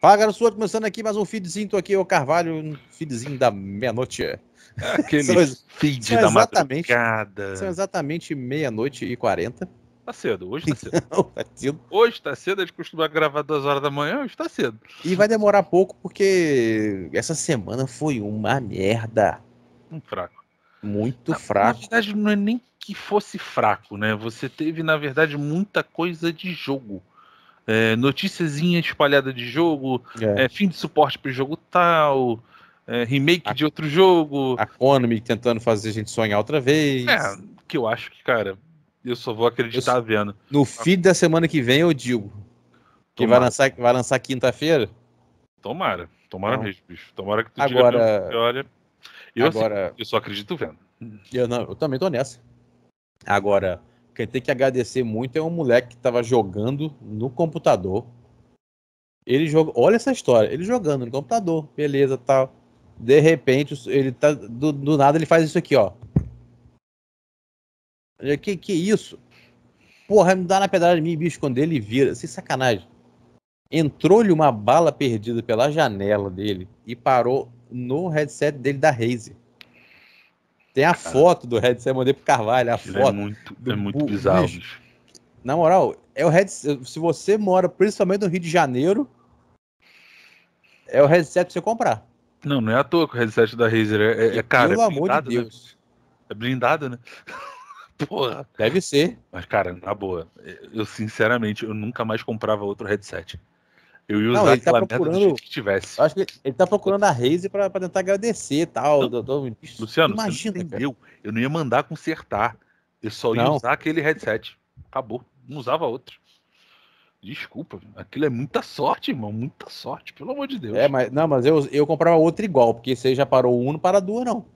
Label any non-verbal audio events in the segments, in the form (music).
Fala, garoto, começando aqui mais um feedzinho, tô aqui, o Carvalho, um feedzinho da meia-noite. Aquele são, feed são da exatamente, madrugada. São exatamente meia-noite e quarenta. Tá cedo, hoje tá cedo. Não, tá cedo. Hoje tá cedo, a gente costuma gravar duas horas da manhã, hoje tá cedo. E vai demorar pouco porque essa semana foi uma merda. Um fraco. Muito na, fraco. Na verdade, não é nem que fosse fraco, né? Você teve, na verdade, muita coisa de jogo é, espalhadas espalhada de jogo, é. É, fim de suporte para o jogo tal, é, remake a, de outro jogo. A Konami tentando fazer a gente sonhar outra vez. É, que eu acho que, cara, eu só vou acreditar eu, vendo. No fim da semana que vem eu digo. Que vai lançar, vai lançar quinta-feira? Tomara, tomara não. mesmo, bicho. Tomara que tu agora, diga, olha. Eu, assim, agora, assim, eu só acredito vendo. Eu, não, eu também tô nessa. Agora, quem tem que agradecer muito é um moleque que estava jogando no computador. Ele joga, olha essa história, ele jogando no computador, beleza, tal. De repente, ele tá do, do nada ele faz isso aqui, ó. Que que isso? Porra, me dá na pedrada de mim, bicho, quando ele vira, sem sacanagem. Entrou-lhe uma bala perdida pela janela dele e parou no headset dele da Razer. Tem a foto do eu mandei pro Carvalho, a Ele é foto. É muito, do, é muito bizarro, bicho. bicho. Na moral, é o headset Se você mora principalmente no Rio de Janeiro, é o headset pra você comprar. Não, não é à toa que o headset da Razer é, é, é caro. É pelo é amor de né? Deus. Né? É blindado, né? (laughs) Porra. Deve ser. Mas, cara, na boa, eu sinceramente, eu nunca mais comprava outro headset. Eu ia usar não, ele tá procurando, que tivesse. Acho que ele, tá procurando a Raze pra, pra tentar agradecer e tal. Não, Luciano, imagina, você entendeu? Eu não ia mandar consertar. Eu só ia não. usar aquele headset. Acabou. Não usava outro. Desculpa, aquilo é muita sorte, irmão. Muita sorte, pelo amor de Deus. É, mas não, mas eu, eu comprava outro igual, porque você já parou um, não para duas, não.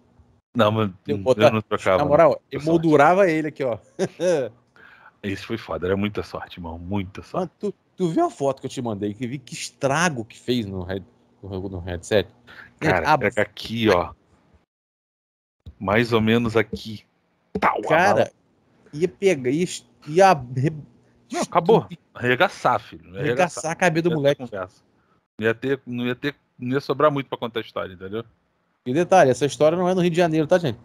Não, mas eu, botava, eu não trocava. Na moral, eu moldurava ele aqui, ó. (laughs) Esse foi foda, era muita sorte, irmão. Muita sorte. Mano, tu, Tu viu a foto que eu te mandei, que vi que estrago que fez no, head, no, no headset? Cara, a... É aqui, ó. Mais ou menos aqui. Tau, tá, cara, ia pegar, ia, ia não, acabou. Arregaçar, filho. Arregaçar, Arregaçar a cabeça do moleque. Conversa. Não ia, ter, não, ia ter, não ia sobrar muito pra contar a história, entendeu? E detalhe, essa história não é no Rio de Janeiro, tá, gente?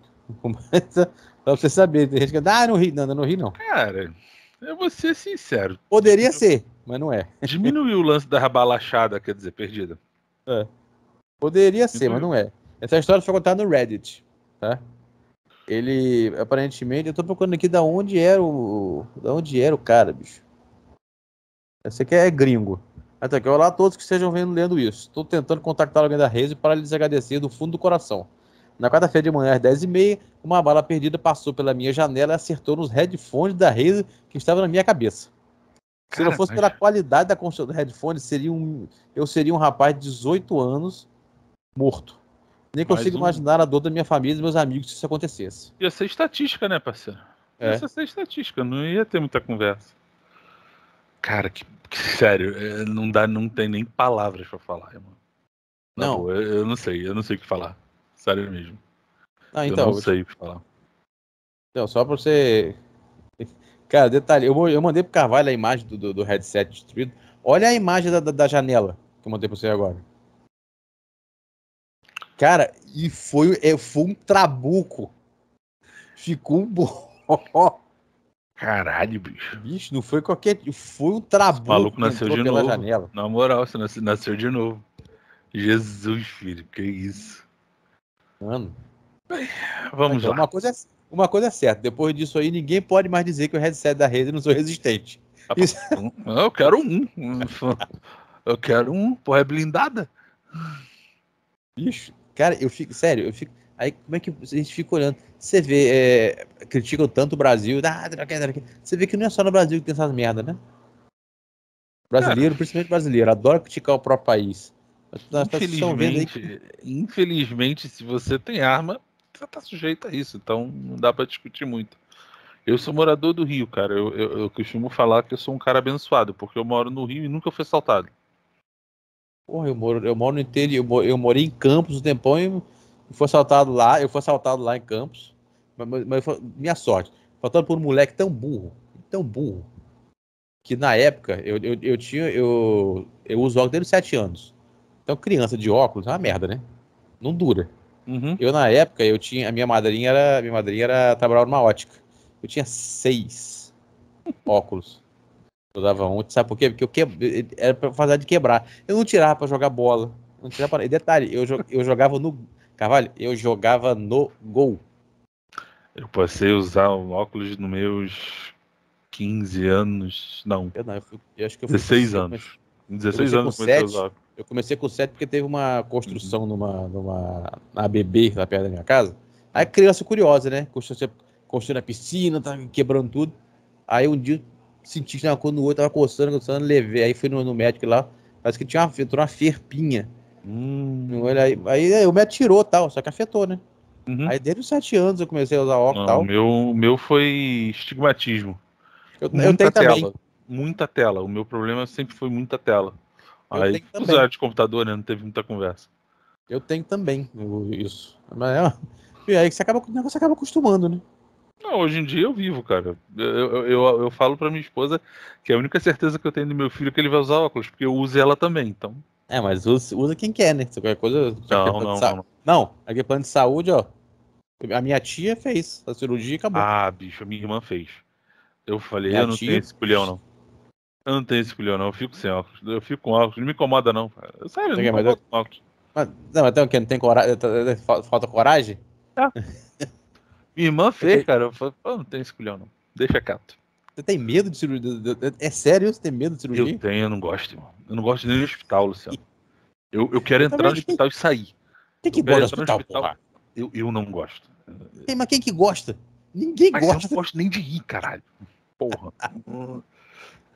(laughs) pra você saber. Tem gente que ah, no Rio. Não, não é no Rio, não. Cara, eu vou ser sincero. Poderia eu... ser mas não é. (laughs) Diminuiu o lance da balachada, quer dizer, perdida. É. Poderia Diminuiu. ser, mas não é. Essa história foi contada no Reddit, tá? Ele, aparentemente, eu tô procurando aqui da onde era o. Da onde era o cara, bicho. Esse aqui é gringo. Até que olá a todos que estejam vendo lendo isso. Estou tentando contactar alguém da rede para lhes agradecer do fundo do coração. Na quarta-feira de manhã, às 10h30, uma bala perdida passou pela minha janela e acertou nos headphones da rede que estava na minha cabeça. Cara, Se não fosse pela mas... qualidade da construção do headphone, seria um, eu seria um rapaz de 18 anos morto. Nem consigo um... imaginar a dor da minha família e dos meus amigos se isso acontecesse. Ia ser estatística, né, parceiro? É. Ia ser estatística, não ia ter muita conversa. Cara, que, que sério, é, não dá, não tem nem palavras para falar, irmão. Na não, boa, eu, eu, não sei, eu não sei o que falar. Sério mesmo. Ah, então, eu não sei o que falar. Então, só pra você Cara, detalhe, eu, eu mandei pro Carvalho a imagem do, do, do headset destruído. Olha a imagem da, da, da janela que eu mandei pra você agora. Cara, e foi, é, foi um trabuco. Ficou um bom. (laughs) Caralho, bicho. Bicho, não foi qualquer. Foi um trabuco. O maluco nasceu de novo. Janela. Na moral, você nasceu, nasceu de novo. Jesus, filho, que isso. Mano. Vamos então, lá. Uma coisa é uma coisa é certa, depois disso aí, ninguém pode mais dizer que o headset da rede não sou resistente. Ah, Isso... Eu quero um. Eu quero um, porra, é blindada. Bicho, cara, eu fico, sério, eu fico. Aí como é que a gente fica olhando? Você vê, é, criticam tanto o Brasil, ah, você vê que não é só no Brasil que tem essas merdas, né? Brasileiro, principalmente brasileiro, adora criticar o próprio país. Infelizmente, infelizmente, se você tem arma, você tá sujeito a isso, então não dá para discutir muito. Eu sou morador do Rio, cara. Eu, eu, eu, costumo falar que eu sou um cara abençoado, porque eu moro no Rio e nunca fui assaltado. Porra, eu moro, eu moro no interior, eu, moro, eu morei em Campos um tempão e fui assaltado lá, eu fui assaltado lá em Campos. Mas, mas, mas minha sorte, faltando por um moleque tão burro, tão burro, que na época eu, eu, eu tinha, eu, eu uso óculos desde os 7 anos. Então criança de óculos é uma merda, né? Não dura. Uhum. Eu, na época, eu tinha. A minha madrinha era. Minha madrinha era Tabral numa ótica. Eu tinha seis (laughs) óculos. Eu dava um, sabe por quê? Porque eu que... era pra fazer de quebrar. Eu não tirava pra jogar bola. Não tirava pra... E detalhe, eu, eu jogava no. Carvalho, eu jogava no gol. Eu passei a usar um óculos nos meus 15 anos. Não. Eu não, eu, fui, eu acho que eu fui 16 anos. Mas... 16 anos comecei a usar óculos. Eu comecei com 7 porque teve uma construção uhum. numa, numa na ABB, lá tá perto da minha casa. Aí criança curiosa, né? Construindo, construindo a piscina, tá quebrando tudo. Aí um dia senti que tinha uma coisa no olho, tava coçando, coçando, levei. Aí fui no, no médico lá, parece que tinha uma, entrou uma ferpinha. Hum. No olho, aí, aí, aí o médico tirou tal, só que afetou, né? Uhum. Aí desde os 7 anos eu comecei a usar óculos e tal. O meu, meu foi estigmatismo. Eu, muita eu tenho tela, também. Muita tela. O meu problema sempre foi muita tela. Eu Aí (laughs) usaram de computador, né? Não teve muita conversa. Eu tenho também isso. Mas é, e aí você acaba, o negócio acaba acostumando, né? Não, hoje em dia eu vivo, cara. Eu, eu, eu, eu falo pra minha esposa que é a única certeza que eu tenho do meu filho é que ele vai usar óculos, porque eu uso ela também, então. É, mas usa, usa quem quer, né? Se qualquer coisa. É não, não, não, sa... não. Não, é plano de saúde, ó. A minha tia fez a cirurgia e acabou. Ah, bicho, a minha irmã fez. Eu falei, minha eu não tia... tenho esse culhão, não. Eu não tenho esse pilhão, não. Eu fico sem óculos. Eu fico com óculos. Não me incomoda, não. Eu, sério, não, não mas com óculos. Mas, não, mas tem o quê? Não tem coragem? Falta coragem? Tá. (laughs) Minha irmã fez, cara. Eu falei, não tenho esse pilhão, não. Deixa quieto. Você tem medo de cirurgia? É, é sério Você tem medo de cirurgia? Eu tenho, eu não gosto, irmão. Eu não gosto nem de hospital, Luciano. Eu, eu quero entrar no hospital e sair. Tem que ir embora no hospital, hospital. Porra. Eu, eu não gosto. Tem, mas quem que gosta? Ninguém mas gosta. Eu não gosto nem de ir, caralho. Porra. (laughs)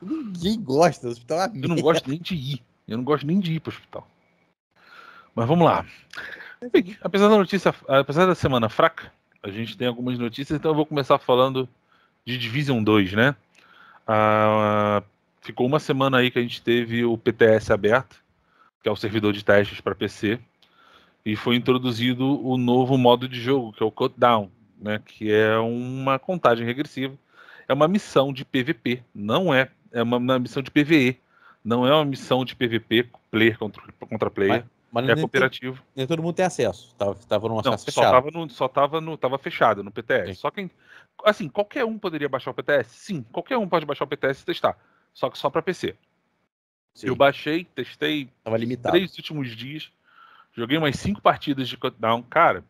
Ninguém gosta do hospital. É eu não gosto nem de ir. Eu não gosto nem de ir para o hospital. Mas vamos lá. apesar da notícia, apesar da semana fraca, a gente tem algumas notícias, então eu vou começar falando de Division 2, né? Ah, ficou uma semana aí que a gente teve o PTS aberto, que é o servidor de testes para PC, e foi introduzido o novo modo de jogo, que é o Countdown, né? Que é uma contagem regressiva, é uma missão de PVP, não é é uma, uma missão de PVE. Não é uma missão de PVP, player contra, contra player. Mas, mas é cooperativo. Todo, nem todo mundo tem acesso. Tava, tava num acesso não, fechado. Só tava, no, só tava, no, tava fechado no PTS. Sim. Só quem. Assim, qualquer um poderia baixar o PTS? Sim, qualquer um pode baixar o PTS e testar. Só que só para PC. Sim. Eu baixei, testei tava limitado. três últimos dias. Joguei umas cinco partidas de Countdown. Cara,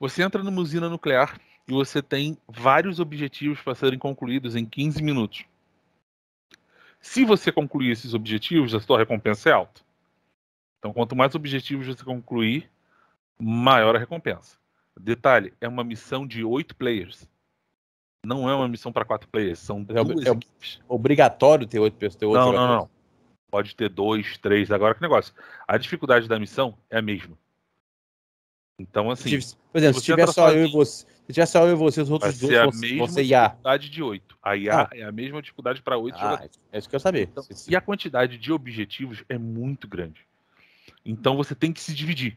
você entra numa usina nuclear e você tem vários objetivos para serem concluídos em 15 minutos. Se você concluir esses objetivos, a sua recompensa é alta. Então, quanto mais objetivos você concluir, maior a recompensa. Detalhe, é uma missão de oito players. Não é uma missão para quatro players, são é, duas é equipes. obrigatório ter oito pessoas. não, não, não. Pode ter dois, três. Agora que negócio. A dificuldade da missão é a mesma. Então, assim. Por exemplo, se tiver só sozinho, eu e você. Já é só eu e você, os outros dois, a você, mesma você e a. dificuldade de 8. A IA ah. é a mesma dificuldade para 8 ah, jogadores. É isso que eu sabia. Então, E a quantidade de objetivos é muito grande. Então você tem que se dividir.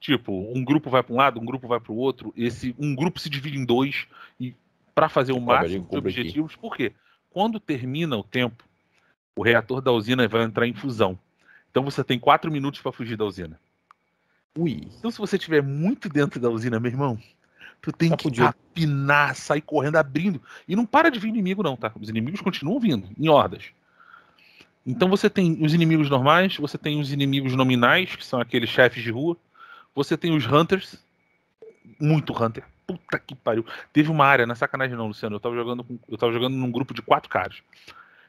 Tipo, um grupo vai para um lado, um grupo vai para o outro. Esse, um grupo se divide em dois e para fazer o máximo de objetivos. Aqui. Por quê? Quando termina o tempo, o reator da usina vai entrar em fusão. Então você tem quatro minutos para fugir da usina. Ui. Então se você estiver muito dentro da usina, meu irmão, Tu tem Sacudiu. Tá que apinar, sair correndo, abrindo. E não para de vir inimigo, não, tá? Os inimigos continuam vindo, em hordas. Então você tem os inimigos normais, você tem os inimigos nominais, que são aqueles chefes de rua. Você tem os Hunters. Muito Hunter. Puta que pariu. Teve uma área, não é sacanagem não, Luciano. Eu tava jogando, com, eu tava jogando num grupo de quatro caras.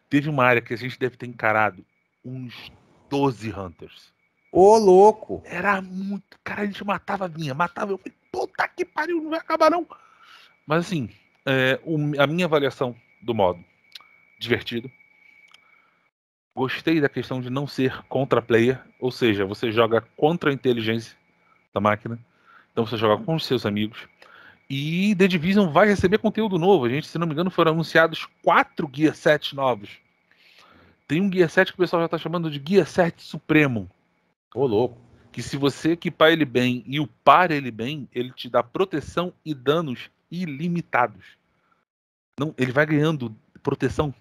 Teve uma área que a gente deve ter encarado uns 12 Hunters. Ô, louco! Era muito. Cara, a gente matava a minha, matava. Eu falei, puta que pariu, não vai acabar não. Mas assim, é, o, a minha avaliação do modo, divertido. Gostei da questão de não ser contra player, ou seja, você joga contra a inteligência da máquina. Então você joga com os seus amigos. E The Division vai receber conteúdo novo. A gente, se não me engano, foram anunciados quatro Gear Sets novos. Tem um Gear Set que o pessoal já está chamando de Gear Set Supremo. Ô, louco que se você equipar ele bem e upar ele bem, ele te dá proteção e danos ilimitados. Não, ele vai ganhando proteção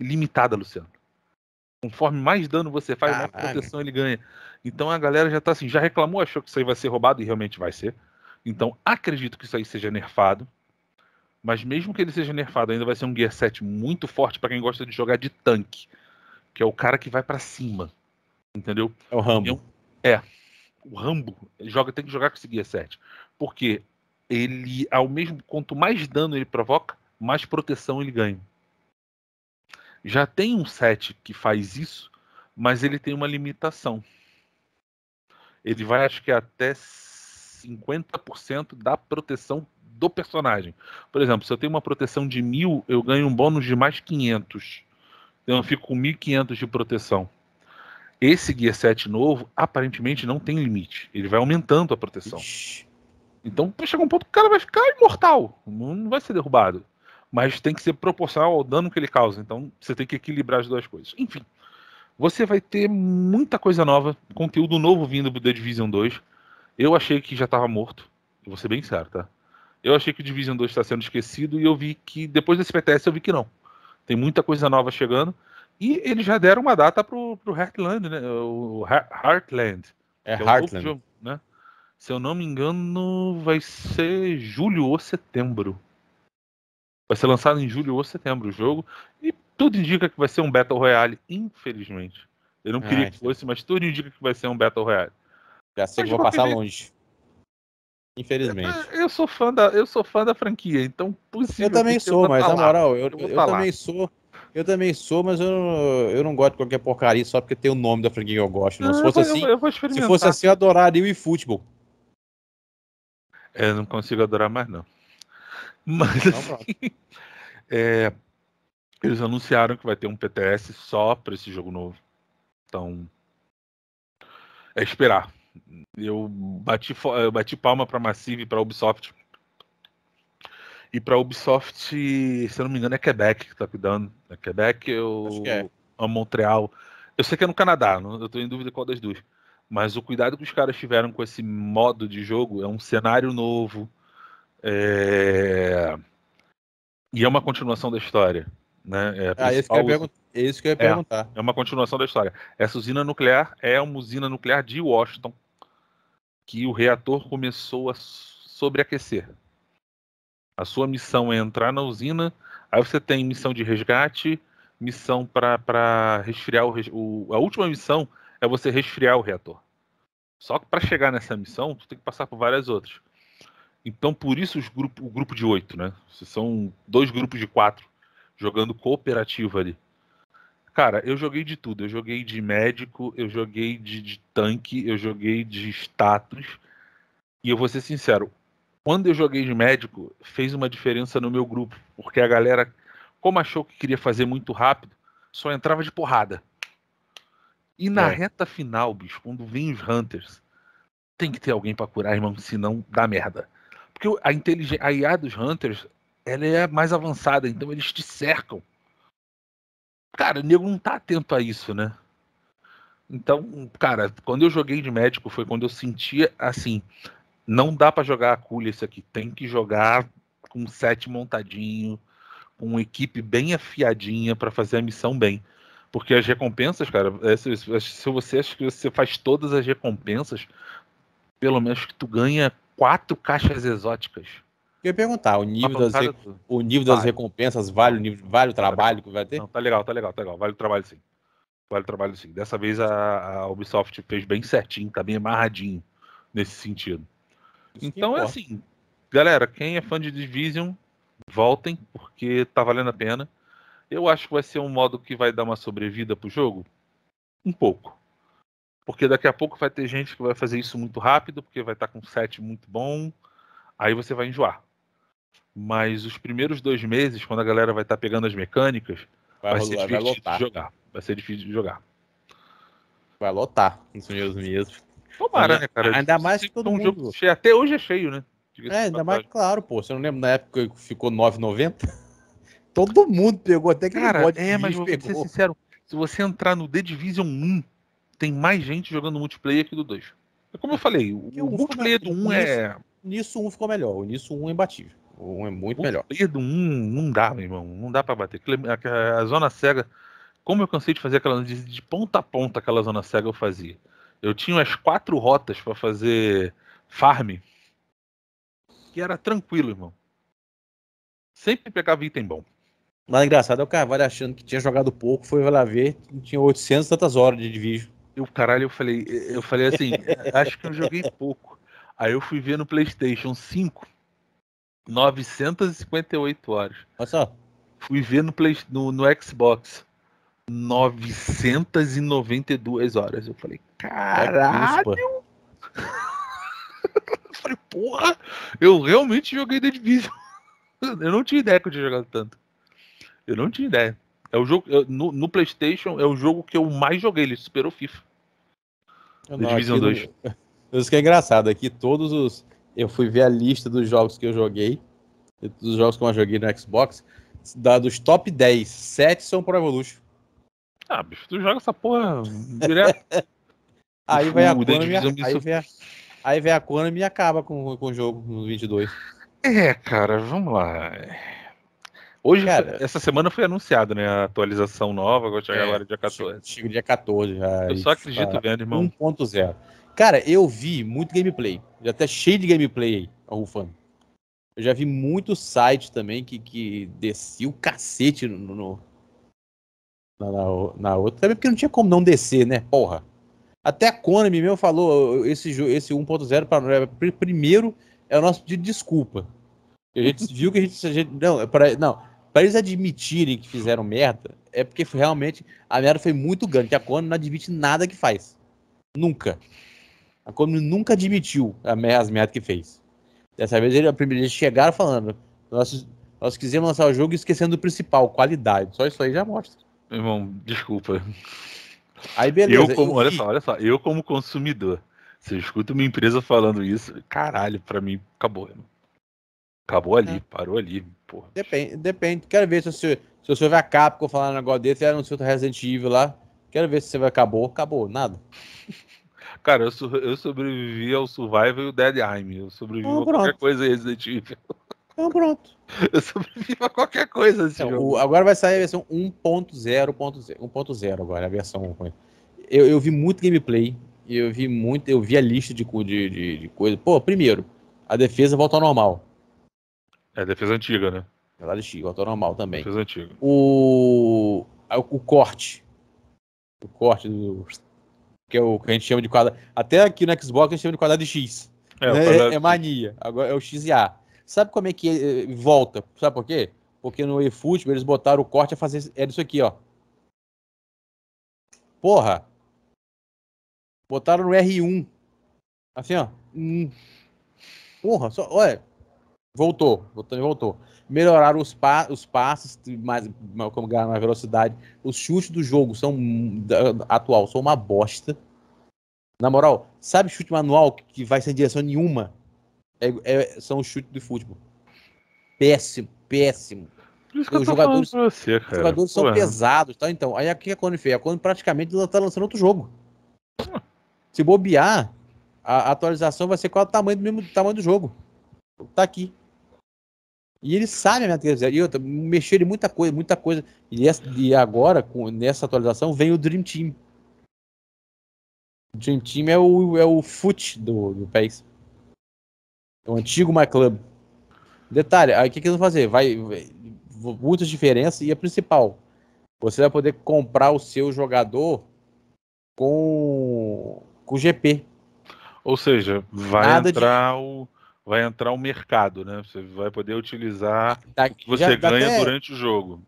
ilimitada, Luciano. Conforme mais dano você faz, mais proteção ele ganha. Então a galera já tá assim, já reclamou, achou que isso aí vai ser roubado e realmente vai ser. Então acredito que isso aí seja nerfado. Mas mesmo que ele seja nerfado, ainda vai ser um Gear set muito forte para quem gosta de jogar de tanque. Que é o cara que vai para cima. Entendeu? É o Rambo. É, é o Rambo joga, tem que jogar com esse guia 7. Porque ele, ao mesmo quanto mais dano ele provoca, mais proteção ele ganha. Já tem um set que faz isso, mas ele tem uma limitação. Ele vai, acho que, até 50% da proteção do personagem. Por exemplo, se eu tenho uma proteção de 1.000, eu ganho um bônus de mais 500. Então eu fico com 1.500 de proteção. Esse guia 7 novo, aparentemente, não tem limite. Ele vai aumentando a proteção. Ixi. Então, chega um ponto que o cara vai ficar imortal. Não vai ser derrubado. Mas tem que ser proporcional ao dano que ele causa. Então, você tem que equilibrar as duas coisas. Enfim, você vai ter muita coisa nova, conteúdo novo vindo do The Division 2. Eu achei que já estava morto. vou ser bem sério, tá? Eu achei que o Division 2 está sendo esquecido e eu vi que, depois desse PTS, eu vi que não. Tem muita coisa nova chegando. E eles já deram uma data pro, pro Heartland, né? O Heartland. É, é Heartland. Jogo, né? Se eu não me engano, vai ser julho ou setembro. Vai ser lançado em julho ou setembro o jogo. E tudo indica que vai ser um Battle Royale, infelizmente. Eu não ah, queria que fosse, mas tudo indica que vai ser um Battle Royale. Já sei mas que vou passar longe. Infelizmente. É, eu sou fã da, eu sou fã da franquia, então possível. Eu também sou, mas falar, tá na moral, eu, eu, eu tá também sou. Eu também sou, mas eu não, eu não gosto de qualquer porcaria só porque tem o nome da franquia que eu gosto. Não, se ah, fosse eu, assim, eu, eu se fosse assim, eu adoraria o eFootball. Eu não consigo adorar mais, não. Então mas não, assim, (laughs) é, eles anunciaram que vai ter um PTS só para esse jogo novo. Então, é esperar. Eu bati, eu bati palma para Massive e para Ubisoft e para Ubisoft, se eu não me engano, é Quebec que está cuidando. É Quebec ou é. Montreal. Eu sei que é no Canadá, não, eu estou em dúvida qual das duas. Mas o cuidado que os caras tiveram com esse modo de jogo é um cenário novo. É... E é uma continuação da história. Né? É ah, esse que, isso que eu ia é, perguntar. É, é uma continuação da história. Essa usina nuclear é uma usina nuclear de Washington, que o reator começou a sobreaquecer. A sua missão é entrar na usina, aí você tem missão de resgate, missão para resfriar o, o. A última missão é você resfriar o reator. Só que para chegar nessa missão, tu tem que passar por várias outras. Então, por isso grupo, o grupo de oito, né? São dois grupos de quatro jogando cooperativo ali. Cara, eu joguei de tudo. Eu joguei de médico, eu joguei de, de tanque, eu joguei de status. E eu vou ser sincero, quando eu joguei de médico, fez uma diferença no meu grupo, porque a galera, como achou que queria fazer muito rápido, só entrava de porrada. E na é. reta final, bicho, quando vem os Hunters, tem que ter alguém para curar, irmão, senão dá merda. Porque a inteligência, a IA dos Hunters, ela é mais avançada, então eles te cercam. Cara, o nego não tá atento a isso, né? Então, cara, quando eu joguei de médico foi quando eu sentia assim, não dá para jogar a culha isso aqui. Tem que jogar com set montadinho, com uma equipe bem afiadinha para fazer a missão bem. Porque as recompensas, cara, se, se você acha que você faz todas as recompensas, pelo menos que tu ganha quatro caixas exóticas. Eu ia perguntar, o nível, das, o nível das recompensas vale o, nível, vale o trabalho que vai ter? Não, tá legal, tá legal, tá legal. Vale o trabalho sim. Vale o trabalho sim. Dessa vez a, a Ubisoft fez bem certinho, tá bem amarradinho nesse sentido então é assim, galera, quem é fã de Division, voltem, porque tá valendo a pena. Eu acho que vai ser um modo que vai dar uma sobrevida pro jogo. Um pouco. Porque daqui a pouco vai ter gente que vai fazer isso muito rápido, porque vai estar tá com um set muito bom. Aí você vai enjoar. Mas os primeiros dois meses, quando a galera vai estar tá pegando as mecânicas, vai, vai rolar, ser difícil vai de jogar. Vai ser difícil de jogar. Vai lotar nos primeiros meses. Tomara, né, cara? Ainda mais que todo um mundo. Jogo cheio. Até hoje é cheio, né? É, ainda mais, claro, pô. Você não lembra na época que ficou 9,90? (laughs) Todo mundo pegou, até que Cara, é, mas vou pegou. ser sincero, se você entrar no The Division 1, tem mais gente jogando multiplayer que do 2. É como eu falei, o, o multiplayer do 1 é... O início 1 ficou melhor, o início 1 é imbatível. O 1 é muito o melhor. O multiplayer do 1 não dá, meu irmão, não dá pra bater. A, a, a zona cega, como eu cansei de fazer aquela de, de ponta a ponta, aquela zona cega eu fazia. Eu tinha umas quatro rotas para fazer farm. Que era tranquilo, irmão. Sempre pegava item bom. Mas engraçado é o Carvalho achando que tinha jogado pouco, foi lá ver, tinha 800 tantas horas de divisão. Eu, caralho, eu falei, eu falei assim, (laughs) acho que eu joguei pouco. Aí eu fui ver no PlayStation 5, 958 horas. Olha só. Fui ver no, play, no, no Xbox, 992 horas. Eu falei, caralho! (laughs) eu falei, porra, eu realmente joguei The Division. (laughs) Eu não tinha ideia que eu tinha jogado tanto. Eu não tinha ideia. É o jogo, eu, no, no, PlayStation é o jogo que eu mais joguei. Ele superou FIFA. Não, The Division 2. Isso que é engraçado. Aqui é todos os. Eu fui ver a lista dos jogos que eu joguei. Dos jogos que eu joguei no Xbox. Da, dos top 10, 7 são Pro Evolution. Ah, bicho, tu joga essa porra direto. (laughs) aí, tipo, vai a Konami, aí, vem a, aí vem a Konami e acaba com, com o jogo no 22. É, cara, vamos lá. Hoje, cara, essa semana foi anunciado, né? A atualização nova, agora chegar é, agora dia 14. Chega dia 14 já. Eu só acredito tá vendo, irmão. 1.0. Cara, eu vi muito gameplay. Já até tá cheio de gameplay aí, arrufando. Eu já vi muito site também que, que descia o cacete no, no, na, na, outra. Também porque não tinha como não descer, né? Porra. Até a Konami mesmo falou: esse, esse 1.0 para nós, primeiro, é o nosso pedido de desculpa. A gente viu que a gente. A gente não, é para não, eles admitirem que fizeram merda, é porque realmente a merda foi muito grande. Que a Konami não admite nada que faz. Nunca. A Konami nunca admitiu a as merdas que fez. Dessa vez eles, eles chegaram falando: nós, nós quisemos lançar o jogo esquecendo o principal, qualidade. Só isso aí já mostra. Irmão, desculpa. Aí beleza. Eu como, Olha só, olha só. Eu como consumidor, se escuta uma empresa falando isso, caralho, pra mim acabou. Irmão. Acabou ali, é. parou ali. Porra. Depende, depende. Quero ver se, se, se o vai a Capcom falar um negócio desse, era um surto Resident Evil lá. Quero ver se você vai acabou. Acabou, nada. (laughs) Cara, eu, eu sobrevivi ao Survival e o Dead Eu sobrevivi ah, a qualquer coisa Resident Evil. Então pronto. Eu sobrevivo a qualquer coisa Então, agora vai sair a versão 1.0, agora, a versão. Eu, eu vi muito gameplay, eu vi muito, eu vi a lista de, de, de, de coisa. Pô, primeiro, a defesa volta ao normal. É, defesa antiga, né? É de antiga, volta ao normal também. Defesa antiga. O, o corte. O corte do. Que é o que a gente chama de quadrado. Até aqui no Xbox a gente chama de quadrado de X. É, né? é mania. Agora é o X e A. Sabe como é que eh, volta? Sabe por quê? Porque no eFootball eles botaram o corte a fazer. Era é isso aqui, ó. Porra! Botaram no R1. Assim, ó. Hum. Porra, só. Olha. Voltou, voltou, voltou. Melhoraram os, pa os passes, mais, como ganhar mais velocidade. Os chutes do jogo são atual, são uma bosta. Na moral, sabe chute manual que vai sem direção nenhuma? É, é, são chutes de futebol. Péssimo, péssimo. Por isso que os eu tô jogadores, pra você, cara. Os jogadores são pesados, tá? Então, aí o que a Konami fez? A Konami praticamente tá lançando outro jogo. Se bobear, a atualização vai ser qual é o tamanho do mesmo tamanho do jogo. Tá aqui. E ele sabe a minha tese. E em muita coisa, muita coisa. E, essa, e agora, com, nessa atualização, vem o Dream Team. O Dream Team é o, é o foot do, do país. O antigo MyClub. Detalhe, aí o que, que eles vão fazer? Vai, vai, muitas diferenças e a principal, você vai poder comprar o seu jogador com o GP. Ou seja, vai Nada entrar de... o vai entrar o mercado, né? Você vai poder utilizar ah, tá, o que você já, ganha até... durante o jogo.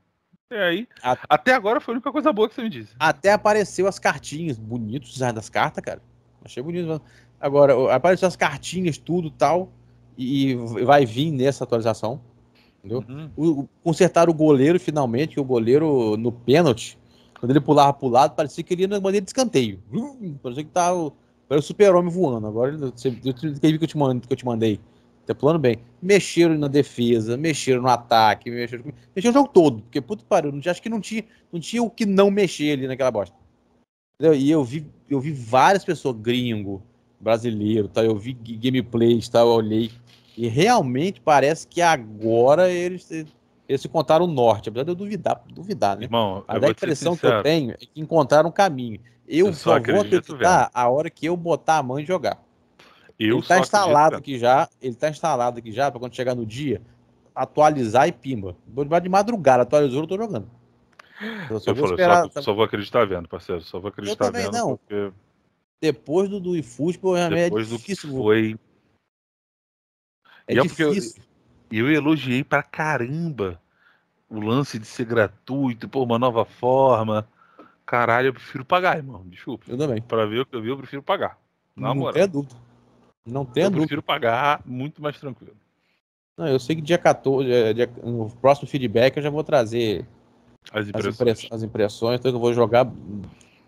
E aí, a... até agora foi a única coisa boa que você me disse. Até apareceu as cartinhas, bonitos design das cartas, cara. Achei bonito. Agora, apareceu as cartinhas, tudo tal e vai vir nessa atualização. Entendeu? Uhum. O, consertaram o goleiro finalmente, que o goleiro no pênalti, quando ele pulava pro lado, parecia que ele ia na maneira de escanteio. Hum, parecia que tava tá era o super-homem voando. Agora, você viu que eu te mandei. Que eu te mandei. Tá pulando bem. Mexeram na defesa, mexeram no ataque, mexeram, mexeram o jogo todo. Porque, puto pariu, não, acho que não tinha, não tinha o que não mexer ali naquela bosta. Entendeu? E eu vi, eu vi várias pessoas, gringo, brasileiro, tá? eu vi gameplays, tá? eu olhei. E realmente parece que agora eles, eles encontraram o norte. Apesar de eu duvidar, duvidar, né? Irmão, Mas a impressão que eu tenho é que encontraram um caminho. Eu, eu só vou acreditar a hora que eu botar a mão e jogar. Eu ele tá instalado aqui já, ele tá instalado aqui já, para quando chegar no dia, atualizar e pimba. Vou de madrugada, atualizou, eu tô jogando. Eu então, só, eu vou, falei, esperar, só, só, vou acreditar vendo, parceiro. Só vou acreditar eu vendo. Não. Porque... Depois do, do eFootball, realmente é difícil. Foi, é e é difícil. Eu, eu elogiei pra caramba o lance de ser gratuito, pô, uma nova forma. Caralho, eu prefiro pagar, irmão. Desculpa. Eu também. Pra ver o que eu vi, eu prefiro pagar. Na não moral. tem dúvida. Não tem eu dúvida. Eu prefiro pagar muito mais tranquilo. Não, eu sei que dia 14, é, dia, no próximo feedback eu já vou trazer as impressões. as impressões, então eu vou jogar.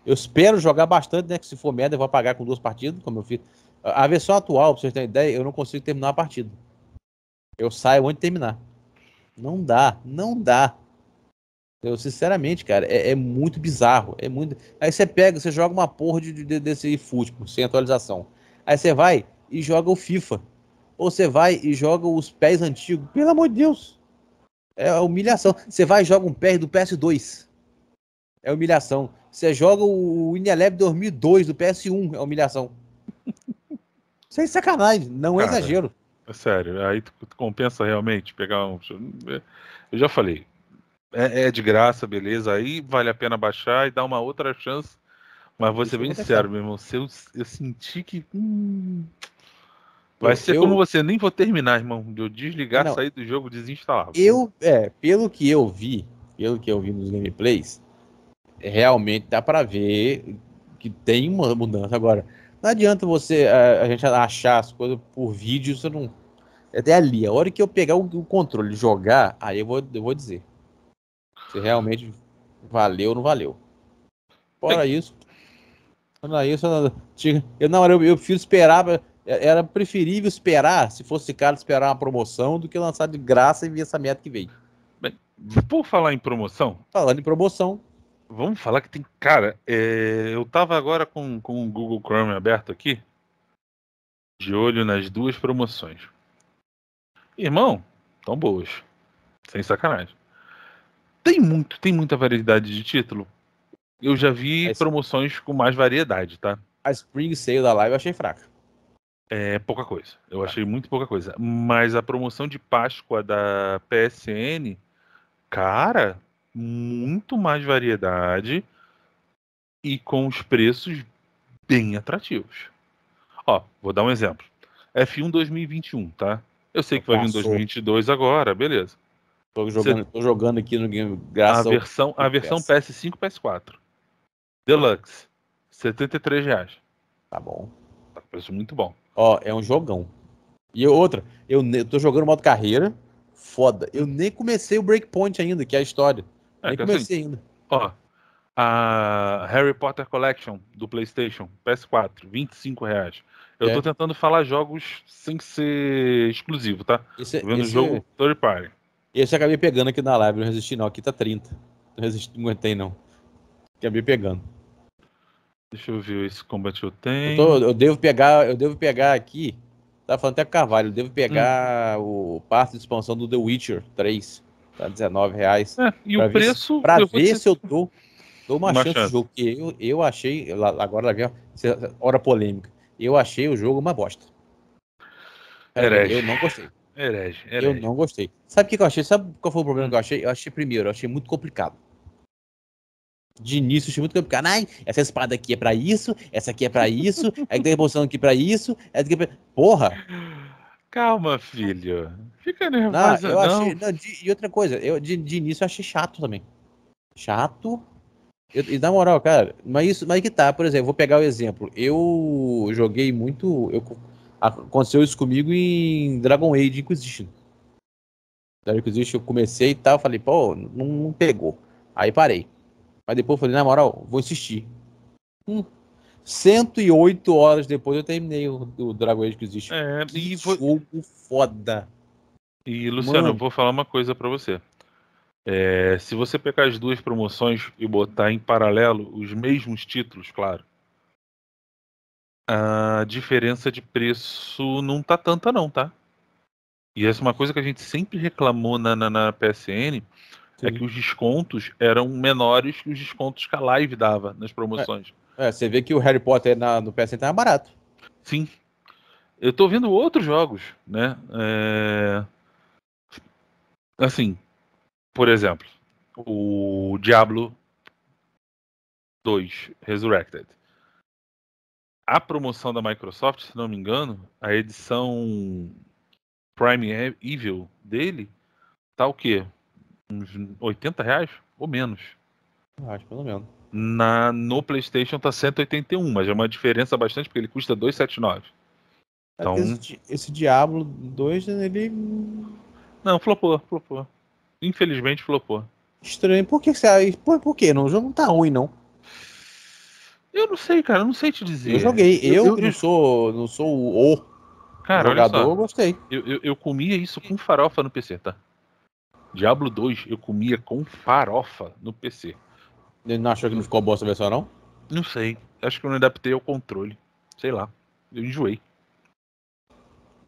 Eu espero jogar bastante, né? Que se for merda, eu vou apagar com duas partidas, como eu fiz. A versão atual, pra vocês terem ideia, eu não consigo terminar a partida. Eu saio antes de terminar. Não dá, não dá. Eu, sinceramente, cara, é, é, muito bizarro. É muito. Aí você pega, você joga uma porra de, de, desse futebol sem atualização. Aí você vai e joga o FIFA. Ou você vai e joga os pés antigos. Pelo amor de Deus. É humilhação. Você vai e joga um pé do PS2. É humilhação. Você joga o Inelab 2002 do PS1. É humilhação. Isso é sacanagem. Não é cara, exagero. É sério, aí tu, tu compensa realmente pegar um. É, eu já falei, é, é, de graça, beleza. Aí vale a pena baixar e dar uma outra chance. Mas vou vem ser é bem sincero, meu irmão. Se eu, eu senti que. Hum, vai ser eu... como você, nem vou terminar, irmão. De eu desligar, Não. sair do jogo, desinstalar. Eu, é, pelo que eu vi, pelo que eu vi nos gameplays, realmente dá para ver que tem uma mudança agora. Não adianta você a, eh, a gente achar as coisas por vídeo, você não. É até ali, a hora que eu pegar o, o controle e jogar, aí eu vou, eu vou dizer. Se realmente valeu ou não valeu. Fora é. isso. Fora isso, eu não, eu, eu prefiro esperar. Eh, era preferível esperar, se fosse caro, esperar uma promoção do que lançar de graça e ver essa meta que veio. por falar em promoção. Falando em promoção, Vamos falar que tem. Cara, é, eu tava agora com, com o Google Chrome aberto aqui, de olho nas duas promoções. Irmão, tão boas. Sem sacanagem. Tem muito, tem muita variedade de título. Eu já vi promoções com mais variedade, tá? A Spring Sale da Live eu achei fraca. É pouca coisa. Eu achei muito pouca coisa. Mas a promoção de Páscoa da PSN, cara, muito mais variedade e com os preços bem atrativos. Ó, vou dar um exemplo. F1 2021, tá? Eu sei que Passou. vai vir 2022 agora, beleza. Tô jogando, Você... tô jogando aqui no game, a versão, ao... a versão PS5 PS4. Deluxe, 73 reais. Tá bom. Tá preço muito bom. Ó, é um jogão. E outra, eu, eu tô jogando modo carreira, foda. Eu nem comecei o Breakpoint ainda, que é a história. É, Nem comecei assim, ainda. Ó, a Harry Potter Collection do PlayStation, PS4, 25 reais. Eu é. tô tentando falar jogos sem ser exclusivo, tá? Esse, vendo esse, jogo third party. Esse eu acabei pegando aqui na live, não resisti não. Aqui tá 30. Não resisti, não aguentei não. Acabei pegando. Deixa eu ver esse combate eu tenho. Eu, tô, eu, devo pegar, eu devo pegar aqui. Tá falando até Carvalho, eu devo pegar hum. o parte de expansão do The Witcher 3. Tá 19 reais. É, e o preço. Para ver dizer... se eu tô dou uma, uma chance, chance do jogo. Que eu, eu achei, agora lá hora polêmica. Eu achei o jogo uma bosta. Herege. Eu não gostei. Herege, herege. Eu não gostei. Sabe o que, eu achei? Sabe qual foi o problema que eu achei? Eu achei primeiro, eu achei muito complicado. De início, achei muito complicado. Ai, essa espada aqui é pra isso, essa aqui é pra isso, aí (laughs) tem é a poção aqui pra isso, essa aqui é pra... Porra! Calma, filho. Fica nervoso. Não, eu não. Achei, não, de, e outra coisa, eu, de, de início eu achei chato também. Chato. Eu, e na moral, cara, mas isso, mas que tá, por exemplo, vou pegar o exemplo. Eu joguei muito. Eu, aconteceu isso comigo em Dragon Age Inquisition. Dragon Inquisition eu comecei e tal, falei, pô, não, não pegou. Aí parei. Mas depois eu falei, na moral, vou insistir. Hum, 108 horas depois eu terminei o, o Dragon Age existe. É, que e foi... jogo foda. E, Luciano, Mano. eu vou falar uma coisa para você. É, se você pegar as duas promoções e botar em paralelo os mesmos títulos, claro, a diferença de preço não tá tanta não, tá? E essa é uma coisa que a gente sempre reclamou na, na, na PSN, é Sim. é que os descontos eram menores que os descontos que a live dava nas promoções. É. É, você vê que o Harry Potter na, no PSN tá barato. Sim. Eu tô vendo outros jogos, né? É... Assim, por exemplo, o Diablo 2 Resurrected. A promoção da Microsoft, se não me engano, a edição Prime Evil dele tá o quê? Uns 80 reais ou menos. Acho pelo menos na, no PlayStation tá 181, mas é uma diferença bastante, porque ele custa 279. É, então... Esse, esse Diablo 2, né, ele. Não, flopou, flopou. Infelizmente flopou. Estranho. Por que você. Por, por que? Não, o jogo não tá ruim, não. Eu não sei, cara. Eu não sei te dizer. Eu joguei. Eu, eu, eu não, sou, não sou o cara, jogador, gostei. Eu, eu, eu, comia isso com farofa no PC, tá? Diablo 2 eu comia com farofa no PC. Ele não achou que não ficou boa essa versão, não? Não sei. Acho que eu não adaptei ao controle. Sei lá. Eu enjoei.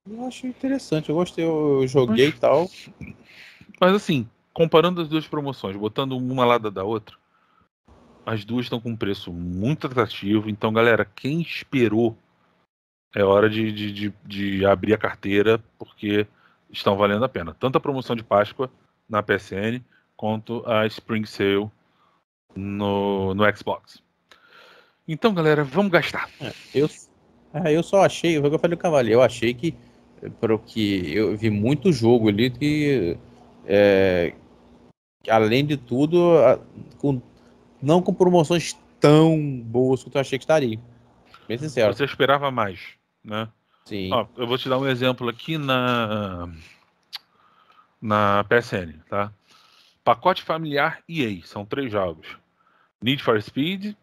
Eu acho interessante. Eu gostei. Eu joguei e mas... tal. Mas assim, comparando as duas promoções, botando uma lado da outra, as duas estão com um preço muito atrativo. Então, galera, quem esperou, é hora de, de, de, de abrir a carteira, porque estão valendo a pena. Tanto a promoção de Páscoa na PSN, quanto a Spring Sale no, no Xbox. Então, galera, vamos gastar. É, eu, é, eu só achei, o que eu falei do Cavaleiro, eu achei que, pro que eu vi muito jogo ali que, é, que além de tudo, a, com, não com promoções tão boas que eu achei que estaria. Bem sincero. Você esperava mais, né? Sim. Ó, eu vou te dar um exemplo aqui na na PSN, tá? Pacote familiar EA, são três jogos. Need for Speed,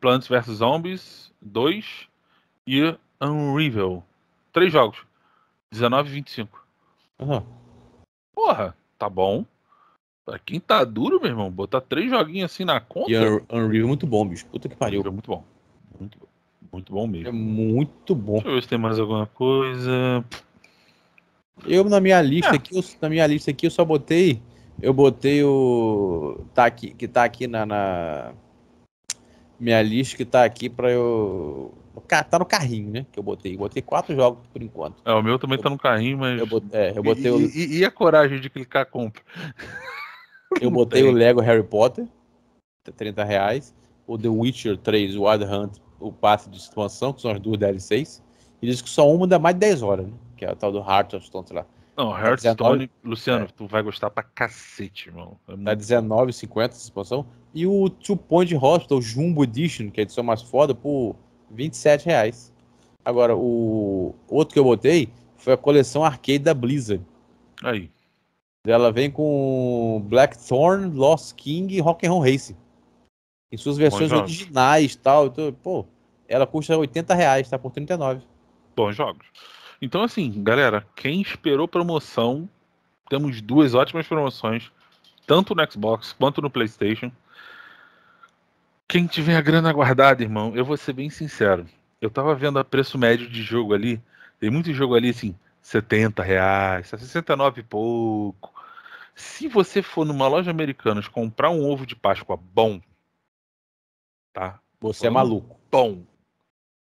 Plants vs Zombies 2 e Unreal. Três jogos. 19 e 25. Uhum. Porra, tá bom. Pra quem tá duro, meu irmão, botar três joguinhos assim na conta. E Unreal é muito bom, bicho. Puta que pariu. Unreal é muito bom. Muito, muito bom mesmo. É muito bom. Deixa eu ver se tem mais alguma coisa. Eu na minha lista é. aqui, eu, na minha lista aqui, eu só botei eu botei o. Tá aqui, que tá aqui na, na minha lista que tá aqui para eu. Tá no carrinho, né? Que eu botei. Botei quatro jogos por enquanto. É, o meu também eu, tá no carrinho, mas. Eu botei, é, eu botei e, o... e, e, a coragem de clicar compra? Eu botei o Lego Harry Potter, 30 tá, reais. O The Witcher 3, o Wild Hunt, o Path de expansão, que são as duas DL6. E diz que só uma dá mais de 10 horas, né? Que é o tal do Heart of Stone, sei lá. Não, tá Hearthstone, 19... Luciano, é. tu vai gostar pra cacete, irmão. É tá muito... Tá R$19,50 essa expansão. E o Two Point Hospital Jumbo Edition, que é a edição mais foda, por R$27,00. Agora, o outro que eu botei foi a coleção arcade da Blizzard. Aí. Ela vem com Blackthorn, Lost King e Rock'n'Roll Race. Em suas versões originais e tal. Então, pô, ela custa 80 reais, tá por 39. Bons jogos. Então, assim, galera, quem esperou promoção, temos duas ótimas promoções, tanto no Xbox quanto no PlayStation. Quem tiver a grana guardada, irmão, eu vou ser bem sincero. Eu tava vendo a preço médio de jogo ali. Tem muito jogo ali, assim, 70 reais, 69 e pouco. Se você for numa loja americana comprar um ovo de Páscoa bom, tá? Você é maluco. Bom.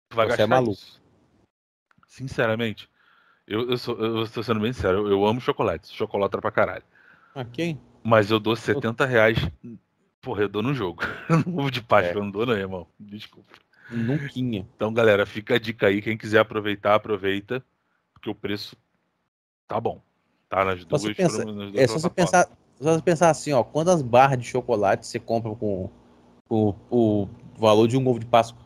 Tu vai você gastar é maluco. Isso. Sinceramente, eu, eu, sou, eu estou sendo bem sério eu, eu amo chocolate chocolate pra caralho. A quem? Mas eu dou 70 reais, porra, eu dou no jogo. (laughs) Ovo de Páscoa é. eu não dou, não, irmão. Desculpa. Nunca. Então, galera, fica a dica aí. Quem quiser aproveitar, aproveita. Porque o preço tá bom. Tá nas é, duas. Só pensa, nas duas é só você pensar, só você pensar assim, ó. Quantas barras de chocolate você compra com o, o valor de um ovo de Páscoa?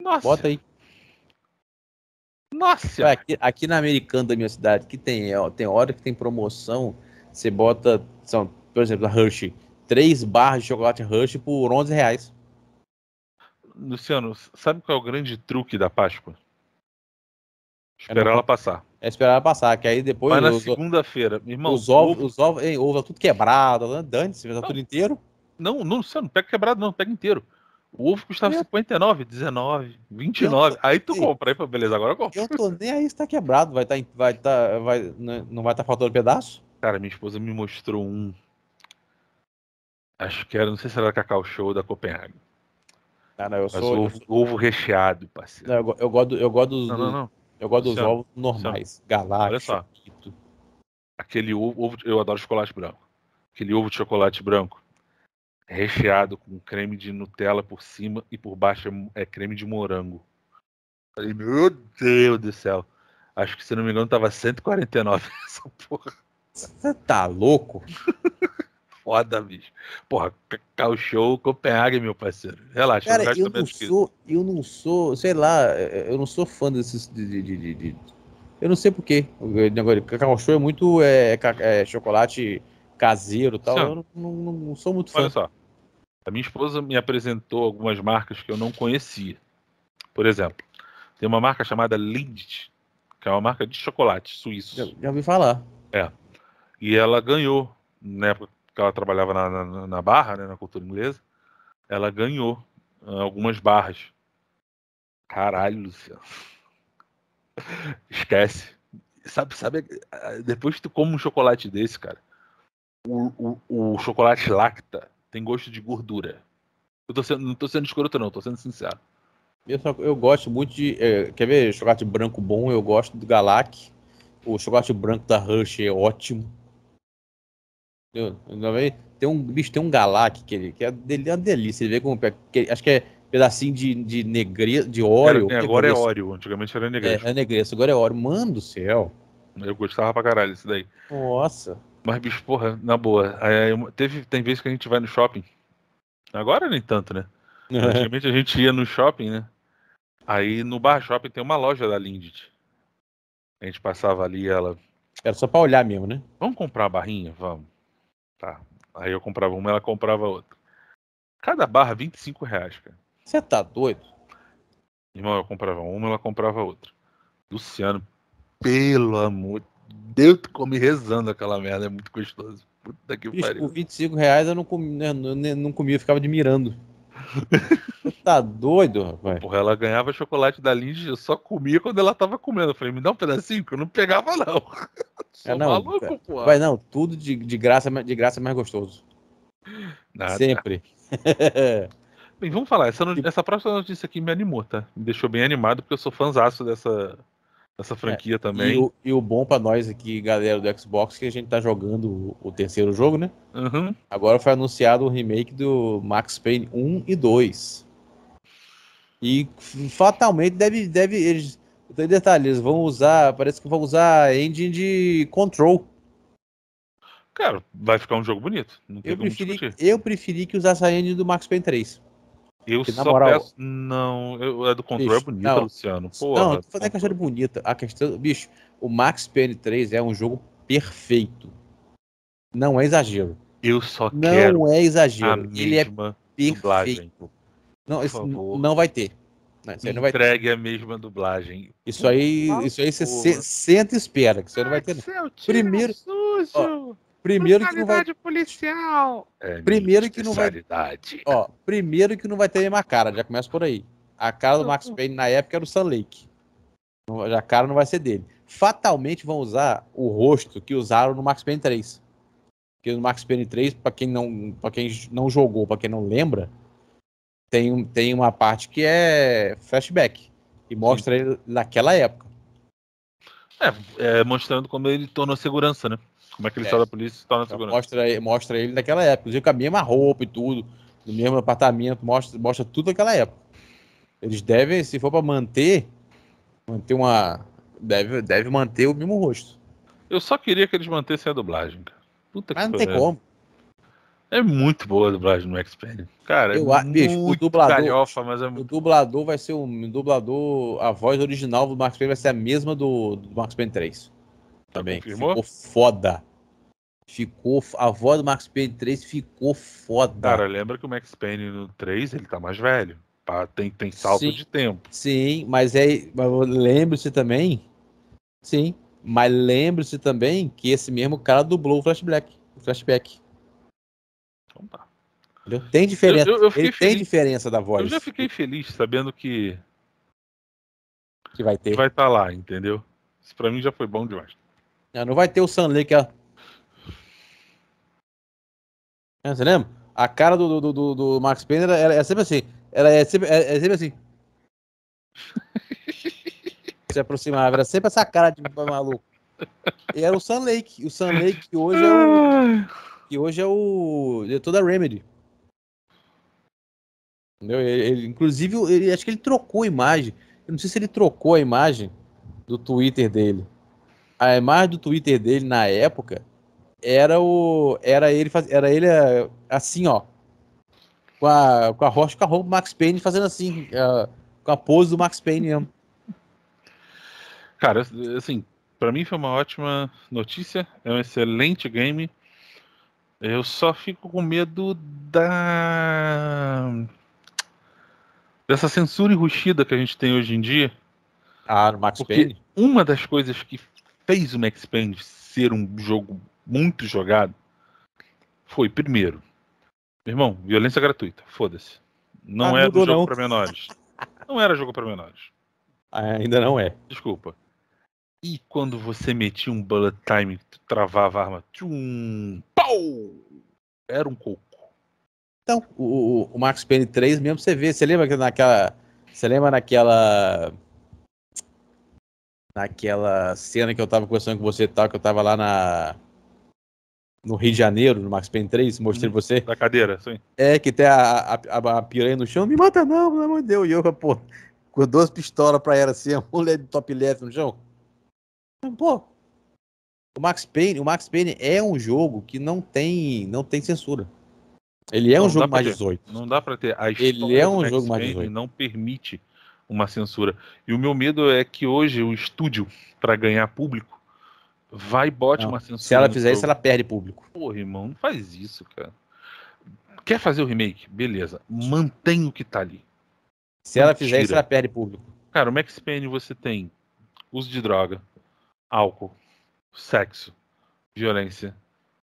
Nossa. Bota aí. Nossa! Aqui, aqui na Americana da minha cidade, que tem, é, ó, tem hora que tem promoção, você bota, são, por exemplo, a Hershey, três barras de chocolate Hershey por 11 reais. Luciano, sabe qual é o grande truque da Páscoa? Esperar ela passar. É esperar ela passar, que aí depois. Mas na segunda-feira, irmão. Os ovos, ovo... os ovos, hein, ovo tá tudo quebrado, né? dane-se, tá tudo inteiro. Não, não, Luciano, não pega quebrado, não, pega inteiro. O ovo custava é. eu... 59, 19, 29. Tô... Aí tu compra, aí, pô, beleza, agora eu compro. Eu tô nem aí se tá quebrado, vai tá, vai tá, vai, né, não vai estar tá faltando pedaço? Cara, minha esposa me mostrou um. Acho que era, não sei se era Cacau Show da Copenhague. Ah, não, eu Mas sou. Ovo, eu... ovo recheado, parceiro. Não, eu, eu, gosto, eu gosto dos. Não, não, não. Eu gosto dos é- ovos é- normais. Senhor, galáxia. Olha só. Aquele ovo, ovo, Eu adoro chocolate branco. Aquele ovo de chocolate branco recheado com creme de Nutella por cima e por baixo é, é, creme de morango. Falei, meu Deus do céu. Acho que, se não me engano, tava 149 (laughs) essa porra. Você tá louco? (laughs) Foda, bicho. Porra, Cacau Show Copenhague, meu parceiro. Relaxa, Cara, eu, eu não sou, eu não sou, sei lá, eu não sou fã desses. De, de, de, de eu não sei porquê. O negócio de Cacau Show é muito é, é chocolate caseiro tal. Sim. Eu não, não, não, sou muito fã. Olha só. A minha esposa me apresentou algumas marcas que eu não conhecia. Por exemplo, tem uma marca chamada Lindt, que é uma marca de chocolate suíço. Já, já ouvi falar. É. E ela ganhou, na época que ela trabalhava na, na, na Barra, né, na cultura inglesa, ela ganhou ah, algumas barras. Caralho, Luciano. (laughs) Esquece. Sabe, sabe, ah, depois que tu come um chocolate desse, cara, o, o, o chocolate lacta tem gosto de gordura. Eu tô sendo, não tô sendo escroto, não, tô sendo sincero. Eu, só, eu gosto muito de. É, quer ver chocolate branco bom? Eu gosto do Galac. O chocolate branco da Rush é ótimo. tem um bicho, tem um Galac que, ele, que é, dele, é uma delícia. Ele vê como. Que, acho que é pedacinho de, de negre, de óleo. É, agora é óleo, antigamente era é, negreza. É, é agora é óleo. Mano do céu. Eu gostava pra caralho isso daí. Nossa. Mas, bicho, porra, na boa. teve, tem vezes que a gente vai no shopping. Agora nem tanto, né? Antigamente a gente ia no shopping, né? Aí no bar shopping tem uma loja da Lindt. A gente passava ali, ela. Era só pra olhar mesmo, né? Vamos comprar a barrinha? Vamos. Tá. Aí eu comprava uma, ela comprava outra. Cada barra, 25 reais, cara. Você tá doido? Irmão, eu comprava uma, ela comprava outra. Luciano, pelo amor Deus come rezando aquela merda, é muito gostoso. Puta que Bicho, pariu. Por 25 reais eu não comia, não, né, não comia eu ficava admirando. tá doido, rapaz? Porra, ela ganhava chocolate da Lindy, eu só comia quando ela tava comendo. Eu falei, me dá um pedacinho que eu não pegava, não. é, não, maluco, pô. Vai, não, tudo de, de, graça, de graça é mais gostoso. Nada. Sempre. (laughs) bem, vamos falar. Essa, tipo essa próxima notícia aqui me animou, tá? Me deixou bem animado, porque eu sou fãzaço dessa, essa é, franquia é, também. E o, e o, bom pra nós aqui, galera do Xbox, que a gente tá jogando o, terceiro jogo, né? Uhum. Agora foi anunciado o remake do Max Payne 1 e 2. E fatalmente deve. deve eles, tem detalhe, eles vão usar. Parece que vão usar engine de control. Cara, vai ficar um jogo bonito. eu, preferi, eu preferi que usasse a engine do Max Payne 3. Eu Porque, só moral, peço. Não, eu, é do controle bicho, é bonita, não, Luciano. Porra, é não, não tô falando a questão é bonita. A questão. Bicho, o Max pn 3 é um jogo perfeito. Não é exagero. Eu só não quero. Não é exagero. Ele é perfeito. Dublagem. Não, isso favor. não vai ter. isso aí não vai Entregue ter. a mesma dublagem. Isso aí, isso aí você se, senta e espera, que isso aí não vai ter. Primeiro, ó, Primeiro que não vai... policial. É primeiro que não vai. Ó, primeiro que não vai ter nenhuma cara, já começa por aí. A cara do uhum. Max Payne na época era o Sun Lake. A cara não vai ser dele. Fatalmente vão usar o rosto que usaram no Max Payne 3. Porque no Max Payne 3, para quem não, para quem não jogou, para quem não lembra, tem, tem uma parte que é flashback e mostra Sim. ele naquela época. É, é, mostrando como ele tornou segurança, né? Como é que ele é. sai da polícia e se torna então, segurança? Mostra, mostra ele naquela época, inclusive com a mesma roupa e tudo, no mesmo apartamento, mostra, mostra tudo naquela época. Eles devem, se for para manter, manter uma. Deve, deve manter o mesmo rosto. Eu só queria que eles mantessem a dublagem, cara. Puta Mas que não tem como. É muito boa a dublagem no X-Men. Cara, é eu, é bicho, muito o dublador, mas é muito... O dublador vai ser um, o dublador, a voz original do Max Payne vai ser a mesma do, do Max Payne 3. Tá também. Confirmou? Ficou foda. Ficou. A voz do Max Payne 3 ficou foda. Cara, lembra que o Max Payne no 3 ele tá mais velho. Tá? Tem, tem salto sim, de tempo. Sim, mas é. Lembre-se também. Sim. Mas lembre-se também que esse mesmo cara dublou o flashback. O flashback. Então tá. Entendeu? Tem diferença. Eu, eu, eu tem feliz. diferença da voz. Eu já fiquei feliz sabendo que. Que vai ter. Que vai estar tá lá, entendeu? Isso pra mim já foi bom demais. É, não vai ter o Sanley que é-, é. você lembra? A cara do, do, do, do Max Payne era, é sempre assim. Ela é sempre, é, é sempre assim. (laughs) Se aproximava, era sempre essa cara de maluco. E era o Sun Lake. O Sun Lake que hoje é o. Que hoje é o. de toda a Remedy. Entendeu? Ele, ele, inclusive, ele, acho que ele trocou a imagem. Eu não sei se ele trocou a imagem do Twitter dele a imagem do Twitter dele na época era o era ele era ele é, assim ó com a com a rocha com a roupa Max Payne fazendo assim uh, com a pose do Max Payne mesmo. Cara, assim, para mim foi uma ótima notícia, é um excelente game. Eu só fico com medo da dessa censura enrustida que a gente tem hoje em dia. Ah, no Max Porque Payne. Uma das coisas que fez o Max Payne ser um jogo muito jogado foi, primeiro, meu irmão, violência gratuita, foda-se. Não ah, era jogo para menores. Não era jogo para menores. Ah, ainda não é. Desculpa. E quando você metia um bullet time, tu travava a arma, tchum, pau! Era um coco. Então, o, o Max Payne 3 mesmo, você vê, você lembra que naquela, você lembra naquela naquela cena que eu tava conversando com você e tá, tal, que eu tava lá na no Rio de Janeiro, no Max Payne 3, mostrei hum, você. na cadeira, sim. É, que tem a, a, a, a piranha no chão, me mata não, pelo amor de Deus. E eu, pô, com duas pistolas pra ela assim, a mulher de top left no chão. Pô, o Max Payne, o Max Payne é um jogo que não tem, não tem censura. Ele é não um jogo mais ter. 18. Não dá pra ter. A Ele é um jogo Max mais Payne não permite uma censura. E o meu medo é que hoje o estúdio, para ganhar público, vai e bote não, uma censura. Se ela fizer isso, ela perde público. Porra, irmão, não faz isso, cara. Quer fazer o remake? Beleza. Mantém o que tá ali. Se ela fizer isso, ela perde público. Cara, o Max Payne você tem uso de droga, álcool, sexo, violência.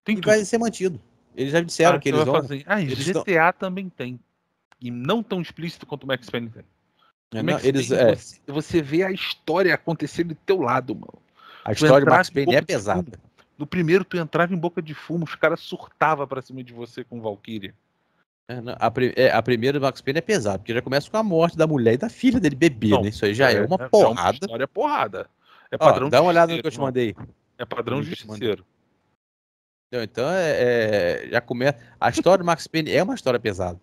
Tem e tudo. vai ser mantido. Eles já disseram ah, que então eles vão. Fazer... Ah, eles GTA também tem. E não tão explícito quanto o Max Payne tem. É, Como é não, é eles, é... Você, vê a história acontecer do teu lado, mano. A história do Max Payne é pesada. No primeiro, tu entrava em boca de fumo, os caras surtavam pra cima de você com Valkyria. É, não, a, é, a, primeira do Max Payne é pesada, porque já começa com a morte da mulher e da filha dele bebê, não, né? Isso aí já é, é uma porrada. É uma história porrada. É padrão Ó, dá uma olhada no que eu te mandei. É padrão de justiceiro. Então, é, já começa. A história do Max Payne é uma história pesada.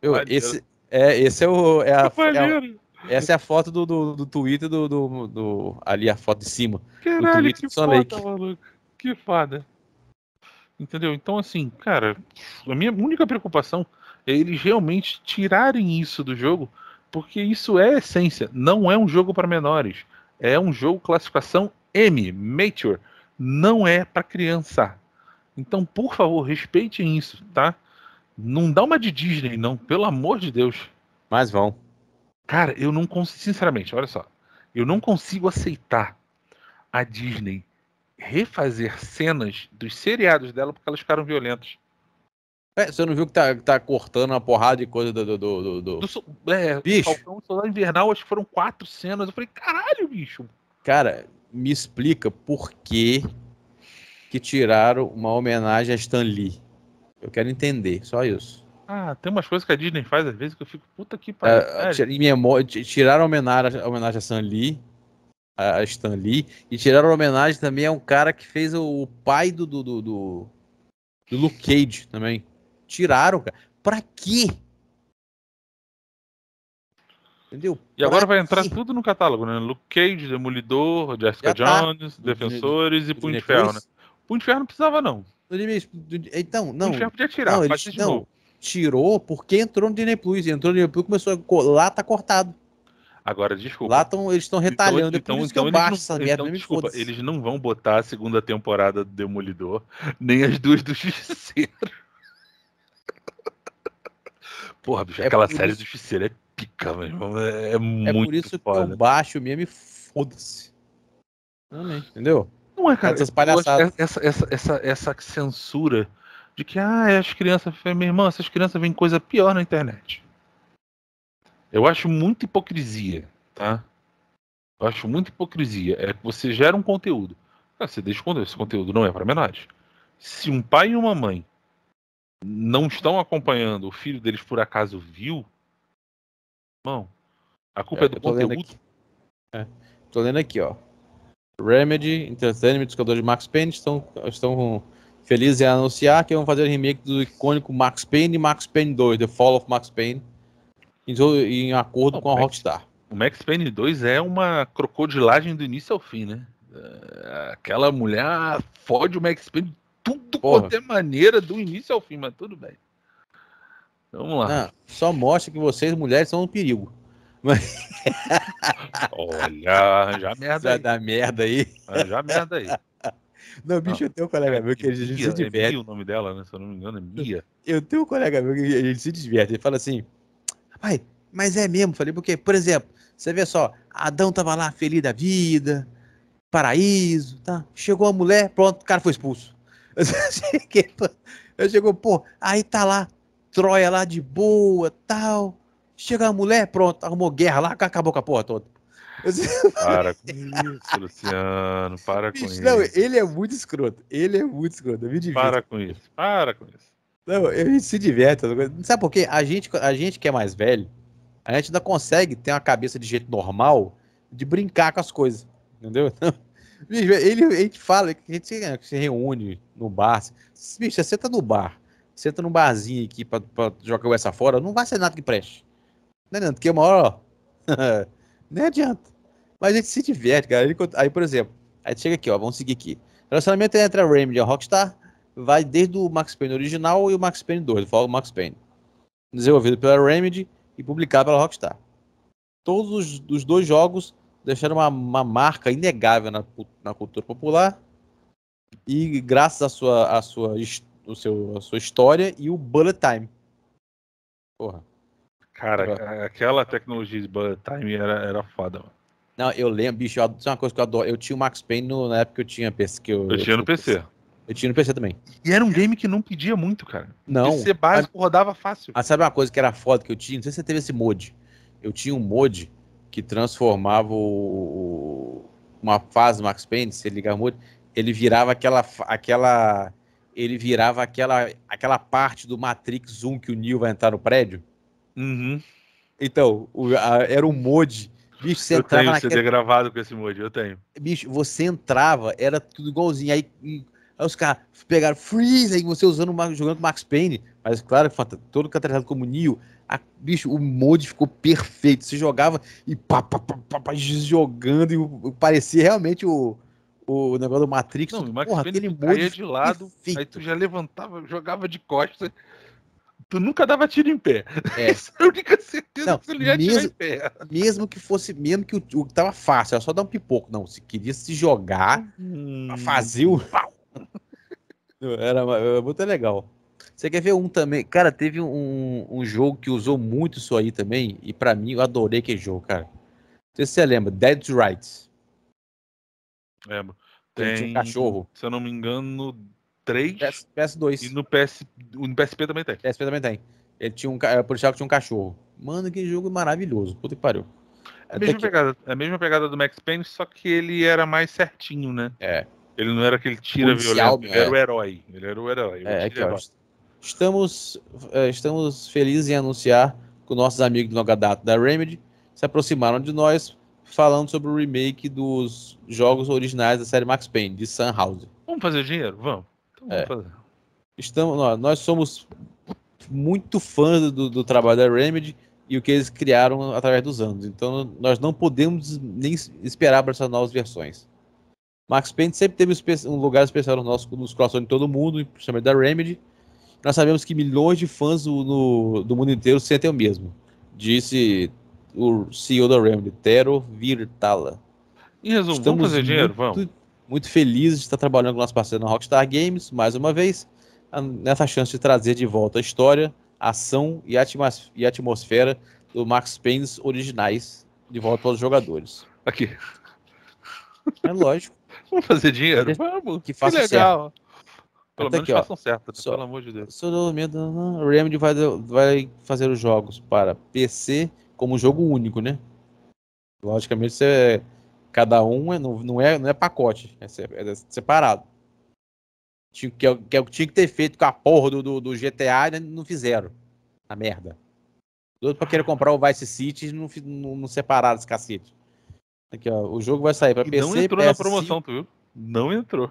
Eu, esse, é, esse é o. É a, é a, essa é a foto do, do, do Twitter do, do, do, Ali a foto de cima. Caralho, que foda, maluco. Que foda. Entendeu? Então, assim, cara, a minha única preocupação é eles realmente tirarem isso do jogo, porque isso é essência. Não é um jogo para menores. É um jogo classificação M, Mature. Não é para criança. Então, por favor, respeitem isso, tá? Não dá uma de Disney, não, pelo amor de Deus. Mas vão. Cara, eu não consigo, sinceramente, olha só. Eu não consigo aceitar a Disney refazer cenas dos seriados dela porque elas ficaram violentas. É, você não viu que tá, tá cortando uma porrada de coisa do. do, do, do... do é, bicho. Falcão Solar Invernal, acho que foram quatro cenas. Eu falei, caralho, bicho. Cara, me explica por que, que tiraram uma homenagem a Stan Lee. Eu quero entender, só isso. Ah, tem umas coisas que a Disney faz às vezes que eu fico puta que é, pariu. memória, é, tiraram homenagem, homenagem a Stan Lee, a Stan Lee, e tiraram homenagem também a um cara que fez o, pai do, do, do, do Luke Cage também. Tiraram, cara. Pra quê? Entendeu? E pra agora vai quê? entrar tudo no catálogo, né? Luke Cage, Demolidor, Jessica tá. Jones, Defensores e Punho de Ferro, né? Punho de Ferro não precisava, não. No limite. Então, não. podia tirar, não, eles, não tirou porque entrou no Disney Plus. E entrou no Disney Plus e começou a. Lá tá cortado. Agora, desculpa. Lá tão, eles estão então, retalhando, é então, então, então, baixo, eles não, merda, então desculpa, eles não vão botar a segunda temporada do Demolidor, nem as duas do (laughs) Justiceiro. Porra, bicho, é aquela série isso... do Justiceiro é pica, mesmo. É, é muito É por isso foda. que eu baixo mesmo e foda-se. Entendeu? Não é, cara. Essas palhaçadas. É essa, essa, essa, essa censura de que, ah, é, as crianças. É, Minha irmã, essas crianças veem coisa pior na internet. Eu acho muita hipocrisia, tá? Eu acho muita hipocrisia. É que você gera um conteúdo. Cara, ah, você deixa o conteúdo. Esse conteúdo não é para menores. Se um pai e uma mãe não estão acompanhando, o filho deles por acaso viu, irmão, a culpa é, é do conteúdo. É. Tô lendo aqui, ó. Remedy Entertainment, os criadores de Max Payne, estão, estão felizes em anunciar que vão fazer o remake do icônico Max Payne e Max Payne 2, The Fall of Max Payne, em, em acordo com a Max, Rockstar. O Max Payne 2 é uma crocodilagem do início ao fim, né? É, aquela mulher fode o Max Payne de tudo quanto é maneira, do início ao fim, mas tudo bem. Vamos lá. só mostra que vocês, mulheres, são um perigo. Mas... (laughs) Olha, já merda já aí. dá merda aí. Ah, já merda aí. (laughs) Não, bicho, não. eu tenho um colega é, meu que a gente Mia, se é diverte. É o nome dela, né? Se eu não me engano, é Mia. Eu tenho um colega meu que ele se diverte. Ele fala assim, rapaz, mas é mesmo. Falei, porque, por exemplo, você vê só, Adão tava lá feliz da vida, paraíso, tá? Chegou a mulher, pronto, o cara foi expulso. (laughs) eu chegou, pô, aí tá lá, Troia lá de boa, tal. Chega a mulher, pronto, arrumou guerra lá, acabou com a porra toda. Para (laughs) com isso, Luciano. Para Bicho, com isso. Não, ele é muito escroto. Ele é muito escroto. É para com isso. Para com isso. Não, a gente se diverte. Sabe por quê? A gente, a gente que é mais velho, a gente ainda consegue ter uma cabeça de jeito normal de brincar com as coisas. Entendeu? (laughs) bicho, ele, a gente fala, a gente se, se reúne no bar. Bicho, você senta tá no bar, senta tá num barzinho aqui pra, pra jogar essa fora, não vai ser nada que preste. Não adianta, porque é uma hora, ó. (laughs) nem adianta. Mas a gente se diverte, cara. Aí, por exemplo, aí chega aqui, ó. Vamos seguir aqui. Relacionamento entre a Remedy e a Rockstar vai desde o Max Payne original e o Max Payne 2, do Max Payne. Desenvolvido pela Remedy e publicado pela Rockstar. Todos os, os dois jogos deixaram uma, uma marca inegável na, na, cultura popular e graças à sua, à sua, ao seu, à sua história e o bullet time. Porra. Cara, aquela tecnologia de time era, era foda, mano. Não, eu lembro, bicho, eu, é uma coisa que eu adoro. Eu tinha o Max Payne no, na época que eu tinha PC. Que eu, eu tinha no PC. PC. Eu tinha no PC também. E era um game que não pedia muito, cara. Não. PC básico mas, rodava fácil. Ah, sabe uma coisa que era foda que eu tinha? Não sei se você teve esse mod. Eu tinha um mod que transformava o, uma fase do Max Payne, se ele o mod, ele virava aquela. aquela ele virava aquela, aquela parte do Matrix 1 que o Neo vai entrar no prédio. Uhum. Então, o, a, era um mod. Bicho, você eu entrava tenho naquela... CD gravado com esse mod, eu tenho. Bicho, você entrava, era tudo igualzinho. Aí, aí os caras pegaram Freeze, aí você usando, jogando Max Payne. Mas claro, todo catalisado como Neo, a, bicho, o mod ficou perfeito. Você jogava e pá, pá, pá, pá, pá jogando e parecia realmente o, o negócio do Matrix. Não, o Max Porra, Payne aquele mod de lado, perfeito. aí tu já levantava, jogava de costas tu nunca dava tiro em pé. É. (laughs) Essa é a única certeza não, que mesmo, em pé. Mesmo que fosse, mesmo que o, o tava fácil, era só dar um pipoco. Não, se queria se jogar, hum. fazer o pau. (laughs) Era, era, muito legal. Você quer ver um também? Cara, teve um, um jogo que usou muito isso aí também, e para mim eu adorei aquele jogo, cara. Não sei se você lembra, Dead Rights. Lembro. Tem, um cachorro. Se eu não me engano, 3 PS, PS2. E no, PS, no PSP também tem. PSP também tem. Ele tinha um, é, policial que tinha um cachorro. Mano, que jogo maravilhoso. Puta que pariu. É a, mesma que... Pegada, é a mesma pegada do Max Payne, só que ele era mais certinho, né? É. Ele não era aquele tira violão violento, ele é. era o herói. Ele era o herói. É, aqui, ó, estamos, é, estamos felizes em anunciar que nossos amigos de longa data da Remedy se aproximaram de nós falando sobre o remake dos jogos originais da série Max Payne, de Sunhouse. Vamos fazer dinheiro? Vamos. Então é. Estamos, nós, nós somos muito fãs do, do trabalho da Remedy e o que eles criaram através dos anos. Então nós não podemos nem esperar para essas novas versões. Max Payne sempre teve um lugar especial no nosso, nos corações de todo mundo, principalmente da Remedy. Nós sabemos que milhões de fãs do, no, do mundo inteiro sentem o mesmo, disse o CEO da Remedy, Tero Virtala. Em resumo, Estamos vamos fazer dinheiro, vamos muito feliz de estar trabalhando com nosso parceiro na Rockstar Games, mais uma vez, nessa chance de trazer de volta a história, a ação e a, e a atmosfera do Max Payne originais de volta para os jogadores. Aqui. É lógico. (laughs) Vamos fazer dinheiro? Vamos. Que, faça que legal. Certo. Tá pelo menos aqui, façam certo, né? pelo amor de Deus. Só do Remedy vai, vai fazer os jogos para PC como jogo único, né? Logicamente, você Cada um é, não, não, é, não é pacote, é, é separado. Tinha, que, é, que é o que tinha que ter feito com a porra do, do, do GTA e né, não fizeram. A merda. Doido pra querer comprar o Vice City e não, não, não separaram esse cacete. Aqui, ó, o jogo vai sair pra e PC, Não entrou PS5. na promoção, tu viu? Não entrou.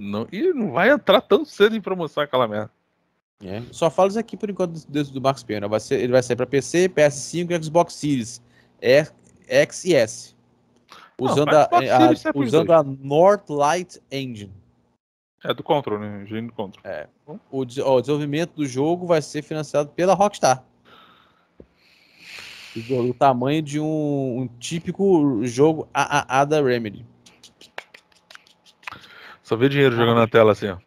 Não, e não vai entrar tão cedo em promoção aquela merda. É. Só falo isso aqui por enquanto do, do Marcos Pena. Vai ser, ele vai sair para PC, PS5 e Xbox Series. X e S usando, não, a, é, a usando a Northlight Engine. É do Control, né? Engine do Control. É. O, o, desenvolvimento do jogo vai ser financiado pela Rockstar. Do, do tamanho de um, um, típico jogo AAA da Remedy. Só vê dinheiro jogando na tela assim, ó.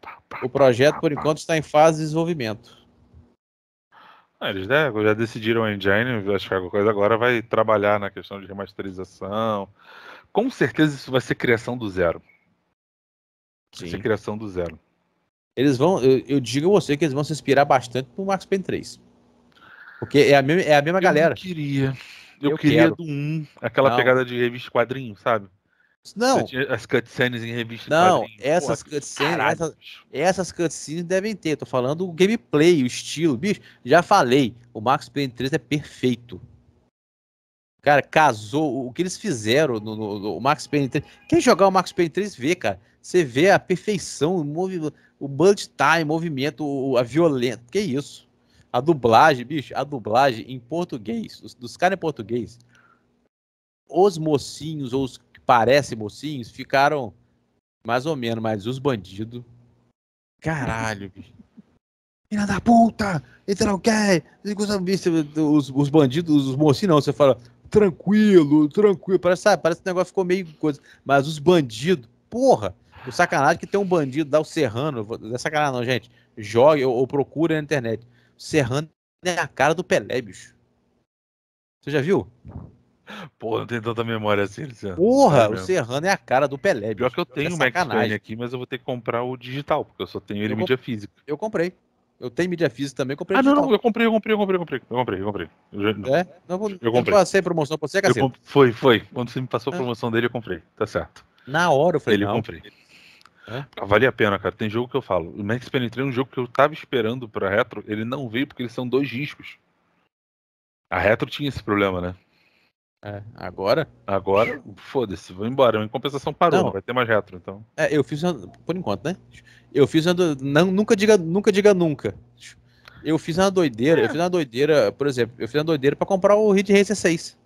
O projeto, por enquanto, está em fase de desenvolvimento. Ah, eles né, já decidiram a engine, acho que alguma coisa agora vai trabalhar na questão de remasterização, com certeza isso vai ser criação do zero. Sim. Vai ser criação do zero. Eles vão, eu, eu digo a você que eles vão se inspirar bastante no Max Payne 3. Porque é a mesma, é a mesma eu galera. Queria. Eu, eu queria quero. do 1, um, aquela não. pegada de revista quadrinho, sabe? Não. As cutscenes em revista Não, essas cutscenes, essas, essas, cutscenes devem ter. Tô falando o gameplay, o estilo, bicho. Já falei, o Max Payne 3 é perfeito. Cara, casou. O que eles fizeram no, no, no Max Payne 3. Quem jogar o Max Payne 3 vê, cara. Você vê a perfeição, o, movi o bullet time, movimento, o, a violência. Que isso? A dublagem, bicho, a dublagem em português, os, dos caras em português. Os mocinhos, ou os que parecem mocinhos, ficaram mais ou menos, mas os bandidos. Caralho, bicho. Filha da puta! Entra o quê? os bandidos, os mocinhos, não. Você fala, tranquilo, tranquilo. Parece, sabe, parece que o negócio ficou meio coisa. Mas os bandidos, porra, o sacanagem que tem um bandido dá o Serrano, não é sacanagem não, gente. Jogue ou, ou procura na internet. O Serrano é a cara do Pelé, bicho. Você já viu? Pô, não tem tanta memória assim, Luciano. Porra, é o Serrano é a cara do Pelé. Bicho. Pior que eu é tenho é um aqui, mas eu vou ter que comprar o digital, porque eu só tenho ele em mídia física. Eu comprei. Eu tenho mídia física também, comprei. Ah, não, não, eu comprei, eu comprei, eu comprei, eu comprei, eu comprei, eu comprei. Eu, é? Não, eu, eu passei promoção pra você, cacete. Comp... Foi, foi. Quando você me passou a ah. promoção ah. dele, eu comprei. Tá certo. Na hora eu falei, Ele não. comprei. É? Vale a pena, cara. Tem jogo que eu falo. O Max Penetrei é um jogo que eu tava esperando pra Retro, ele não veio porque eles são dois discos. A Retro tinha esse problema, né? É, agora? Agora, foda-se, vou embora. Em compensação parou, não. não. vai ter mais retro, então. É, eu fiz uma, por enquanto, né? Eu fiz uma não, nunca diga, nunca diga nunca. Eu fiz uma doideira, é. eu fiz uma doideira, por exemplo, eu fiz uma doideira para comprar o Ridge Racer 6.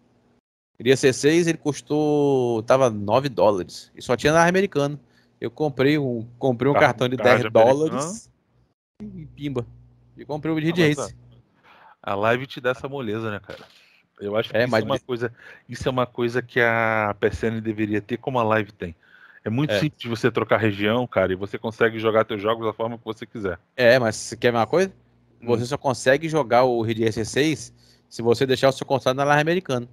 Queria ser 6, ele custou, tava 9 dólares. E só tinha na americana. Eu comprei um, comprei um cartão de 10 dólares e pimba. E comprei o Ridge ah, Racer. A live te dá essa moleza, né, cara? Eu acho que é, isso, mas... é uma coisa, isso é uma coisa que a PSN deveria ter, como a Live tem. É muito é. simples você trocar região, cara, e você consegue jogar seus jogos da forma que você quiser. É, mas você quer uma coisa? Hum. Você só consegue jogar o RDS6 se você deixar o seu contrato na Live americana.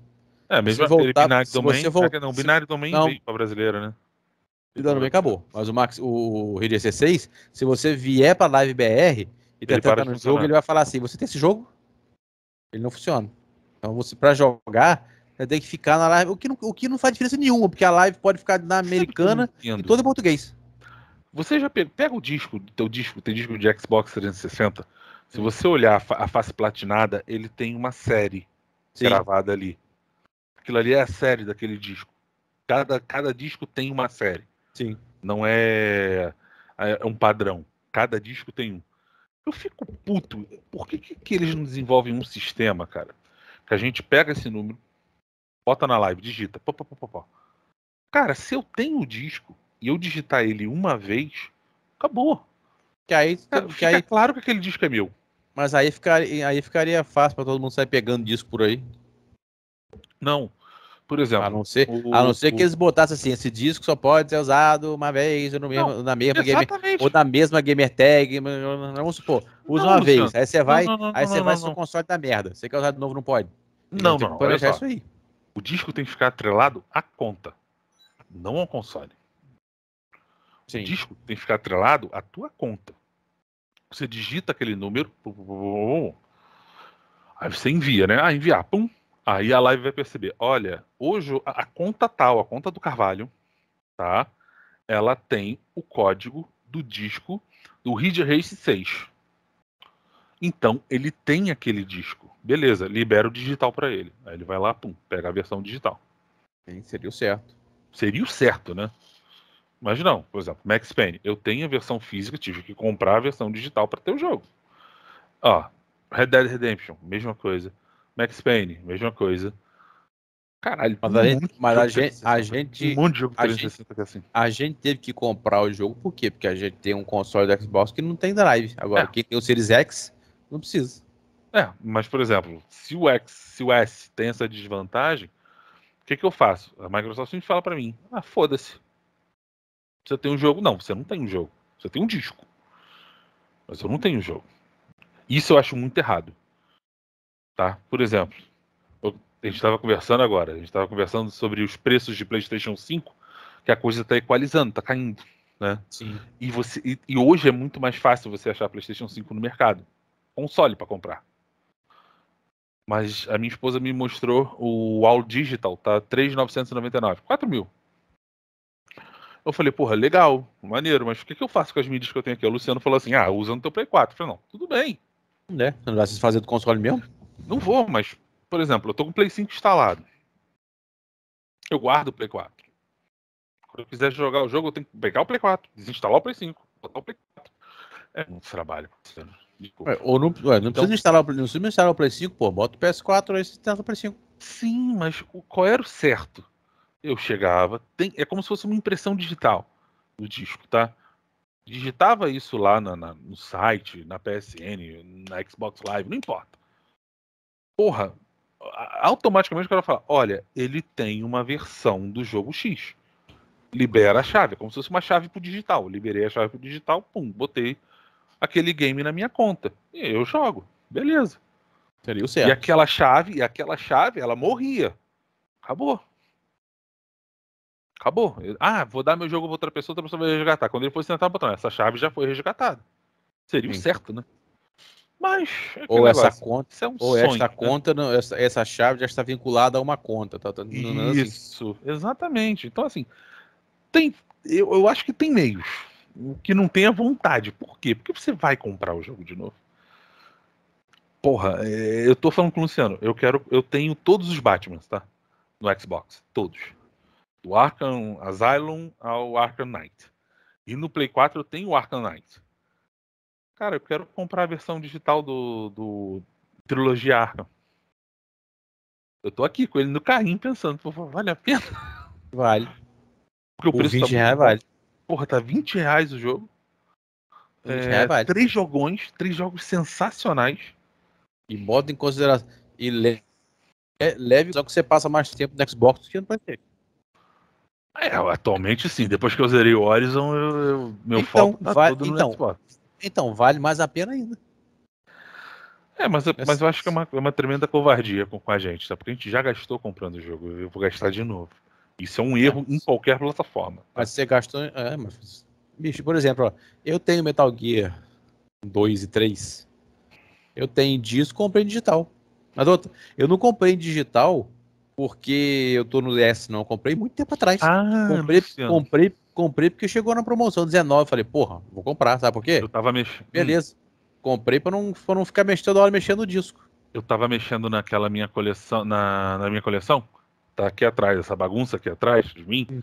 É, mesmo se voltar, binário se domain, você voltar, não, binário também não, veio pra brasileira, né? Binário domain acabou. Mas o Max, o, RDS6, se você vier pra Live BR e tentar entrar no jogo, ele vai falar assim, você tem esse jogo? Ele não funciona. Então, você para jogar, você tem que ficar na live, o que, não, o que não faz diferença nenhuma, porque a live pode ficar na americana e toda em português. Você já pega, pega o disco, teu disco, tem disco de Xbox 360. Se você olhar a face platinada, ele tem uma série Sim. gravada ali. Aquilo ali é a série daquele disco. Cada, cada disco tem uma série. Sim. Não é, é, é um padrão. Cada disco tem um. Eu fico puto. Por que, que eles não desenvolvem um sistema, cara? que a gente pega esse número, bota na live, digita. Pô, pô, pô, Cara, se eu tenho o disco e eu digitar ele uma vez, acabou. Que aí, Cara, que aí claro que aquele disco é meu. Mas aí ficaria, aí ficaria fácil para todo mundo sair pegando disco por aí. Não. Por exemplo. A não ser, o, a não ser o, que eles botassem assim, esse disco só pode ser usado uma vez no mesmo, não, na mesma gamer, ou na mesma gamer tag, vamos supor, usa não, uma Luciano. vez, aí você vai, não, aí você vai não, seu console da tá merda. Você quer usar de novo, não pode. Não, não, olha é só. isso aí. O disco tem que ficar atrelado à conta, não ao console. Sim. O disco tem que ficar atrelado à tua conta. Você digita aquele número, aí você envia, né? Ah, enviar, pum, Aí a live vai perceber, olha, hoje a, conta tal, a conta do Carvalho, tá? Ela tem o código do disco do Ridge Race 6. Então ele tem aquele disco. Beleza, libera o digital para ele. Aí ele vai lá, pum, pega a versão digital. Sim, seria o certo. Seria o certo, né? Mas não, por exemplo, Max Payne, eu tenho a versão física, tive que comprar a versão digital para ter o jogo. Ó, Red Dead Redemption, mesma coisa. Max Payne, mesma coisa. Caralho, mas a gente, mas a gente, é assim. a gente, um monte de jogo 360 que é assim. A gente teve que comprar o jogo, por quê? Porque a gente tem um console do Xbox que não tem drive. Agora, é. quem tem o Series X, não precisa. É, mas por exemplo, se o X, se o S tem essa desvantagem, o que, que eu faço? A Microsoft sempre fala para mim: ah, foda-se. Você tem um jogo? Não, você não tem um jogo. Você tem um disco. Mas eu não tenho um jogo. Isso eu acho muito errado. Tá? Por exemplo, a gente estava conversando agora, a gente estava conversando sobre os preços de PlayStation 5, que a coisa está equalizando, está caindo. Né? Sim. E, você, e, e, hoje é muito mais fácil você achar PlayStation 5 no mercado. Console para comprar. Mas a minha esposa me mostrou o All Digital, tá 3.999, 4 mil. Eu falei, porra, legal, maneiro, mas o que, que eu faço com as mídias que eu tenho aqui? O Luciano falou assim, ah, usa no teu Play 4. Eu falei, não, tudo bem. Né? Não dá se fazer do console mesmo? Não vou, mas, por exemplo, eu tô com o Play 5 instalado. Eu guardo o Play 4. Quando eu quiser jogar o jogo, eu tenho que pegar o Play 4, desinstalar o Play 5, botar o Play 4. É muito trabalho. É, ou não, ué, não então, precisa instalar, não precisa instalar o Play 5, pô, bota o PS4 aí você instala o Play 5. Sim, mas o, qual era o certo? Eu chegava, tem, é como se fosse uma impressão digital do disco, tá? Digitava isso lá na, na, no site, na PSN, na Xbox Live, não importa porra, automaticamente o cara fala: olha, ele tem uma versão do jogo X. Libera a chave, como se fosse uma chave pro digital. Liberei a chave pro digital, pum, botei aquele game na minha conta. E eu jogo. Beleza. Seria o certo. E aquela chave, e aquela chave, ela morria. Acabou. Acabou. Ah, vou dar meu jogo pra outra pessoa, outra pessoa vai resgatar. Quando ele for sentar no botão, essa chave já foi resgatada. Seria Sim. o certo, né? Mas. É ou negócio, essa conta. É um ou sonho, né? conta, essa, essa, chave já está vinculada a uma conta. Tá, tá, não, é assim. isso, assim. exatamente. Então, assim, tem. Eu, eu acho que tem meios. O que não tem é vontade. Por quê? Porque você vai comprar o jogo de novo. Porra, é, eu tô falando com o Luciano, eu quero. Eu tenho todos os Batmans, tá? No Xbox. Todos. Do Arkham Asylum ao Arkham Knight. E no Play 4 eu tenho o Arkham Knight. Cara, eu quero comprar a versão digital do, do Trilogia Arkham. Eu tô aqui com ele no carrinho pensando, pô, vale a pena? Vale. Porque o Por preço 20 tá... reais vale. Porra, tá 20 reais o jogo. 20 é, reais vale. Três jogões, três jogos sensacionais. E bota em consideração. E le... é, leve, só que você passa mais tempo no Xbox do que no PC. É, atualmente sim. Depois que eu zerei o Horizon, eu, eu, meu então, foco tá vai, todo no então, Xbox. Então, vale mais a pena ainda. É, mas, eu, mas eu acho que é uma, é uma tremenda covardia com, com, a gente, tá? Porque a gente já gastou comprando o jogo, eu vou gastar de novo. Isso é um é. erro é, em qualquer plataforma. Tá? Mas você gastou. É, mas. Bicho, por exemplo, ó, eu tenho Metal Gear 2 e 3. Eu tenho disco, comprei digital. Mas outra, eu não comprei digital porque eu tô no DS, não. Eu comprei muito tempo atrás. Ah, comprei, comprei Comprei porque chegou na promoção 19. Falei, porra, vou comprar, sabe por quê? Eu tava mexendo. Hum. Beleza. Comprei pra não, pra não ficar mexendo toda hora mexendo no disco. Eu tava mexendo naquela minha coleção. Na, na minha coleção. Tá aqui atrás, essa bagunça aqui atrás de mim. Hum.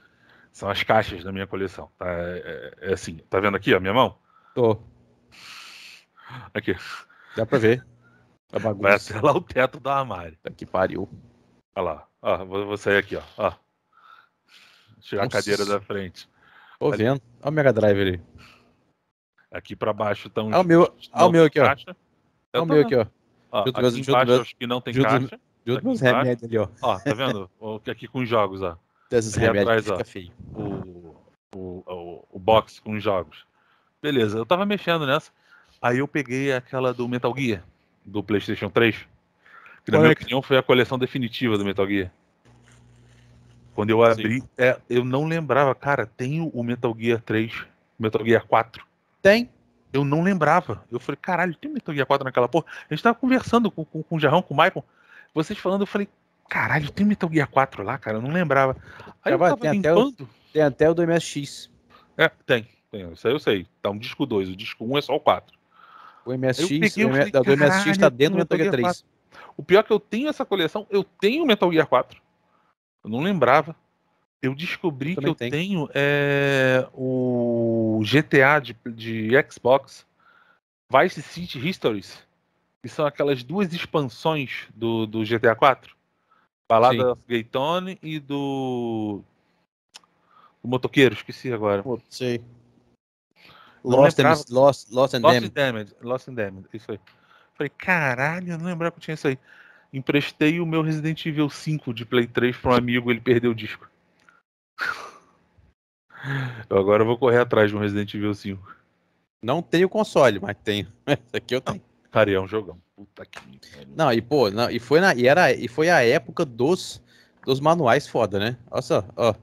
São as caixas da minha coleção. Tá, é, é, é assim, tá vendo aqui a minha mão? Tô. Aqui. Dá pra ver. A bagunça. Vai até lá o teto da armário. Tá que pariu. Olha lá. Ó, vou, vou sair aqui, ó. ó. Tirar Nossa. a cadeira da frente. Tô ali. vendo. Olha o Mega Drive ali. Aqui pra baixo estão. Olha o meu, olha o meu aqui, ó. Olha o meu aqui, ó. ó junto aqui meus, embaixo, acho que não tem junto, caixa. Junto meus remédios ali, ó. Ó, tá vendo? É aqui com os jogos, ó. esses remédios fica ó. Feio. O, o, o, o box com os jogos. Beleza, eu tava mexendo nessa. Aí eu peguei aquela do Metal Gear, do PlayStation 3. Que, na Olha minha que... opinião, foi a coleção definitiva do Metal Gear. Quando eu abri, é, eu não lembrava. Cara, tem o Metal Gear 3, Metal Gear 4. Tem. Eu não lembrava. Eu falei, caralho, tem Metal Gear 4 naquela porra? A gente tava conversando com, com, com o Jarrão, com o Michael. Vocês falando, eu falei, caralho, tem Metal Gear 4 lá, cara? Eu não lembrava. Aí eu tava tem, limpando. até o, tem até o do MSX. É, tem. tem isso aí eu sei. Tá um disco 2. O disco 1 um é só o 4. O MSX, peguei, o, falei, MSX tá dentro do Metal Gear 3. 4. O pior é que eu tenho essa coleção, eu tenho o Metal Gear 4. Eu não lembrava. Eu descobri que eu tenho é, o GTA de, de Xbox Vice City Histories, que são aquelas duas expansões do, do GTA 4. Balada Sim. of Gaytone e do. O motoqueiro, esqueci agora. Sei. Lost, and, lost, lost, and lost Lost and Damage. isso aí. Falei, caralho, eu não lembrava que tinha isso aí emprestei o meu Resident Evil 5 de Play 3 para um amigo, ele perdeu o disco. eu agora vou correr atrás de um Resident Evil 5. Não tenho console, mas tenho. (laughs) Esse aqui eu tenho. Cara, é um jogão. Puta que Não, e pô, não, e foi na e era e foi a época dos dos manuais foda, né? Olha só, ó.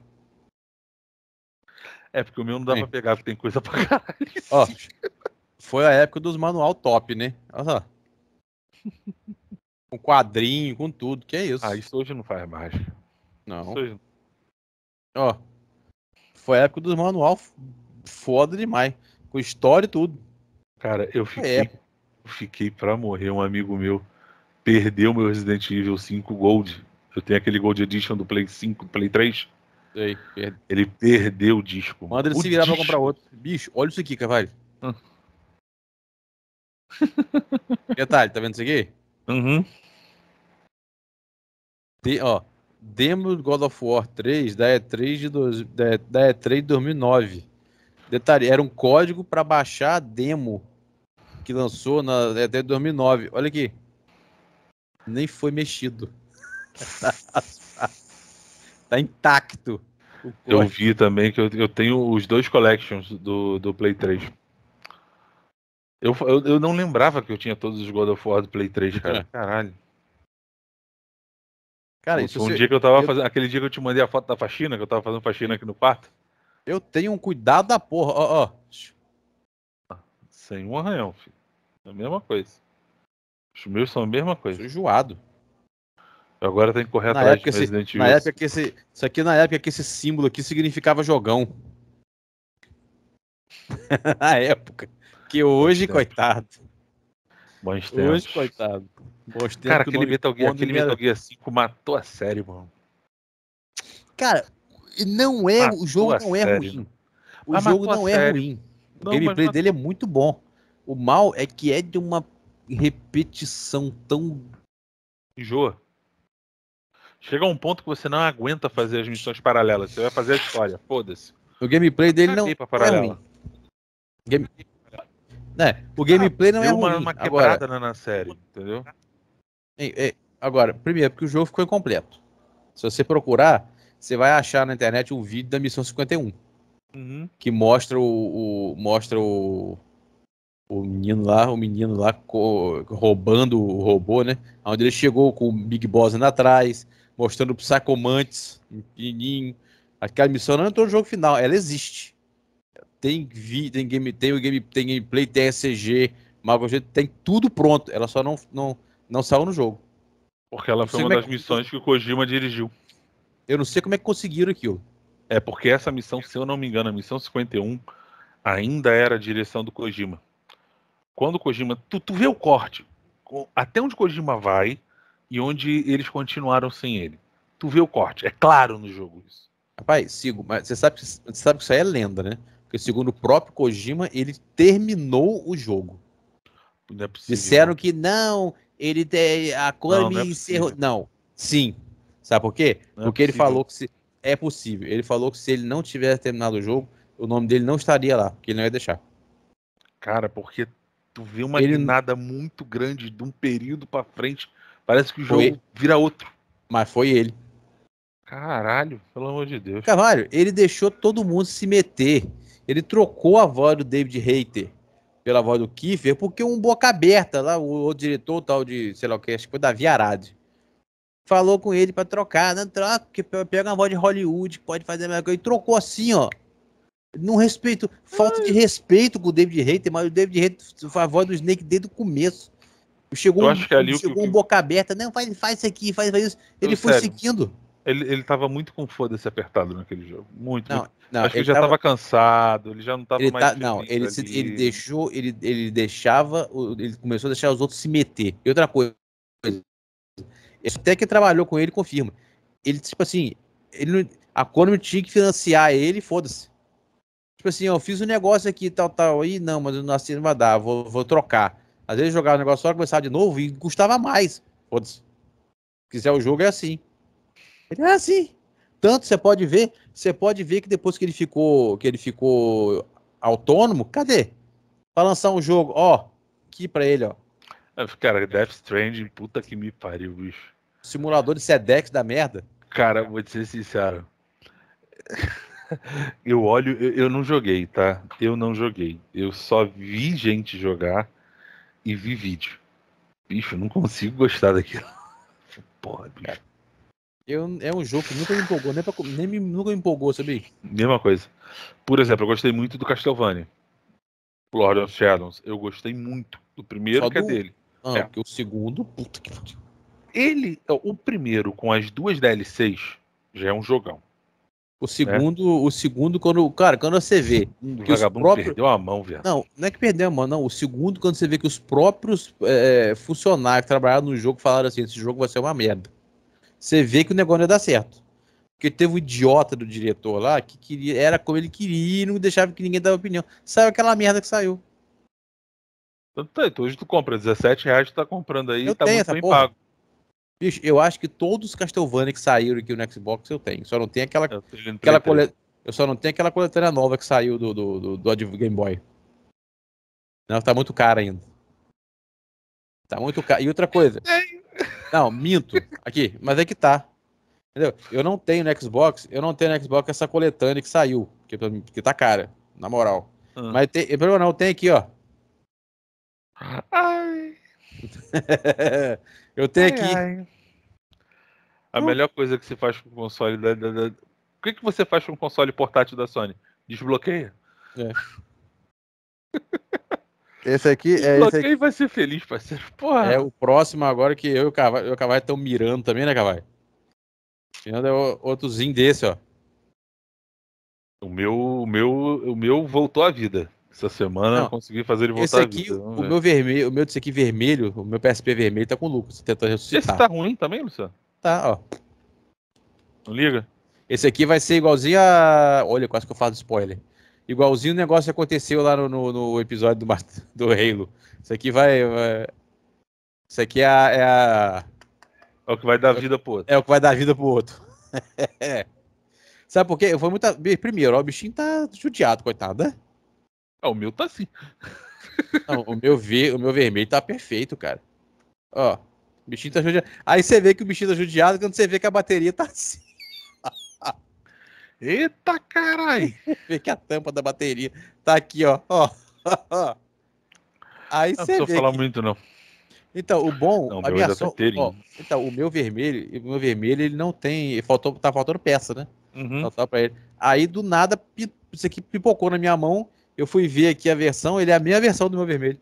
É porque o meu não dá para pegar porque tem coisa para caralho. Ó. Foi a época dos manual top, né? Olha só. (laughs) Com quadrinho, com tudo, que é isso. Ah, isso hoje não faz mais. Não. Hoje... Ó, foi a época dos manual foda demais. Com história e tudo. Cara, eu é. fiquei, é. eu fiquei pra morrer. Um amigo meu perdeu meu Resident Evil 5 Gold. Eu tenho aquele Gold Edition do Play 5, Play 3. Sei, Ele perdeu o disco. Manda ele o se virar disco. pra comprar outro. Bicho, olha isso aqui, Cavalho. Hum. Detalhe, tá vendo isso aqui? Uhum. De, ó, demo God of War 3 da E3 de, dois, da E3 de 2009. Detalhe, era um código para baixar a demo que lançou na E3 de 2009. Olha aqui. Nem foi mexido. (laughs) tá intacto. Eu vi também que eu, eu tenho os dois collections do, do Play 3. Eu, eu, eu, não lembrava que eu tinha todos os God of War do Play 3, cara. É. (laughs) Caralho. Cara, isso um você... dia que eu tava eu... fazendo. Aquele dia que eu te mandei a foto da faxina, que eu tava fazendo faxina aqui no quarto. Eu tenho um cuidado da porra, ó, ó. Sem um arranhão, filho. É a mesma coisa. Os meus são a mesma coisa. Joado. sou enjoado. Agora tem que correr na atrás de Resident esse, Na época que esse, isso aqui na época que esse símbolo aqui significava jogão. (laughs) na época. Porque hoje, coitado. Bons tempos. Hoje, coitado. Bons tempos Cara, aquele Metal, Gear, aquele Metal Gear 5 matou a série, mano. Cara, não é. Matou o jogo não é série. ruim. O mas ah, jogo não é série. ruim. O não, gameplay mas... dele é muito bom. O mal é que é de uma repetição tão. Enjoa. Chega a um ponto que você não aguenta fazer as missões paralelas. Você vai fazer a história. Foda-se. O gameplay dele não. É ruim. Game... Né? O gameplay ah, não é ruim. Uma, uma quebrada agora, né, na série, entendeu? agora, primeiro, porque o jogo ficou incompleto. Se você procurar, você vai achar na internet um vídeo da Missão 51. Uhum. Que mostra o, o, mostra o. O menino lá, o menino lá roubando o robô, né? Onde ele chegou com o Big Boss na atrás, mostrando o Sacomantes, pequenininho. Aquela missão não entrou no jogo final, ela existe tem, vi, tem, game, tem, game, tem gameplay, tem SCG, Mago tem tudo pronto. Ela só não, não, não saiu no jogo. Porque ela foi uma das é que... missões que o Kojima dirigiu. Eu não sei como é que conseguiram aquilo. É porque essa missão, se eu não me engano, a missão 51 ainda era a direção do Kojima. Quando o Kojima. Tu, tu vê o corte. Até onde o Kojima vai e onde eles continuaram sem ele. Tu vê o corte. É claro no jogo isso. Rapaz, sigo, mas você sabe, você sabe que isso aí é lenda, né? Porque, segundo o próprio Kojima, ele terminou o jogo. É Disseram que não, ele te, a Konami não, não é encerrou. Não, sim. Sabe por quê? Não é Porque é ele falou que se. É possível. Ele falou que se ele não tivesse terminado o jogo, o nome dele não estaria lá, porque ele não ia deixar. Cara, porque tu vê uma ele... muito grande de um período para frente, parece que o jogo vira outro. Mas foi ele. Caralho, pelo amor de Deus. Carvalho, ele deixou todo mundo se meter ele trocou a voz do David Reiter pela voz do Kiefer, porque um boca aberta lá, o, o diretor tal de, sei lá o que, acho que foi Davi Arade, falou com ele para trocar, não né, troca, que pega uma voz de Hollywood, pode fazer a mesma coisa, e trocou assim, ó. Não respeito, falta de respeito com o David Reiter, mas o David Reiter foi a voz do Snake desde o começo. Chegou, um, é chegou um boca aberta, não, faz, faz isso aqui, faz, faz isso. Ele foi sério. seguindo. Ele, ele tava muito com foda-se apertado naquele jogo. Muito, não, muito. Não, Acho que ele já tava... tava... cansado, ele já não tava ele mais. Tá, não, ele, se, ele deixou, ele, ele deixava, ele começou a deixar os outros se meter. E outra coisa, até que trabalhou com ele confirma. Ele, tipo assim, ele, a Konami tinha que financiar ele, foda-se. Tipo assim, eu fiz um negócio aqui, tal, tal, aí não, mas eu não assino, vai dar, vou, vou trocar. Às vezes jogava o negócio só, começava de novo e custava mais, foda-se. Se quiser é o jogo é assim. Ele, é, ah, sim. Tanto você pode ver, você pode ver que depois que ele ficou, que ele ficou autônomo, cadê? Pra lançar um jogo, ó, aqui pra ele, ó. É, cara, Death Stranding, puta que me pariu, bicho. Simulador de Sedex da merda. Cara, vou te ser sincero. (laughs) eu olho, eu, eu, não joguei, tá? Eu não joguei. Eu só vi gente jogar e vi vídeo. Bicho, eu não consigo gostar daquilo. (laughs) Porra, bicho. Eu, é um jogo que nunca me empolgou, nem, pra, nem me, nunca me empolgou, sabia? Mesma coisa. Por exemplo, eu gostei muito do Castlevania. Lord of Shadows. Eu gostei muito do primeiro Só que é do... é dele. Ah, é. o segundo, puta que Ele, o primeiro com as duas DLCs, já é um jogão. O né? segundo, o segundo quando, cara, quando você vê o vagabundo próprios... perdeu a mão, velho. Não, não é que perdeu a mão, não. O segundo quando você vê que os próprios é, funcionários que trabalharam no jogo falaram assim, esse jogo vai ser uma merda você vê que o negócio não ia dar certo. Porque teve um idiota do diretor lá que queria, era como ele queria e não deixava que ninguém dava opinião. Saiu aquela merda que saiu. Então, tá, hoje tu compra 17 reais, tu tá comprando aí eu tá muito bem porra. pago. Bicho, eu acho que todos os Castlevania que saíram aqui no Xbox eu tenho. Só não tem aquela, aquela coletânea. Eu só não tenho aquela coletânea nova que saiu do, do, do, do Game Boy. Não, tá muito cara ainda. Tá muito caro. E outra coisa. É, não, minto. Aqui, mas é que tá. Entendeu? Eu não tenho no Xbox, eu não tenho no Xbox essa coletânea que saiu, porque, tá cara, na moral. Uhum. Mas tem, eu não, aqui, ó. Ai. (laughs) eu tenho ai, aqui. Ai. A melhor coisa que se faz com o console da, da, da... O que, que você faz com o console portátil da Sony? Desbloqueia. É. (laughs) Esse aqui é. Esse aqui... vai ser feliz, parceiro. Porra. É o próximo agora que eu e o Cavai, o estão mirando também, né, Cavai? Mirando é outrozinho desse, ó. O meu, o meu, o meu voltou à vida. Essa semana Não, eu consegui fazer ele voltar esse aqui, à vida. O meu vermelho, o meu desse aqui vermelho, o meu PSP vermelho tá com lucro. Você tenta ressuscitar. Esse tá ruim também, Luciano? Tá, ó. Não liga? Esse aqui vai ser igualzinho a. Olha, quase que eu falo spoiler. Igualzinho o negócio aconteceu lá no, no, no episódio do, (laughs) do Halo. Isso aqui vai. vai isso aqui é é a, é o que vai dar é vida pro outro. É o que vai dar vida pro outro. (laughs) Sabe por quê? Foi muita. Primeiro, ó, o bichinho tá judiado, coitado, né? Ah, o meu tá assim. (laughs) Não, o, meu ver... o meu vermelho tá perfeito, cara. Ó, o bichinho tá judiado. Aí você vê que o bichinho tá judiado quando você vê que a bateria tá assim. Eita carai! (laughs) vê que a tampa da bateria tá aqui, ó. ó. Aí não precisa falar que... muito, não. Então, o bom, não, a minha som... ó, Então, o meu vermelho, o meu vermelho, ele não tem. Faltou, tá faltando peça, né? Uhum. Faltou pra ele. Aí do nada, isso aqui pipocou na minha mão. Eu fui ver aqui a versão, ele é a minha versão do meu vermelho.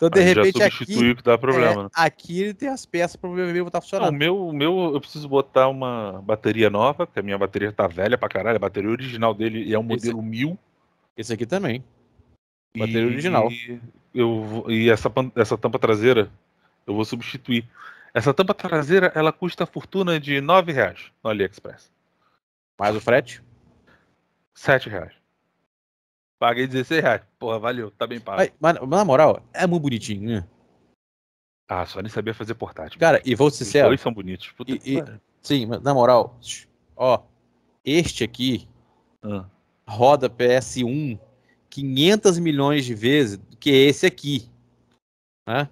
Então, de repente, já aqui, que dá problema. É, né? Aqui ele tem as peças para o meu e-mail tá estar funcionando. Não, o meu, o meu, eu preciso botar uma bateria nova, porque a minha bateria tá velha pra caralho. A bateria original dele é um modelo esse, 1000. Esse aqui também. Bateria e, original. E, eu, e essa, essa tampa traseira eu vou substituir. Essa tampa traseira ela custa a fortuna de 9 reais no AliExpress. Mais o frete? 7 reais. Paguei 16 reais. Porra, valeu, tá bem pago. mas, mas, na moral, é muito bonitinho, né? Ah, só nem sabia fazer portátil. Cara, e vou ser sincero. Os dois são bonitos. Puta e, e, sim, mas na moral, ó, este aqui ah. roda PS1 500 milhões de vezes do que esse aqui. Né?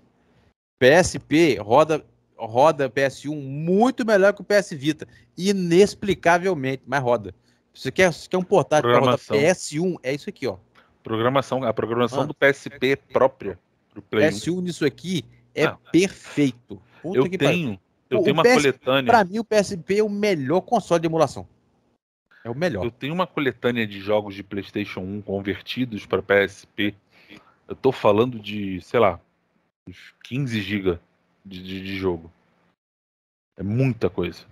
PSP roda roda PS1 muito melhor que o PS Vita. Inexplicavelmente, mas roda. Você quer, você quer um portátil para rodar PS1? É isso aqui, ó. Programação, a programação ah, do PSP é própria. Play PS1 nisso aqui é ah, perfeito. Puta eu tenho, eu o tenho uma PSP, coletânea. Para mim, o PSP é o melhor console de emulação. É o melhor. Eu tenho uma coletânea de jogos de PlayStation 1 convertidos para PSP. Eu tô falando de, sei lá, uns 15 GB de, de, de jogo. É muita coisa.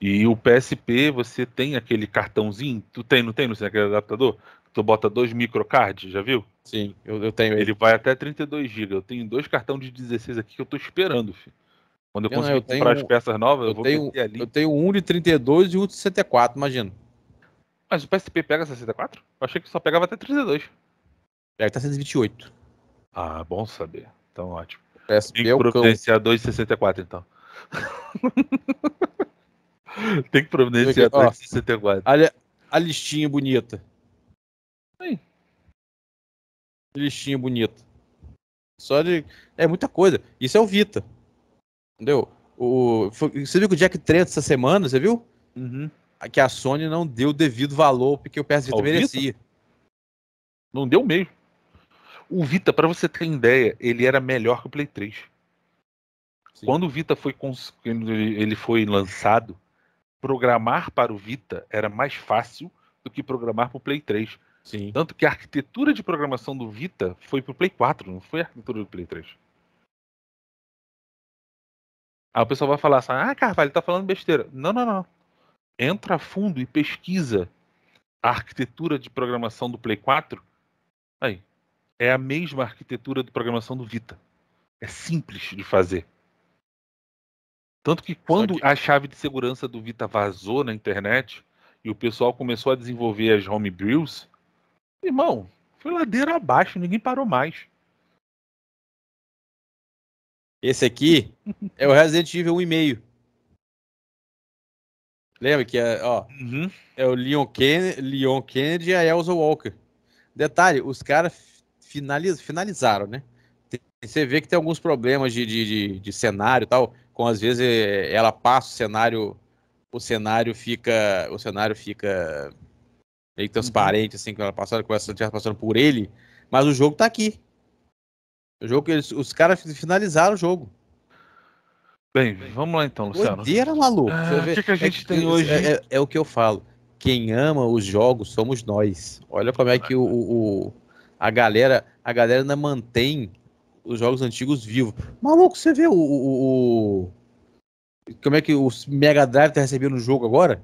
E o PSP, você tem aquele cartãozinho, tu tem, não tem, não sei, aquele adaptador? Tu bota dois microcards, já viu? Sim, eu, eu tenho ele. Ele vai até 32 GB. Eu tenho dois cartões de 16 aqui que eu tô esperando, filho. Quando eu não, conseguir eu comprar tenho, as peças novas, eu, eu vou tenho, ali. Eu tenho um de 32 e um de 64, imagina. Mas o PSP pega 64? Eu achei que só pegava até 32. Pega até 128. Ah, bom saber. Então, ótimo. PSP Tem é o providenciar 264, então. (laughs) (laughs) Tem que providenciar a ó, 64. A, a listinha bonita. Listinha bonita. Só de. É muita coisa. Isso é o Vita. Entendeu? O... Você viu que o Jack Trent essa semana, você viu? Uhum. Ah, que a Sony não deu o devido valor porque o PS Vita merecia. Vita? Não deu mesmo. O Vita, para você ter ideia, ele era melhor que o Play 3. Sim. Quando o Vita foi, cons... ele foi lançado, programar para o Vita era mais fácil do que programar para o Play 3. Sim. Tanto que a arquitetura de programação do Vita foi para o Play 4, não foi a arquitetura do Play 3. Aí o pessoal vai falar assim: ah, Carvalho, tá falando besteira. Não, não, não. Entra a fundo e pesquisa a arquitetura de programação do Play 4. Aí. É a mesma arquitetura de programação do Vita. É simples de fazer. Tanto que quando que... a chave de segurança do Vita vazou na internet e o pessoal começou a desenvolver as homebrews, irmão, foi ladeira abaixo, ninguém parou mais. Esse aqui (laughs) é o Resident Evil 1,5. Lembra que é, ó, uhum. é o Leon, Ken Leon Kennedy e a Elsa Walker. Detalhe, os caras finaliz finalizaram, né? você vê que tem alguns problemas de, de, de, de cenário e tal com às vezes eh, ela passa o cenário, o cenário fica, o cenário fica meio transparente uhum. assim que ela passando, começa passando por ele, mas o jogo tá aqui. O jogo eles, os caras finalizaram o jogo. Bem, vamos lá então, Luciano. Doideira, maluco. Ah, o que, que, a é gente é, tem é, hoje? É, é, o que eu falo. Quem ama os jogos somos nós. Olha como é que o, o a galera, a galera ainda mantém os jogos antigos vivos. Maluco, você vê o, o, o, Como é que o Mega Drive tá recebendo o jogo agora?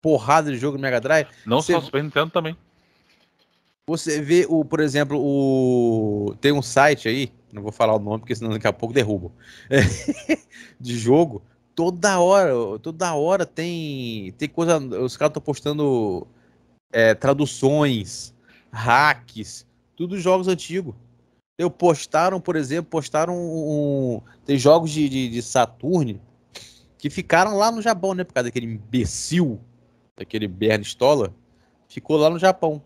Porrada de jogo no Mega Drive. Não você... só o Super Nintendo também. Você vê, o, por exemplo, o. Tem um site aí, não vou falar o nome, porque senão daqui a pouco derrubo (laughs) de jogo. Toda hora, toda hora tem. Tem coisa. Os caras estão postando é, traduções, hacks, tudo jogos antigos. Eu postaram, por exemplo, postaram um, tem jogos de, de, de Saturn que ficaram lá no Japão, né? Por causa daquele imbecil, daquele Stoller, ficou lá no Japão.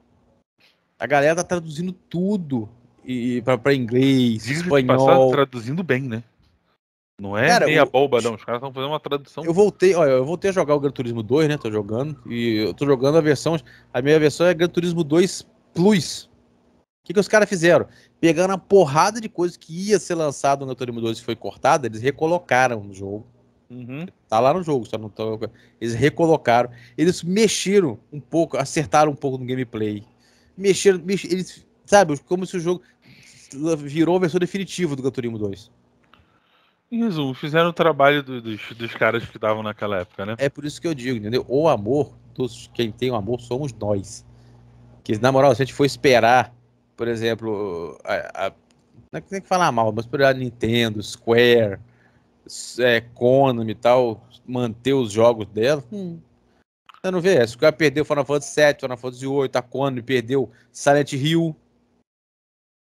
A galera tá traduzindo tudo e para inglês, Diz espanhol. Passado, traduzindo bem, né? Não é cara, meia eu, boba, não. Os caras estão fazendo uma tradução. Eu voltei, olha, eu voltei a jogar o Gran Turismo 2, né? Tô jogando. E eu tô jogando a versão. A minha versão é Gran Turismo 2 Plus. O que, que os caras fizeram? pegaram a porrada de coisa que ia ser lançado no Turismo 2 e foi cortada, eles recolocaram no jogo. Uhum. Tá lá no jogo, só não tô... Eles recolocaram. Eles mexeram um pouco, acertaram um pouco no gameplay. Mexeram, eles, sabe, como se o jogo virou a versão definitiva do Gran Turismo 2. Em resumo, fizeram o trabalho do, dos, dos caras que davam naquela época, né? É por isso que eu digo, entendeu? O amor, dos, quem tem o amor somos nós. Que na moral, se a gente for esperar por exemplo, a, a, não é tem que falar mal, mas por a Nintendo, Square, é, Konami e tal, manter os jogos dela, hum, eu não vejo. A Square perdeu Final Fantasy VII, Final Fantasy 8, a Konami perdeu Silent Hill,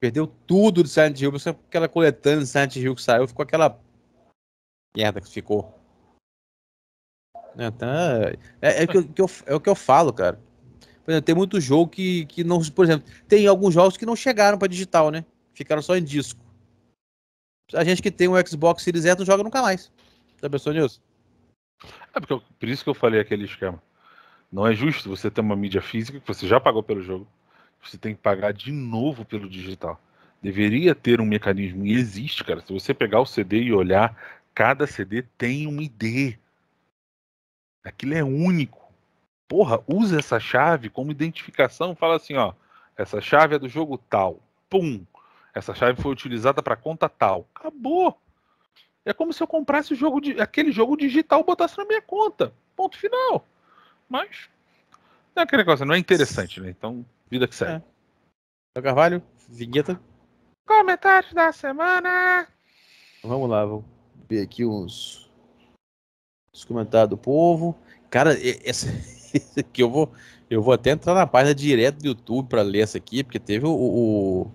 perdeu tudo de Silent Hill, porque aquela coletânea de Silent Hill que saiu ficou aquela merda que ficou. Então, é, é, é, o que eu, é o que eu falo, cara. Por exemplo, tem muito jogo que, que não. Por exemplo, tem alguns jogos que não chegaram para digital, né? Ficaram só em disco. A gente que tem um Xbox Series S não joga nunca mais. Já pensou nisso? É porque eu, por isso que eu falei aquele esquema. Não é justo você ter uma mídia física que você já pagou pelo jogo, você tem que pagar de novo pelo digital. Deveria ter um mecanismo, e existe, cara. Se você pegar o CD e olhar, cada CD tem um ID. Aquilo é único porra, usa essa chave como identificação, fala assim, ó, essa chave é do jogo tal, pum, essa chave foi utilizada para conta tal, acabou. É como se eu comprasse o jogo de, aquele jogo digital e botasse na minha conta, ponto final. Mas é aquele negócio, não é interessante, né? Então, vida que segue. É. Carvalho, vinheta. Comentários da semana. Vamos lá, vou ver aqui uns, uns comentários do povo. Cara, essa, (laughs) que eu vou, eu vou até entrar na página direto do YouTube para ler essa aqui, porque teve o, o,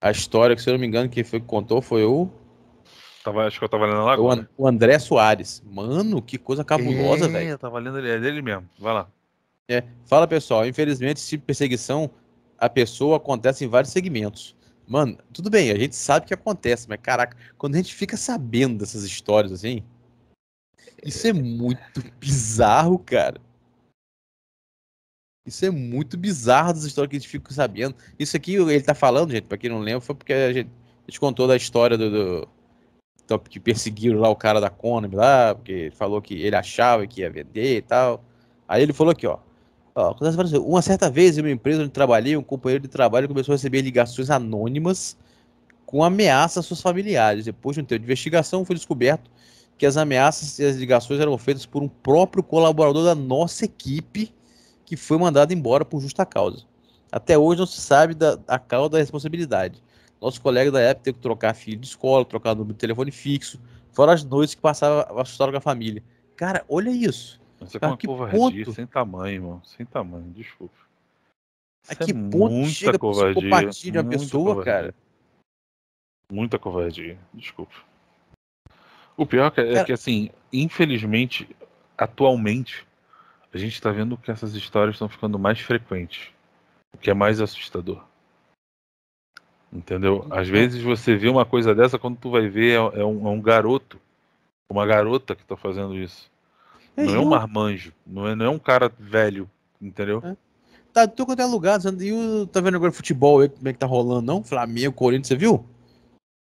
a história que, se eu não me engano, quem foi que contou foi o. Tava, acho que eu tava lendo lá. O, o André Soares. Mano, que coisa cabulosa, é, velho. Eu tava lendo ele, é dele mesmo. Vai lá. É, fala pessoal, infelizmente, esse tipo de perseguição a pessoa acontece em vários segmentos. Mano, tudo bem, a gente sabe que acontece, mas caraca, quando a gente fica sabendo dessas histórias assim, isso é muito bizarro, cara. Isso é muito bizarro das histórias que a gente fica sabendo. Isso aqui ele tá falando, gente, pra quem não lembra, foi porque a gente, a gente contou da história do, do, que perseguiram lá o cara da Konami lá, porque falou que ele achava que ia vender e tal. Aí ele falou aqui, ó. ó uma certa vez em uma empresa onde trabalhei, um companheiro de trabalho começou a receber ligações anônimas com ameaças aos seus familiares. Depois de um tempo de investigação, foi descoberto que as ameaças e as ligações eram feitas por um próprio colaborador da nossa equipe que foi mandado embora por justa causa. Até hoje não se sabe da, a causa da responsabilidade. Nosso colega da época teve que trocar filho de escola, trocar número de telefone fixo, fora as noites que passava assustado com a família. Cara, olha isso. Isso é uma que covardia ponto... sem tamanho, irmão. Sem tamanho, desculpa. Isso a que é ponto chega covardia, psicopatia de uma pessoa, covardia. cara? Muita covardia, desculpa. O pior é, é cara... é que, assim, infelizmente, atualmente, a gente está vendo que essas histórias estão ficando mais frequentes, o que é mais assustador. Entendeu? Às é. vezes você vê uma coisa dessa, quando tu vai ver, é, é um, é um, garoto, uma garota que está fazendo isso. É, não é um marmanjo, não é, não é um cara velho, entendeu? É. Tá tudo quanto é lugar, tá e o, tá vendo agora futebol, aí, como é que tá rolando, não? Flamengo, Corinthians, você viu?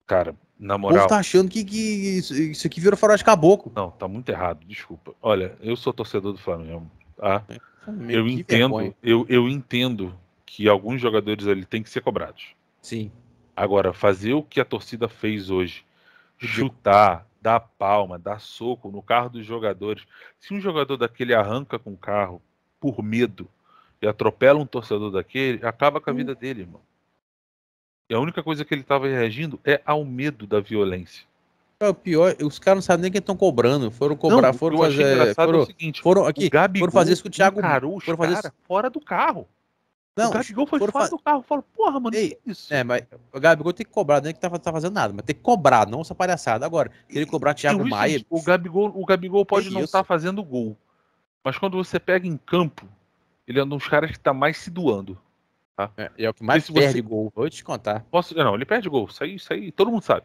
Cara, na moral. Você tá achando que, que isso, isso, aqui virou farol de caboclo. Não, tá muito errado, desculpa. Olha, eu sou torcedor do Flamengo. Tá? Ah, é, Meu, eu entendo, eu, eu entendo que alguns jogadores ali têm que ser cobrados. Sim. Agora, fazer o que a torcida fez hoje, chutar, dar palma, dar soco no carro dos jogadores. Se um jogador daquele arranca com o carro por medo e atropela um torcedor daquele, acaba com a hum. vida dele, irmão. E a única coisa que ele estava reagindo é ao medo da violência. É o pior, os caras não sabem nem quem estão cobrando. Foram cobrar, não, foram fazer. É foram, é seguinte, foram, aqui, Gabigol, foram fazer isso com o Thiago. Encarou foram fazer isso... fora do carro. Não, o Gabigol foi fora fa... do carro. Falo, porra, mano, Ei, que é isso? É, mas o Gabigol tem que cobrar, nem é que tá, tá fazendo nada, mas tem que cobrar, não essa palhaçada. Agora, ele cobrar Thiago Maia. O Gabigol, o Gabigol pode não estar tá fazendo gol, mas quando você pega em campo, ele é um dos caras que tá mais se doando. Tá? É, é o que mais perde você... gol, vou te contar. Posso... Não, ele perde gol, isso aí, isso aí todo mundo sabe.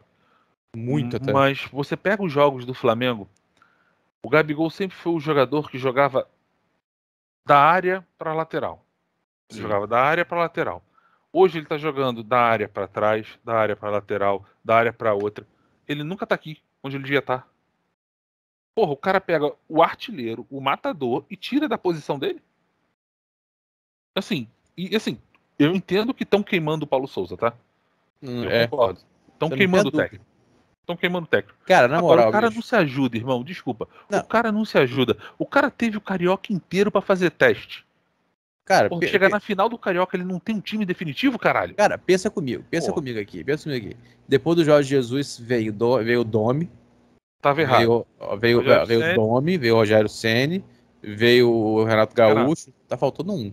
Muito até. Mas você pega os jogos do Flamengo, o Gabigol sempre foi o jogador que jogava da área para lateral. Ele jogava da área para lateral. Hoje ele está jogando da área para trás, da área para lateral, da área para outra. Ele nunca está aqui onde ele devia estar. Tá. Porra, o cara pega o artilheiro, o matador e tira da posição dele? Assim, e assim, eu entendo que estão queimando o Paulo Souza, tá? Hum, eu é. Estão queimando o técnico. Estão queimando técnico. Cara, na Agora, moral. O cara bicho. não se ajuda, irmão. Desculpa. Não. O cara não se ajuda. O cara teve o Carioca inteiro para fazer teste. Cara, Porra, chegar na final do Carioca, ele não tem um time definitivo, caralho. Cara, pensa comigo, pensa Porra. comigo aqui, pensa comigo aqui. Depois do Jorge Jesus veio, do, veio o Domi. Tava errado. Veio, é, veio, o Domi, veio o Rogério Ceni, veio o Renato Gaúcho. Renato. Tá faltando um.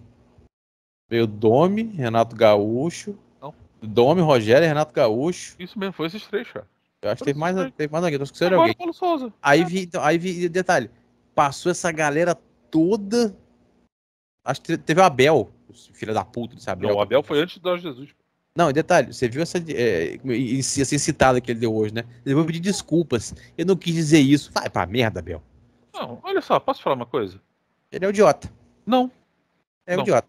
Veio o Domi, Renato Gaúcho. Não. Domi, Rogério e Renato Gaúcho. Isso mesmo, foi esses três, cara. Eu acho que teve mais, teve mais alguém, eu é alguém. Paulo Souza. Aí é. vi, então, aí vi, detalhe, passou essa galera toda. Acho que teve o Abel, filha da puta desse Abel. Não, o Abel foi antes do Jesus. Não, detalhe, você viu essa. É, essa citada que ele deu hoje, né? Ele vai pedir desculpas. Eu não quis dizer isso. Vai pra merda, Abel. Não, olha só, posso falar uma coisa? Ele é um idiota. Não. É um idiota.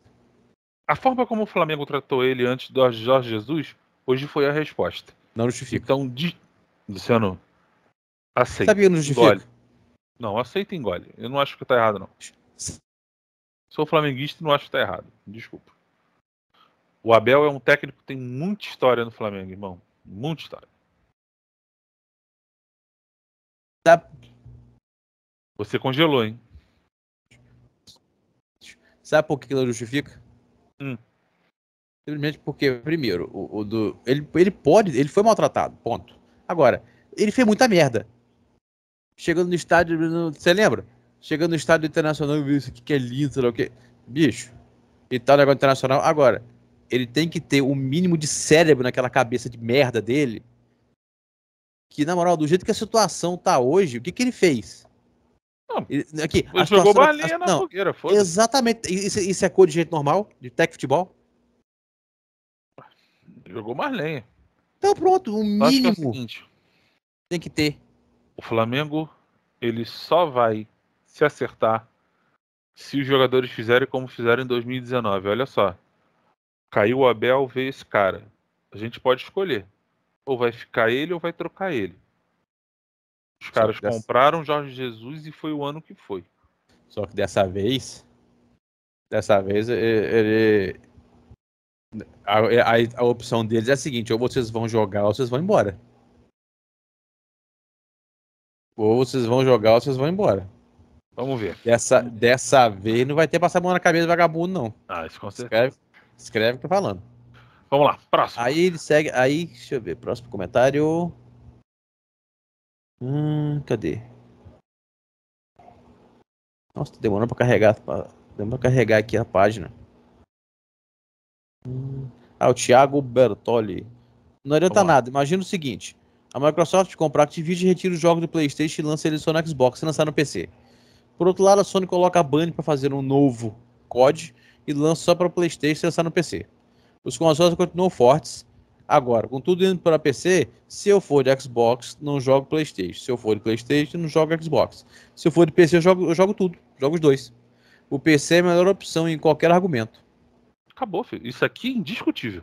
A forma como o Flamengo tratou ele antes do Jorge Jesus, hoje foi a resposta. Não justifica. Então, de, Luciano, aceita. Sabia Engole. Não, aceita e engole. Eu não acho que tá errado, não. Sou flamenguista e não acho que tá errado. Desculpa. O Abel é um técnico que tem muita história no Flamengo, irmão. Muita história. Da... Você congelou, hein? Sabe por que não justifica? Hum. Simplesmente porque, primeiro, o, o do, ele, ele pode, ele foi maltratado, ponto. Agora, ele fez muita merda. Chegando no estádio, você lembra? Chegando no estádio internacional e viu isso aqui que é lindo, sei lá o quê. Bicho, e tal, negócio internacional. Agora, ele tem que ter o um mínimo de cérebro naquela cabeça de merda dele. Que, na moral, do jeito que a situação tá hoje, o que, que ele fez? Não, aqui, ele jogou balinha lenha na não, fogueira, foda -se. Exatamente. Isso, isso é cor de jeito normal? De tech futebol? Jogou mais lenha. Então pronto, um mínimo é o seguinte, tem que ter. O Flamengo ele só vai se acertar se os jogadores fizerem como fizeram em 2019. Olha só, caiu o Abel, veio esse cara. A gente pode escolher, ou vai ficar ele ou vai trocar ele. Os só caras dessa... compraram Jorge Jesus e foi o ano que foi. Só que dessa vez, dessa vez ele, a, a, a, opção deles é a seguinte: ou vocês vão jogar ou vocês vão embora. Ou vocês vão jogar ou vocês vão embora. Vamos ver. Dessa, dessa vez não vai ter passar a mão na cabeça do vagabundo, não. Ah, isso com Escreve, escreve o que eu tô falando. Vamos lá, próximo. Aí ele segue. Aí, deixa eu ver. Próximo comentário. Hum, cadê? Nossa, demorando pra carregar. demora pra carregar aqui a página. Ah, o Thiago Bertoli. Não adianta Vamos nada. Lá. Imagina o seguinte: a Microsoft compra a Activision, retira os jogos do PlayStation e lança eles só no Xbox e lançar no PC. Por outro lado, a Sony coloca a Bunny para fazer um novo COD e lança só para o PlayStation e lançar no PC. Os consoles continuam fortes. Agora, com tudo indo para PC, se eu for de Xbox, não jogo PlayStation. Se eu for de PlayStation, não jogo Xbox. Se eu for de PC, eu jogo, eu jogo tudo. Jogo os dois. O PC é a melhor opção em qualquer argumento. Acabou, filho. Isso aqui é indiscutível.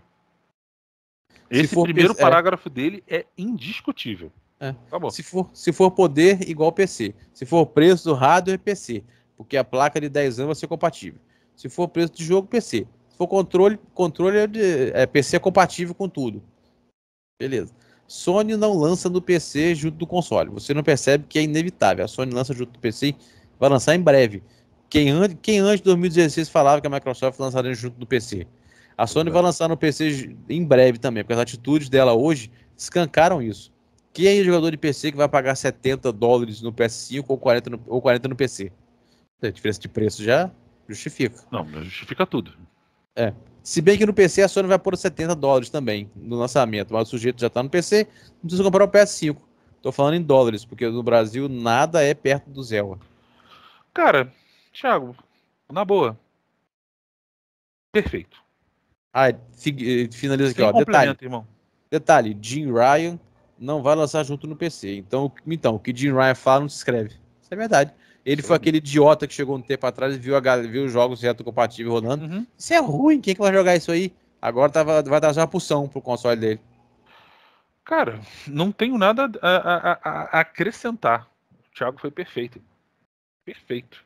Esse primeiro é. parágrafo dele é indiscutível. É. Acabou. Se for, se for poder, igual PC. Se for preço do hardware, PC. Porque a placa de 10 anos vai ser compatível. Se for preço de jogo, PC. Se for controle, controle é, de, é PC é compatível com tudo. Beleza. Sony não lança no PC junto do console. Você não percebe que é inevitável. A Sony lança junto do PC, vai lançar em breve. Quem antes, quem antes de 2016 falava que a Microsoft lançaria junto do PC. A Sony é. vai lançar no PC em breve também, porque as atitudes dela hoje escancaram isso. Quem é jogador de PC que vai pagar 70 dólares no PS5 ou 40 no, ou 40 no PC? A diferença de preço já justifica. Não, justifica tudo. É. Se bem que no PC a Sony vai pôr 70 dólares também no lançamento, mas o sujeito já está no PC, não precisa comprar o PS5. Estou falando em dólares, porque no Brasil nada é perto do Zelda. Cara, Thiago, na boa. Perfeito. Ah, eh, finaliza aqui, Sem ó. Detalhe, irmão. detalhe, Jim Ryan não vai lançar junto no PC. Então, então o que Jim Ryan fala não se escreve. Isso é verdade. Ele Sim. foi aquele idiota que chegou um tempo atrás e viu, a, viu os jogos retrocompatíveis rolando. Uhum. Isso é ruim, quem é que vai jogar isso aí? Agora tá, vai dar uma pulsão pro console dele. Cara, não tenho nada a, a, a acrescentar. O Thiago foi perfeito. Perfeito.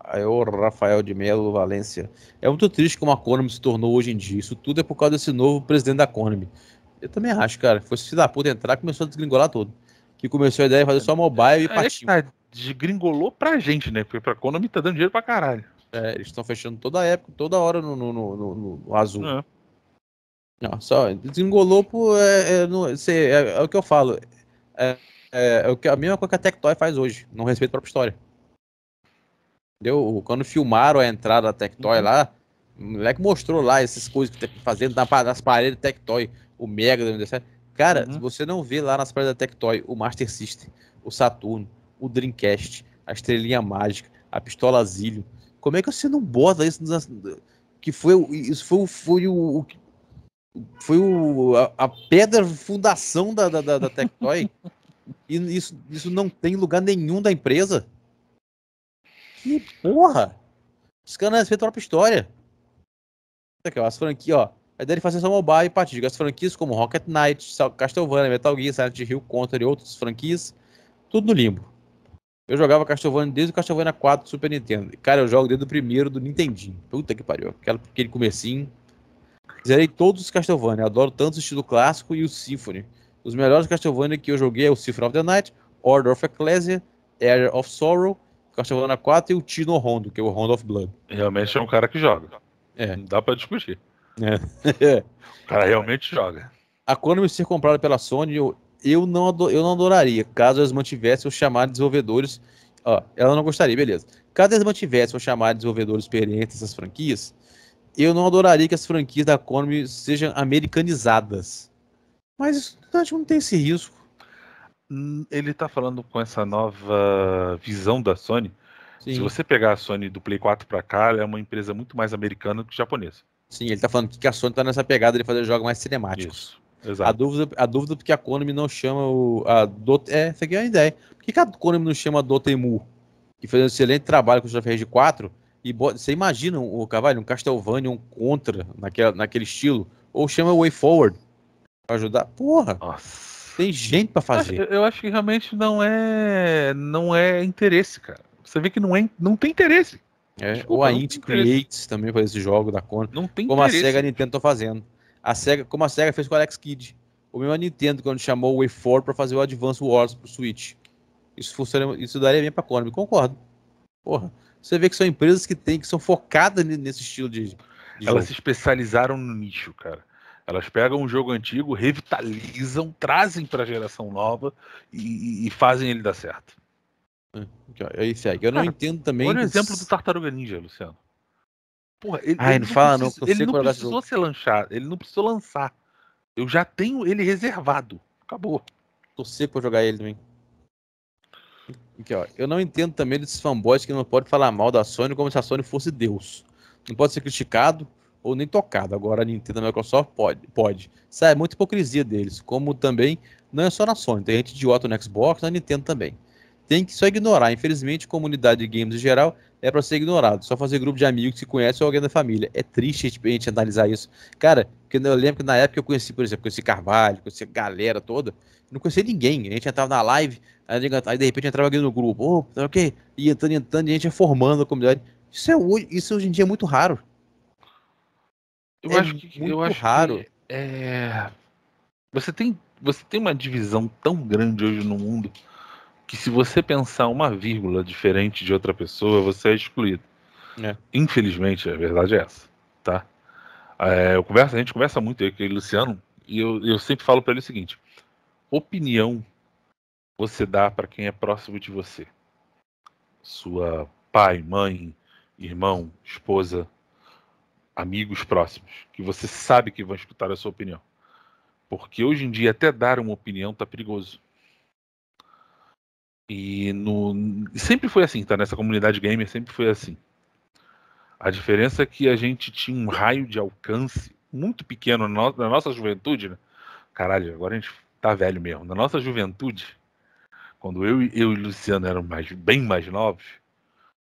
Aor Rafael de Melo Valência. É muito triste como a Konami se tornou hoje em dia. Isso tudo é por causa desse novo presidente da Konami. Eu também acho, cara. Foi se da puta entrar, começou a desgringolar todo. Que começou a ideia de fazer só mobile e patinho. É, tá, desgringolou pra gente, né? Porque pra Konami tá dando dinheiro pra caralho. É, eles estão fechando toda a época, toda hora no, no, no, no azul. É. Não, só desengolou por. É, é, cê, é, é, o que eu falo. É, é, é a mesma coisa que a Tectoy faz hoje. Não respeita a própria história deu Quando filmaram a entrada da Tectoy uhum. lá, o moleque mostrou lá essas coisas que tá fazendo nas paredes da Tectoy, o Mega do né, Cara, uhum. você não vê lá nas paredes da Tectoy o Master System, o Saturno, o Dreamcast, a estrelinha mágica, a pistola Zílio, Como é que você não bota isso nas... que foi isso foi, foi o foi o, a, a pedra fundação da da, da, da Tectoy (laughs) e isso isso não tem lugar nenhum da empresa. Que porra! Os caras respeitam é a própria história. Aqui, ó, as franquias, ó. A fazer ao mobile partir. As franquias como Rocket Knight, Castlevania, Metal Gear, Silent Hill, Contra e outras franquias. Tudo no limbo. Eu jogava Castlevania desde o Castlevania 4 do Super Nintendo. Cara, eu jogo desde o primeiro do Nintendinho. Puta que pariu. Aquela, aquele comecinho. Zerei todos os Castlevania. Adoro tanto o estilo clássico e o Symphony. Os melhores Castlevania que eu joguei é o Symphony of the Night, Order of Ecclesia, Area of Sorrow Castlevania 4 e o Tino Rondo, que é o Rondo of Blood. Realmente é um cara que joga. É. Não dá pra discutir. É. (laughs) é. (laughs) o cara realmente joga. A Konami ser comprada pela Sony, eu, eu, não, eu não adoraria, caso eles mantivessem o chamado de desenvolvedores. Ó, ela não gostaria, beleza. Caso eles mantivessem o chamado de desenvolvedores experientes essas franquias, eu não adoraria que as franquias da Konami sejam americanizadas. Mas a gente não tem esse risco. Hum, ele tá falando com essa nova visão da Sony. Sim. Se você pegar a Sony do Play 4 para cá, ela é uma empresa muito mais americana do que japonesa. Sim, ele tá falando que a Sony tá nessa pegada de fazer jogos mais cinemáticos. Isso. Exato. A dúvida, a dúvida é porque a Konami não chama o. A Do, é, essa aqui é a ideia. Por que, a Konami não chama a Dotemu? Que fez um excelente trabalho com o JRPG 4. E você imagina, o Cavalho, um Castlevania, um Contra, naquela, naquele estilo. Ou chama o Way Forward pra ajudar. Porra! Nossa. Tem gente para fazer. Eu, eu acho que realmente não é, não é interesse, cara. Você vê que não, é, não tem interesse. É, Desculpa, ou a Int Creates também para esse jogo da Konami. Não tem Como interesse. a SEGA e a Nintendo estão tá fazendo. A SEGA, como a SEGA fez com o Alex Kidd. O mesmo a Nintendo quando chamou o Way 4 para fazer o Advance Wars pro Switch. Isso, funciona, isso daria bem para Konami, concordo. Porra, você vê que são empresas que tem, que são focadas nesse estilo de, de Elas jogo. se especializaram no nicho, cara. Elas pegam um jogo antigo, revitalizam, trazem para a geração nova e, e, fazem ele dar certo. É, é isso Aí Eu Cara, não entendo também. Olha o exemplo do Tartaruga Ninja, Luciano. Porra, ele, Ai, ele não, fala não. Ele não é precisou ser lançado, ele não precisou lançar. Eu já tenho ele reservado. Acabou. Tô seco pra jogar ele também. Aqui, ó. Eu não entendo também desses fanboys que não pode falar mal da Sony como se a Sony fosse Deus. Não pode ser criticado, ou nem tocado. Agora a Nintendo e a Microsoft pode. pode. Isso é muita hipocrisia deles, como também não é só na Sony, tem gente idiota no Xbox, na Nintendo também. Tem que só ignorar, infelizmente, comunidade de games em geral é para ser ignorado. Só fazer grupo de amigos que se conhecem ou alguém da família. É triste a gente analisar isso. Cara, que eu lembro que na época eu conheci, por exemplo, conheci Carvalho, conheci a galera toda, não conhecia ninguém. A gente entrava na live, aí, de repente entrava alguém no grupo, oh, ok, e entrando, entrando, e a gente ia formando a comunidade. Isso, é, isso hoje em dia é muito raro. Eu é acho que muito eu acho raro. Que, é, você tem você tem uma divisão tão grande hoje no mundo que se você pensar uma vírgula diferente de outra pessoa, você é excluído. É. Infelizmente, a verdade é essa, tá? É, eu converso, a gente conversa muito eu com o Luciano e eu, eu sempre falo para ele o seguinte: opinião você dá para quem é próximo de você, sua pai, mãe, irmão, esposa, amigos próximos, que você sabe que vão escutar a sua opinião. Porque hoje em dia até dar uma opinião tá perigoso. E no... sempre foi assim, tá? Nessa comunidade gamer sempre foi assim. A diferença é que a gente tinha um raio de alcance muito pequeno na, na nossa juventude, né? Caralho, agora a gente tá velho mesmo. Na nossa juventude, quando eu, eu e Luciano eram mais, bem mais novos,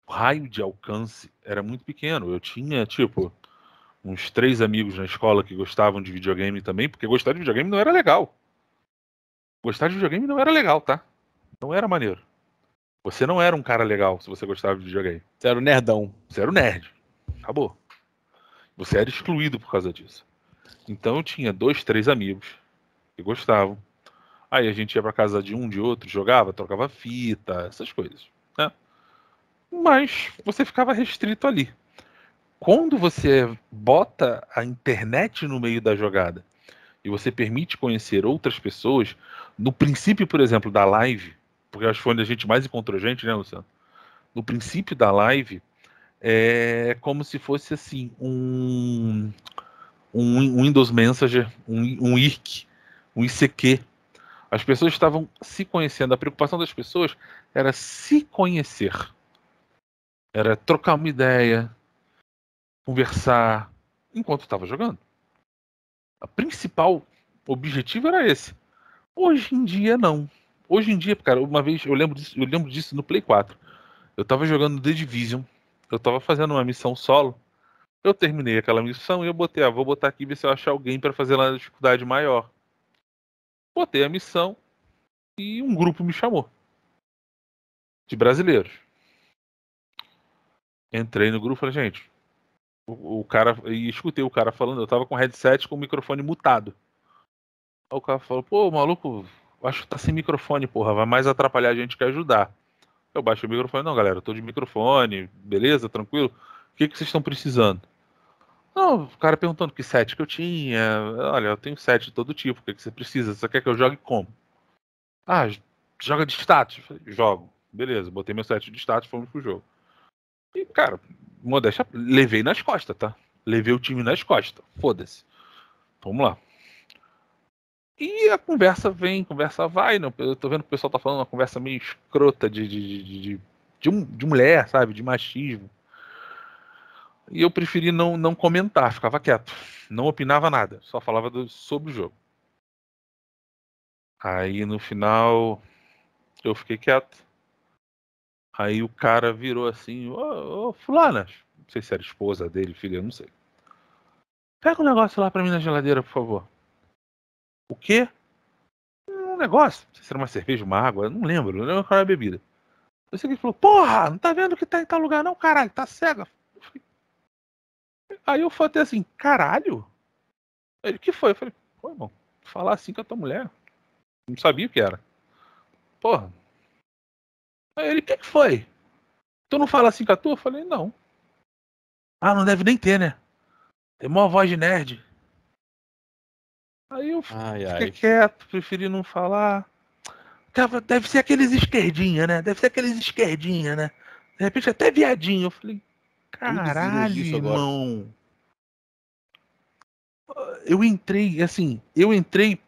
o raio de alcance era muito pequeno. Eu tinha, tipo, uns três amigos na escola que gostavam de videogame também, porque gostar de videogame não era legal. Gostar de videogame não era legal, tá? Não era maneiro. Você não era um cara legal se você gostava de videogame. Você era o nerdão. Você era o nerd. Acabou. Você era excluído por causa disso. Então eu tinha dois, três amigos que gostavam. Aí a gente ia pra casa de um, de outro, jogava, trocava fita, essas coisas. Né? Mas você ficava restrito ali quando você bota a internet no meio da jogada e você permite conhecer outras pessoas, no princípio, por exemplo, da live, porque acho que foi onde a gente mais encontrou gente, né, Luciano? No princípio da live, é como se fosse assim um, um Windows Messenger, um, um IRC, um ICQ. As pessoas estavam se conhecendo. A preocupação das pessoas era se conhecer, era trocar uma ideia, conversar enquanto estava jogando. A principal objetivo era esse. Hoje em dia não. Hoje em dia, cara, uma vez eu lembro disso, eu lembro disso no Play 4. Eu tava jogando The Division, eu tava fazendo uma missão solo. Eu terminei aquela missão e eu botei, ah, vou botar aqui ver se eu achar alguém para fazer lá na dificuldade maior. Botei a missão e um grupo me chamou. De brasileiros. Entrei no grupo e falei, gente, o, o cara, e escutei o cara falando, eu tava com headset com o microfone mutado. Aí o cara falou, pô, maluco, acho que tá sem microfone, porra, vai mais atrapalhar a gente que ajudar. Eu baixei o microfone, não, galera, eu tô de microfone, beleza, tranquilo. O que, que vocês estão precisando? Não, o cara perguntando que set que eu tinha. Olha, eu tenho set de todo tipo, o que, que você precisa? Você quer que eu jogue como? Ah, joga de status? Jogo. Beleza, botei meu set de status, fomos pro jogo. E, cara, modéstia, levei nas costas, tá? Levei o time nas costas. Foda-se. Vamos lá. E a conversa vem, conversa vai. Não, né? eu tô vendo que o pessoal tá falando uma conversa meio escrota de, de, de, de, de mulher, sabe? De machismo. E eu preferi não, não comentar, ficava quieto. Não opinava nada, só falava do, sobre o jogo. Aí no final eu fiquei quieto. Aí o cara virou assim, ô, ô fulana, não sei se era esposa dele, filha, não sei. Pega um negócio lá pra mim na geladeira, por favor. O quê? Um negócio, não sei se era uma cerveja, uma água, não lembro, não lembro qual era a bebida. Eu sei que ele falou, porra, não tá vendo que tá em tal lugar não, caralho, tá cega. Aí eu falei assim, caralho? Ele, que foi? Eu falei, pô, irmão, falar assim com a tua mulher. Não sabia o que era. Porra, Aí ele, o que, que foi? Tu não fala assim com a tua? Eu falei, não. Ah, não deve nem ter, né? Tem uma voz de nerd. Aí eu ai, fiquei ai. quieto, preferi não falar. Deve ser aqueles esquerdinha, né? Deve ser aqueles esquerdinha, né? De repente até viadinho. Eu falei, caralho, irmão. Eu entrei, assim, eu entrei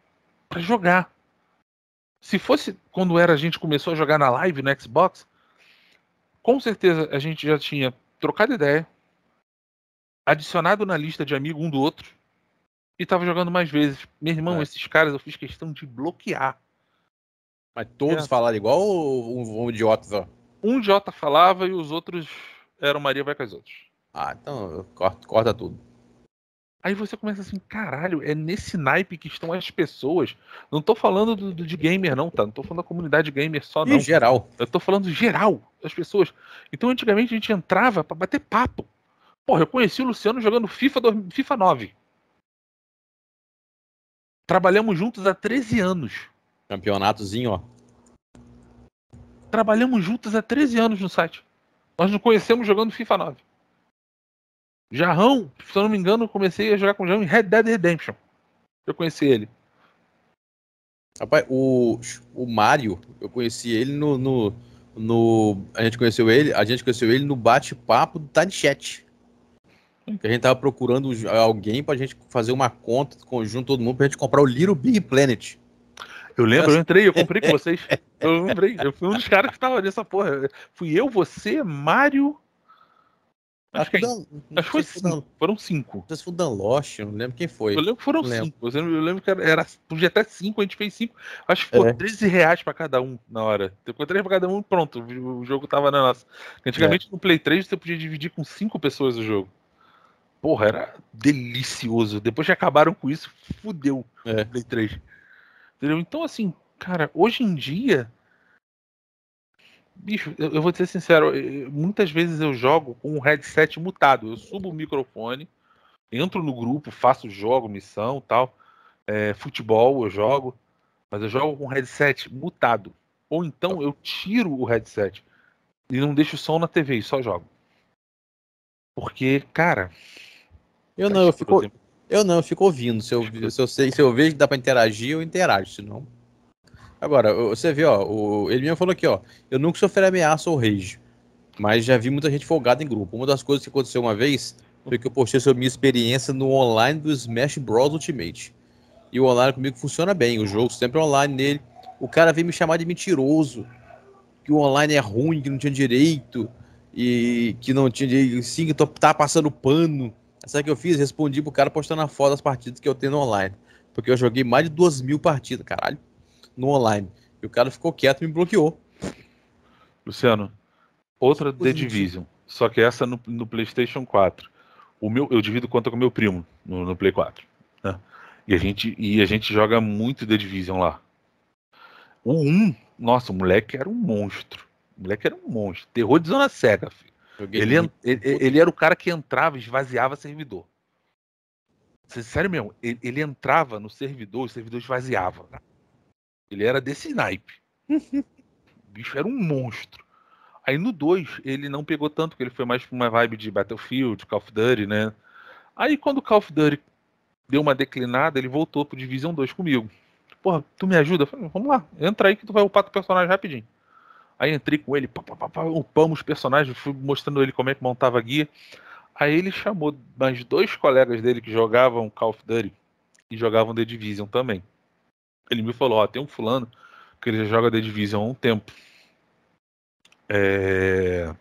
para jogar. Se fosse quando era a gente começou a jogar na live no Xbox, com certeza a gente já tinha trocado ideia, adicionado na lista de amigo um do outro e tava jogando mais vezes. Meu irmão, é. esses caras eu fiz questão de bloquear. Mas todos é. falaram igual ou um, idiota só? Um idiota falava e os outros eram Maria vai com as outras. Ah, então corta, corta tudo. Aí você começa assim, caralho, é nesse naipe que estão as pessoas. Não tô falando do, do, de gamer, não, tá? Não tô falando da comunidade gamer só, não. Em geral. Eu tô falando geral das pessoas. Então, antigamente, a gente entrava para bater papo. Porra, eu conheci o Luciano jogando FIFA, do, FIFA 9. Trabalhamos juntos há 13 anos. Campeonatozinho, ó. Trabalhamos juntos há 13 anos no site. Nós nos conhecemos jogando FIFA 9. Jarrão, se eu não me engano, comecei a jogar com o Jarrão em Red Dead Redemption. Eu conheci ele. Rapaz, o, o Mario, eu conheci ele no, no, no, A gente conheceu ele, a gente conheceu ele no bate-papo do Tadchat. Que a gente tava procurando alguém pra gente fazer uma conta conjunto, todo mundo, pra gente comprar o Little Big Planet. Eu lembro, eu entrei, eu comprei com (laughs) vocês. Eu lembrei, eu fui um dos caras que tava nessa porra. Fui eu, você, Mario Acho, que, Dan, é acho foi cinco, Dan, foram cinco. Não sei se foi o Dan Lost, não lembro quem foi. Eu lembro que foram lembro. cinco. Eu lembro que era, era, podia até cinco, a gente fez cinco. Acho que ficou é. 13 reais pra cada um na hora. Ficou 3 pra cada um pronto. O jogo tava na nossa. Antigamente é. no Play 3 você podia dividir com cinco pessoas o jogo. Porra, era delicioso. Depois que acabaram com isso, fudeu é. o Play 3. Entendeu? Então, assim, cara, hoje em dia Bicho, eu, eu vou ser sincero, eh, muitas vezes eu jogo com um headset mutado. Eu subo o microfone, entro no grupo, faço jogo, missão tal. É, futebol eu jogo, mas eu jogo com headset mutado. Ou então eu tiro o headset e não deixo o som na TV e só jogo. Porque, cara. Eu tá não, eu fico. Eu não, eu fico ouvindo. Se eu, se eu, se eu vejo que dá pra interagir, eu interajo, senão. Agora, você vê, ó, o, ele mesmo falou aqui, ó, eu nunca sofri ameaça ou rage, mas já vi muita gente folgada em grupo. Uma das coisas que aconteceu uma vez foi que eu postei sobre minha experiência no online do Smash Bros Ultimate. E o online comigo funciona bem, o jogo sempre é online nele. O cara veio me chamar de mentiroso, que o online é ruim, que não tinha direito, e que não tinha direito, sim, que tá passando pano. Sabe o que eu fiz? Respondi pro cara postando a foto das partidas que eu tenho no online. Porque eu joguei mais de duas mil partidas, caralho no online. E o cara ficou quieto e me bloqueou. Luciano, outra The Division, só que essa no, no, PlayStation 4. O meu, eu divido conta com meu primo no, no Play 4. Né? E, a gente, e a gente joga muito The Division lá. O 1, nossa, o moleque era um monstro. O moleque era um monstro. Terror de zona cega, filho. Ele, ele, ele, era o cara que entrava e esvaziava servidor. Sério mesmo, ele, ele entrava no servidor, o servidor esvaziava. Ele era desse naipe. (laughs) o bicho era um monstro. Aí no 2 ele não pegou tanto, porque ele foi mais pra uma vibe de Battlefield, Call of Duty, né? Aí quando o Call of Duty deu uma declinada, ele voltou pro Division 2 comigo. Porra, tu me ajuda? Falei, vamos lá, entra aí que tu vai upar teu personagem rapidinho. Aí entrei com ele, pá, pá, pá, pá, upamos os personagens, fui mostrando ele como é que montava a guia. Aí ele chamou mais dois colegas dele que jogavam Call of Duty e jogavam The Division também ele me falou, ó, tem um fulano que ele já joga The Division há um tempo. É...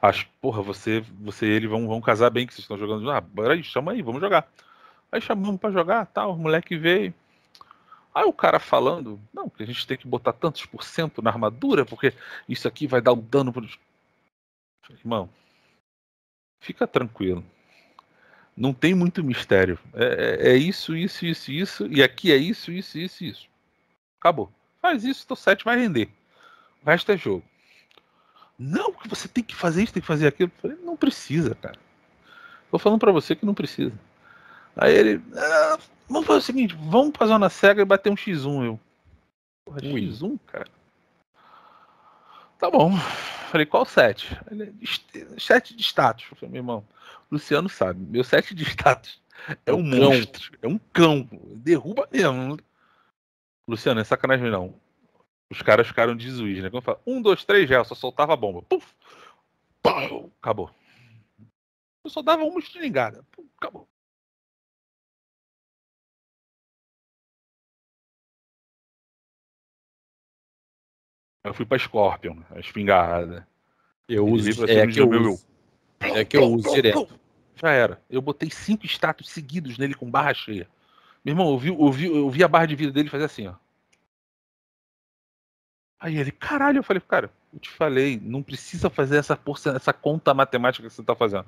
Acho, porra, você, você e ele vão, vão casar bem, que vocês estão jogando. Ah, bora aí, chama aí, vamos jogar. Aí chamamos para jogar, tal, tá, o moleque veio. Aí o cara falando, não, que a gente tem que botar tantos por cento na armadura, porque isso aqui vai dar um dano pro. Irmão, fica tranquilo. Não tem muito mistério. É, é, é, isso, isso, isso, isso. E aqui é isso, isso, isso, isso. Acabou. Faz isso, teu set vai render. O resto é jogo. Não, que você tem que fazer isso, tem que fazer aquilo. Eu falei, não precisa, cara. Tô falando para você que não precisa. Aí ele, ah, vamos fazer o seguinte, vamos pra Zona Cega e bater um X1. Eu, porra, Ui. X1, cara? Tá bom. Falei, qual set? Ele, set de status. Eu falei, meu irmão, Luciano sabe, meu set de status é, é um, monstro, é um cão, derruba mesmo. Luciano, é sacanagem não. Os caras ficaram de juiz, né? Quando fala, um, dois, três, já, só soltava a bomba. Puf! Pau! Acabou. Eu só dava uma estilingada. Acabou. Eu fui pra Scorpion, a espingarda. Eu uso, é, que eu meu, é que eu uso direto. Já era. Eu botei cinco status seguidos nele com barra cheia. Meu irmão, eu vi, eu vi, eu vi a barra de vida dele fazer assim, ó. Aí ele, caralho, eu falei, cara, eu te falei, não precisa fazer essa, porça, essa conta matemática que você tá fazendo.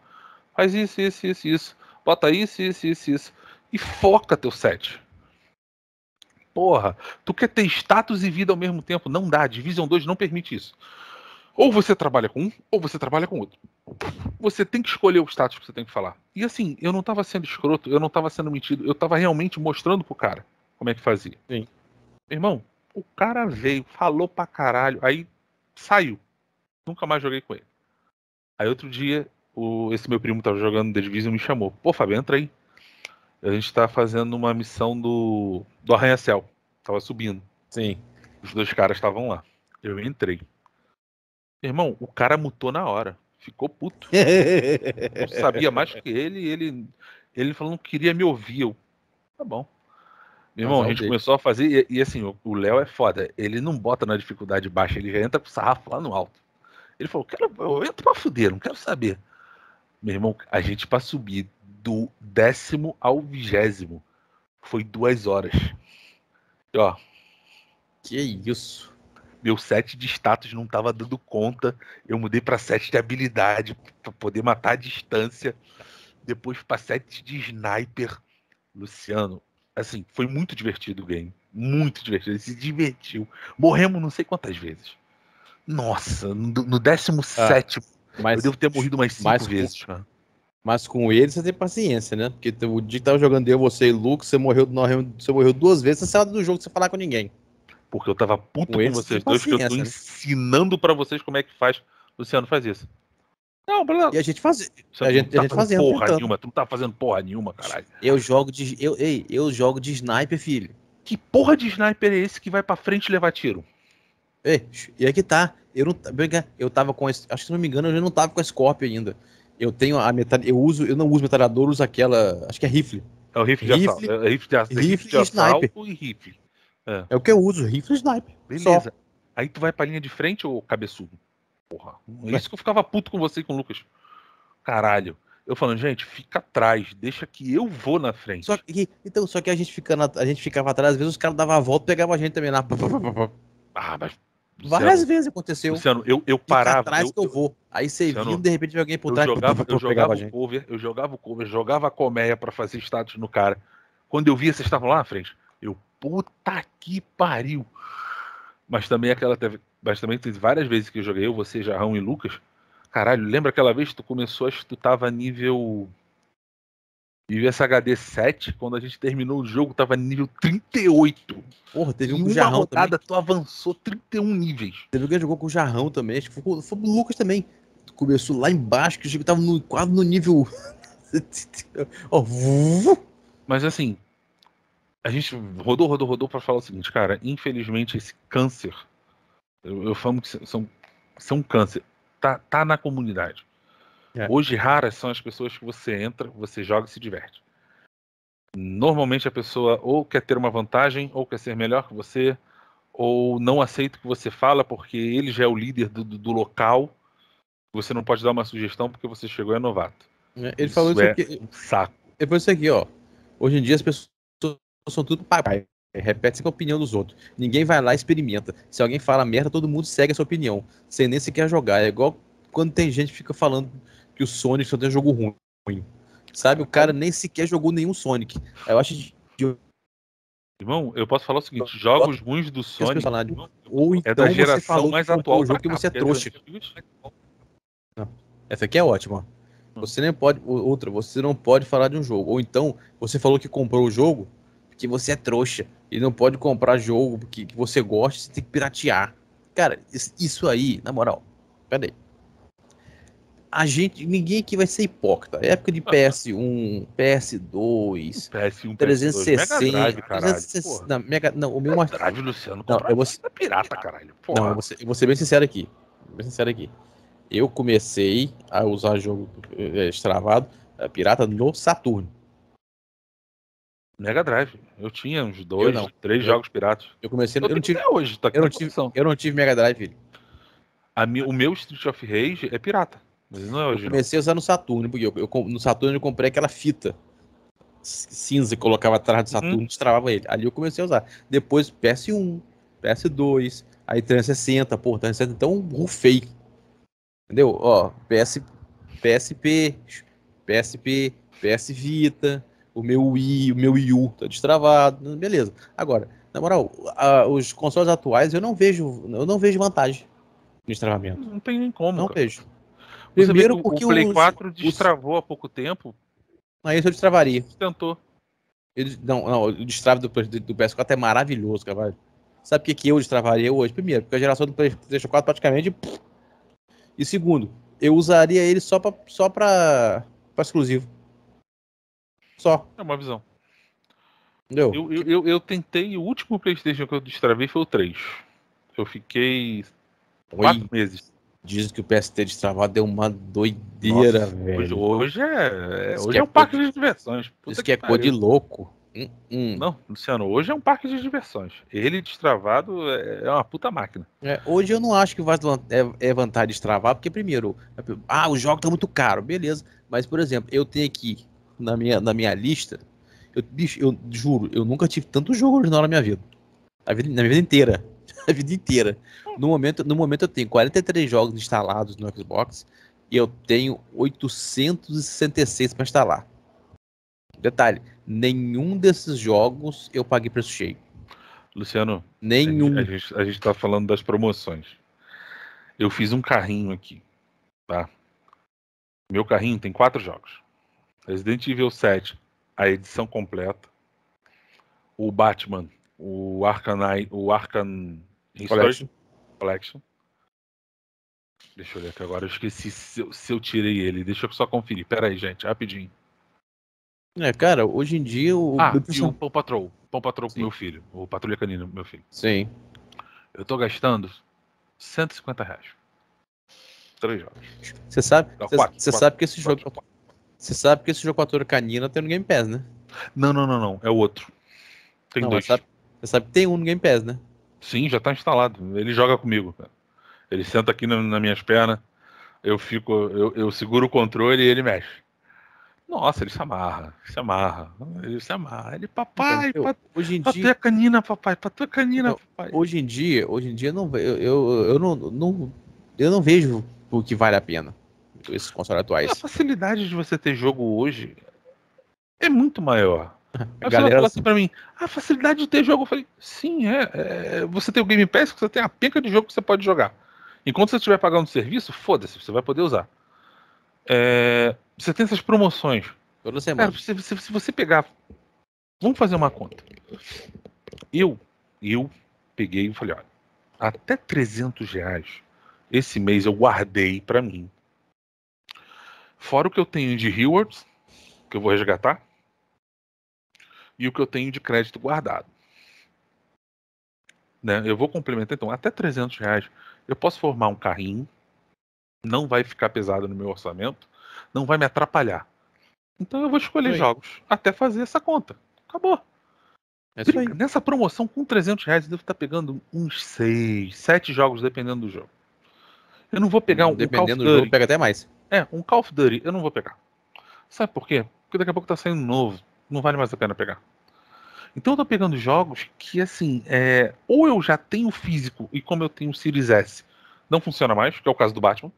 Faz isso, isso, isso, isso. Bota isso, isso, isso, isso. E foca teu set. Porra, tu quer ter status e vida ao mesmo tempo? Não dá. Division 2 não permite isso. Ou você trabalha com um, ou você trabalha com outro. Você tem que escolher o status que você tem que falar. E assim, eu não tava sendo escroto, eu não tava sendo mentido, eu tava realmente mostrando pro cara como é que fazia. Sim. Irmão, o cara veio, falou pra caralho, aí saiu. Nunca mais joguei com ele. Aí outro dia, o, esse meu primo tava jogando The Division me chamou. Pô, Fábio, entra aí. A gente tá fazendo uma missão do, do Arranha-Céu. Tava subindo. Sim. Os dois caras estavam lá. Eu entrei. Irmão, o cara mutou na hora. Ficou puto. não sabia (laughs) mais que ele. Ele, ele falou não queria me ouvir. Eu, tá bom. Meu irmão, a gente começou a fazer. E, e assim, o Léo é foda. Ele não bota na dificuldade baixa. Ele já entra com o sarrafo lá no alto. Ele falou: quero, eu entro pra fuder, não quero saber. Meu irmão, a gente pra subir do décimo ao vigésimo foi duas horas. E, ó. Que isso meu set de status não estava dando conta. Eu mudei para set de habilidade para poder matar a distância. Depois para set de sniper. Luciano, assim, foi muito divertido o game. Muito divertido. Ele se divertiu. Morremos não sei quantas vezes. Nossa, no, no 17. Ah, mas, eu devo ter morrido umas 5 vezes, com, Mas com ele você tem paciência, né? Porque o dia que tava jogando eu, você e Lucas, você morreu, você morreu duas vezes, você saiu do jogo sem falar com ninguém. Porque eu tava puto com, com vocês tipo dois, que eu tô né? ensinando para vocês como é que faz. Luciano, faz isso. Não, Bruno. E a gente faz. Você a gente, tá a gente fazendo. Porra tentando. nenhuma, tu não tá fazendo porra nenhuma, caralho. Eu jogo de. Eu, ei, eu jogo de sniper, filho. Que porra de sniper é esse que vai pra frente levar tiro? Ei, e aqui é tá. Eu não. Eu tava com. Acho que se não me engano, eu já não tava com a Scorpio ainda. Eu tenho a metade. Eu uso. Eu não uso metralhador, uso aquela. Acho que é rifle. É o rifle de assalto. É rifle, rifle, de assalto, rifle, de assalto e, e rifle. É. é. o que eu uso, rifle e sniper. Beleza. Só. Aí tu vai pra linha de frente, ou cabeçudo? Porra. É isso que eu ficava puto com você e com o Lucas. Caralho. Eu falando, gente, fica atrás, deixa que eu vou na frente. Só que, então, só que a gente ficando, a gente ficava atrás, às vezes os caras davam a volta e pegavam a gente também na. Ah, mas Várias vezes aconteceu. Luciano, eu, eu parava. atrás eu, que eu vou. Aí você Luciano, de repente alguém por trás. Eu jogava, eu jogava o cover, eu jogava o cover, jogava a colmeia para fazer status no cara. Quando eu via, vocês estavam lá na frente. Eu, puta que pariu. Mas também aquela teve, mas também teve várias vezes que eu joguei eu, você, Jarrão e Lucas. Caralho, lembra aquela vez que tu começou, acho que tu tava nível nível SHD 7, quando a gente terminou o jogo, tava nível 38. Porra, teve um com o Jarrão rodada, também. tu avançou 31 níveis. Teve alguém que jogou com o Jarrão também, acho que foi, foi o Lucas também. Começou lá embaixo, que o jogo tava no, quase no nível (laughs) ó, Mas assim, a gente rodou, rodou, rodou para falar o seguinte, cara, infelizmente esse câncer, eu, eu falo que são, são câncer, tá, tá na comunidade. É. Hoje raras são as pessoas que você entra, você joga e se diverte. Normalmente a pessoa ou quer ter uma vantagem, ou quer ser melhor que você, ou não aceita o que você fala porque ele já é o líder do, do local. Você não pode dar uma sugestão porque você chegou e é novato. É, ele isso falou isso é aqui. Um saco. Ele falou isso aqui, ó. Hoje em dia as pessoas são tudo papai. Repete sempre a opinião dos outros. Ninguém vai lá e experimenta. Se alguém fala merda, todo mundo segue a sua opinião. Sem nem sequer jogar. É igual quando tem gente que fica falando que o Sonic só tem jogo ruim. Sabe? O cara nem sequer jogou nenhum Sonic. Eu acho de... Irmão, eu posso falar o seguinte: jogos ruins do Sonic irmão, ou é então é, é da geração mais atual. O jogo que você é trouxa. Essa aqui é ótima. Hum. Você nem pode. Outra, você não pode falar de um jogo. Ou então, você falou que comprou o jogo, que você é trouxa e não pode comprar jogo que, que você gosta, você tem que piratear. Cara, isso aí, na moral, peraí. A gente, ninguém aqui vai ser hipócrita. É época de PS1, PS2, PS1, 360, PS2, Drive, 360 não, Mega, não, o meu mais. Drive, Luciano, não, eu vou... É pirata, caralho. Porra. Não, eu vou, ser, eu vou ser bem sincero aqui. Bem sincero aqui. Eu comecei a usar jogo é, eh, pirata no Saturno. Mega Drive. Eu tinha uns dois, não. três eu, jogos piratas. Eu comecei. Eu, eu não tive. hoje, tá eu, não tive eu não tive Mega Drive, filho. A mi, o meu Street of Rage é pirata. Mas não é hoje. Eu comecei não. a usar no Saturno, porque eu, eu, no Saturno eu comprei aquela fita cinza que colocava atrás do Saturno, uhum. destravava ele. Ali eu comecei a usar. Depois PS1, PS2, aí 360, pô, 360, então rufei. Entendeu? Ó, PS, PSP, PSP, PS Vita o meu Wii, o meu Wii U tá destravado, beleza. Agora, na moral, a, os consoles atuais eu não vejo, eu não vejo vantagem no destravamento. Não tem nem como. Não cara. vejo. Primeiro o, porque o Play os, 4 destravou os... há pouco tempo. Aí eu destravaria. Tentou. Ele, não, não, o destravo do, do PS4 é maravilhoso, cara. Sabe o que, que eu destravaria hoje? Primeiro, porque a geração do PlayStation 4 praticamente. E segundo, eu usaria ele só pra, só pra, pra exclusivo. Só. É uma visão. Entendeu? Eu, eu, eu, eu tentei, o último PlayStation que eu destravei foi o 3. Eu fiquei quatro meses. Dizem que o PST destravado deu é uma doideira, Nossa, velho. Hoje, é, hoje é, hoje é, é um parque de, de diversões. Puta isso que, que é cor de louco. Hum, hum. Não, Luciano, hoje é um parque de diversões. Ele destravado é, é uma puta máquina. É, hoje eu não acho que vai, é vantagem destravar, porque primeiro, ah, o jogo tá muito caro, beleza. Mas, por exemplo, eu tenho aqui na minha, na minha lista. Eu, bicho, eu juro, eu nunca tive tanto jogo original na minha vida. A vida na minha vida inteira. (laughs) A vida inteira. No momento, no momento eu tenho 43 jogos instalados no Xbox e eu tenho 866 para instalar. Detalhe, nenhum desses jogos eu paguei preço cheio. Luciano, nenhum. A gente, a gente tá falando das promoções. Eu fiz um carrinho aqui, tá? Meu carrinho tem quatro jogos. Resident Evil 7, a edição completa. O Batman, o Arcanine, o Arcan Collection. Collection. Deixa eu ver aqui agora, eu esqueci se eu, se eu, tirei ele. Deixa eu só conferir. Pera aí, gente, rapidinho. É, cara, hoje em dia o. Ah, eu... e o Pão Patrol. Pão Patrol pro meu filho. O Patrulha Canina meu filho. Sim. Eu tô gastando 150 reais. Três jogos. Você sabe, Você sabe que esse quatro, jogo. Você sabe que esse jogo com a ator canina tem no Game Pass, né? Não, não, não, não. É o outro. Tem não, dois. Você sabe, você sabe que tem um no Game Pass, né? Sim, já tá instalado. Ele joga comigo, Ele senta aqui na, nas minhas pernas, eu fico, eu, eu seguro o controle e ele mexe. Nossa, ele se amarra, se amarra, ele se amarra. Ele, papai, então, hoje em dia, canina, papai, tua canina, então, papai. Hoje em dia, hoje em dia não eu, eu, eu não, não eu não vejo o que vale a pena esses consoles atuais. A facilidade de você ter jogo hoje é muito maior. A (laughs) galera fala assim, assim pra mim, a ah, facilidade de ter jogo, eu falei, sim, é, é Você tem o Game Pass, você tem a penca de jogo que você pode jogar. Enquanto você estiver pagando serviço, foda-se, você vai poder usar. É, você tem essas promoções. Toda semana. Cara, se, se, se, você pegar. Vamos fazer uma conta. Eu, eu peguei e falei, olha, até 300 reais esse mês eu guardei para mim Fora o que eu tenho de rewards, que eu vou resgatar, e o que eu tenho de crédito guardado. Né? Eu vou complementar, então, até 300 reais eu posso formar um carrinho, não vai ficar pesado no meu orçamento, não vai me atrapalhar. Então eu vou escolher jogos até fazer essa conta. Acabou. É nessa promoção com 300 reais eu devo estar pegando uns 6, 7 jogos dependendo do jogo. Eu não vou pegar hum, um. Dependendo um do jogo, pega até mais. É, um Call of Duty, eu não vou pegar. Sabe por quê? Porque daqui a pouco tá saindo novo. Não vale mais a pena pegar. Então eu tô pegando jogos que, assim, é, ou eu já tenho físico e como eu tenho o Series S, não funciona mais, que é o caso do Batman.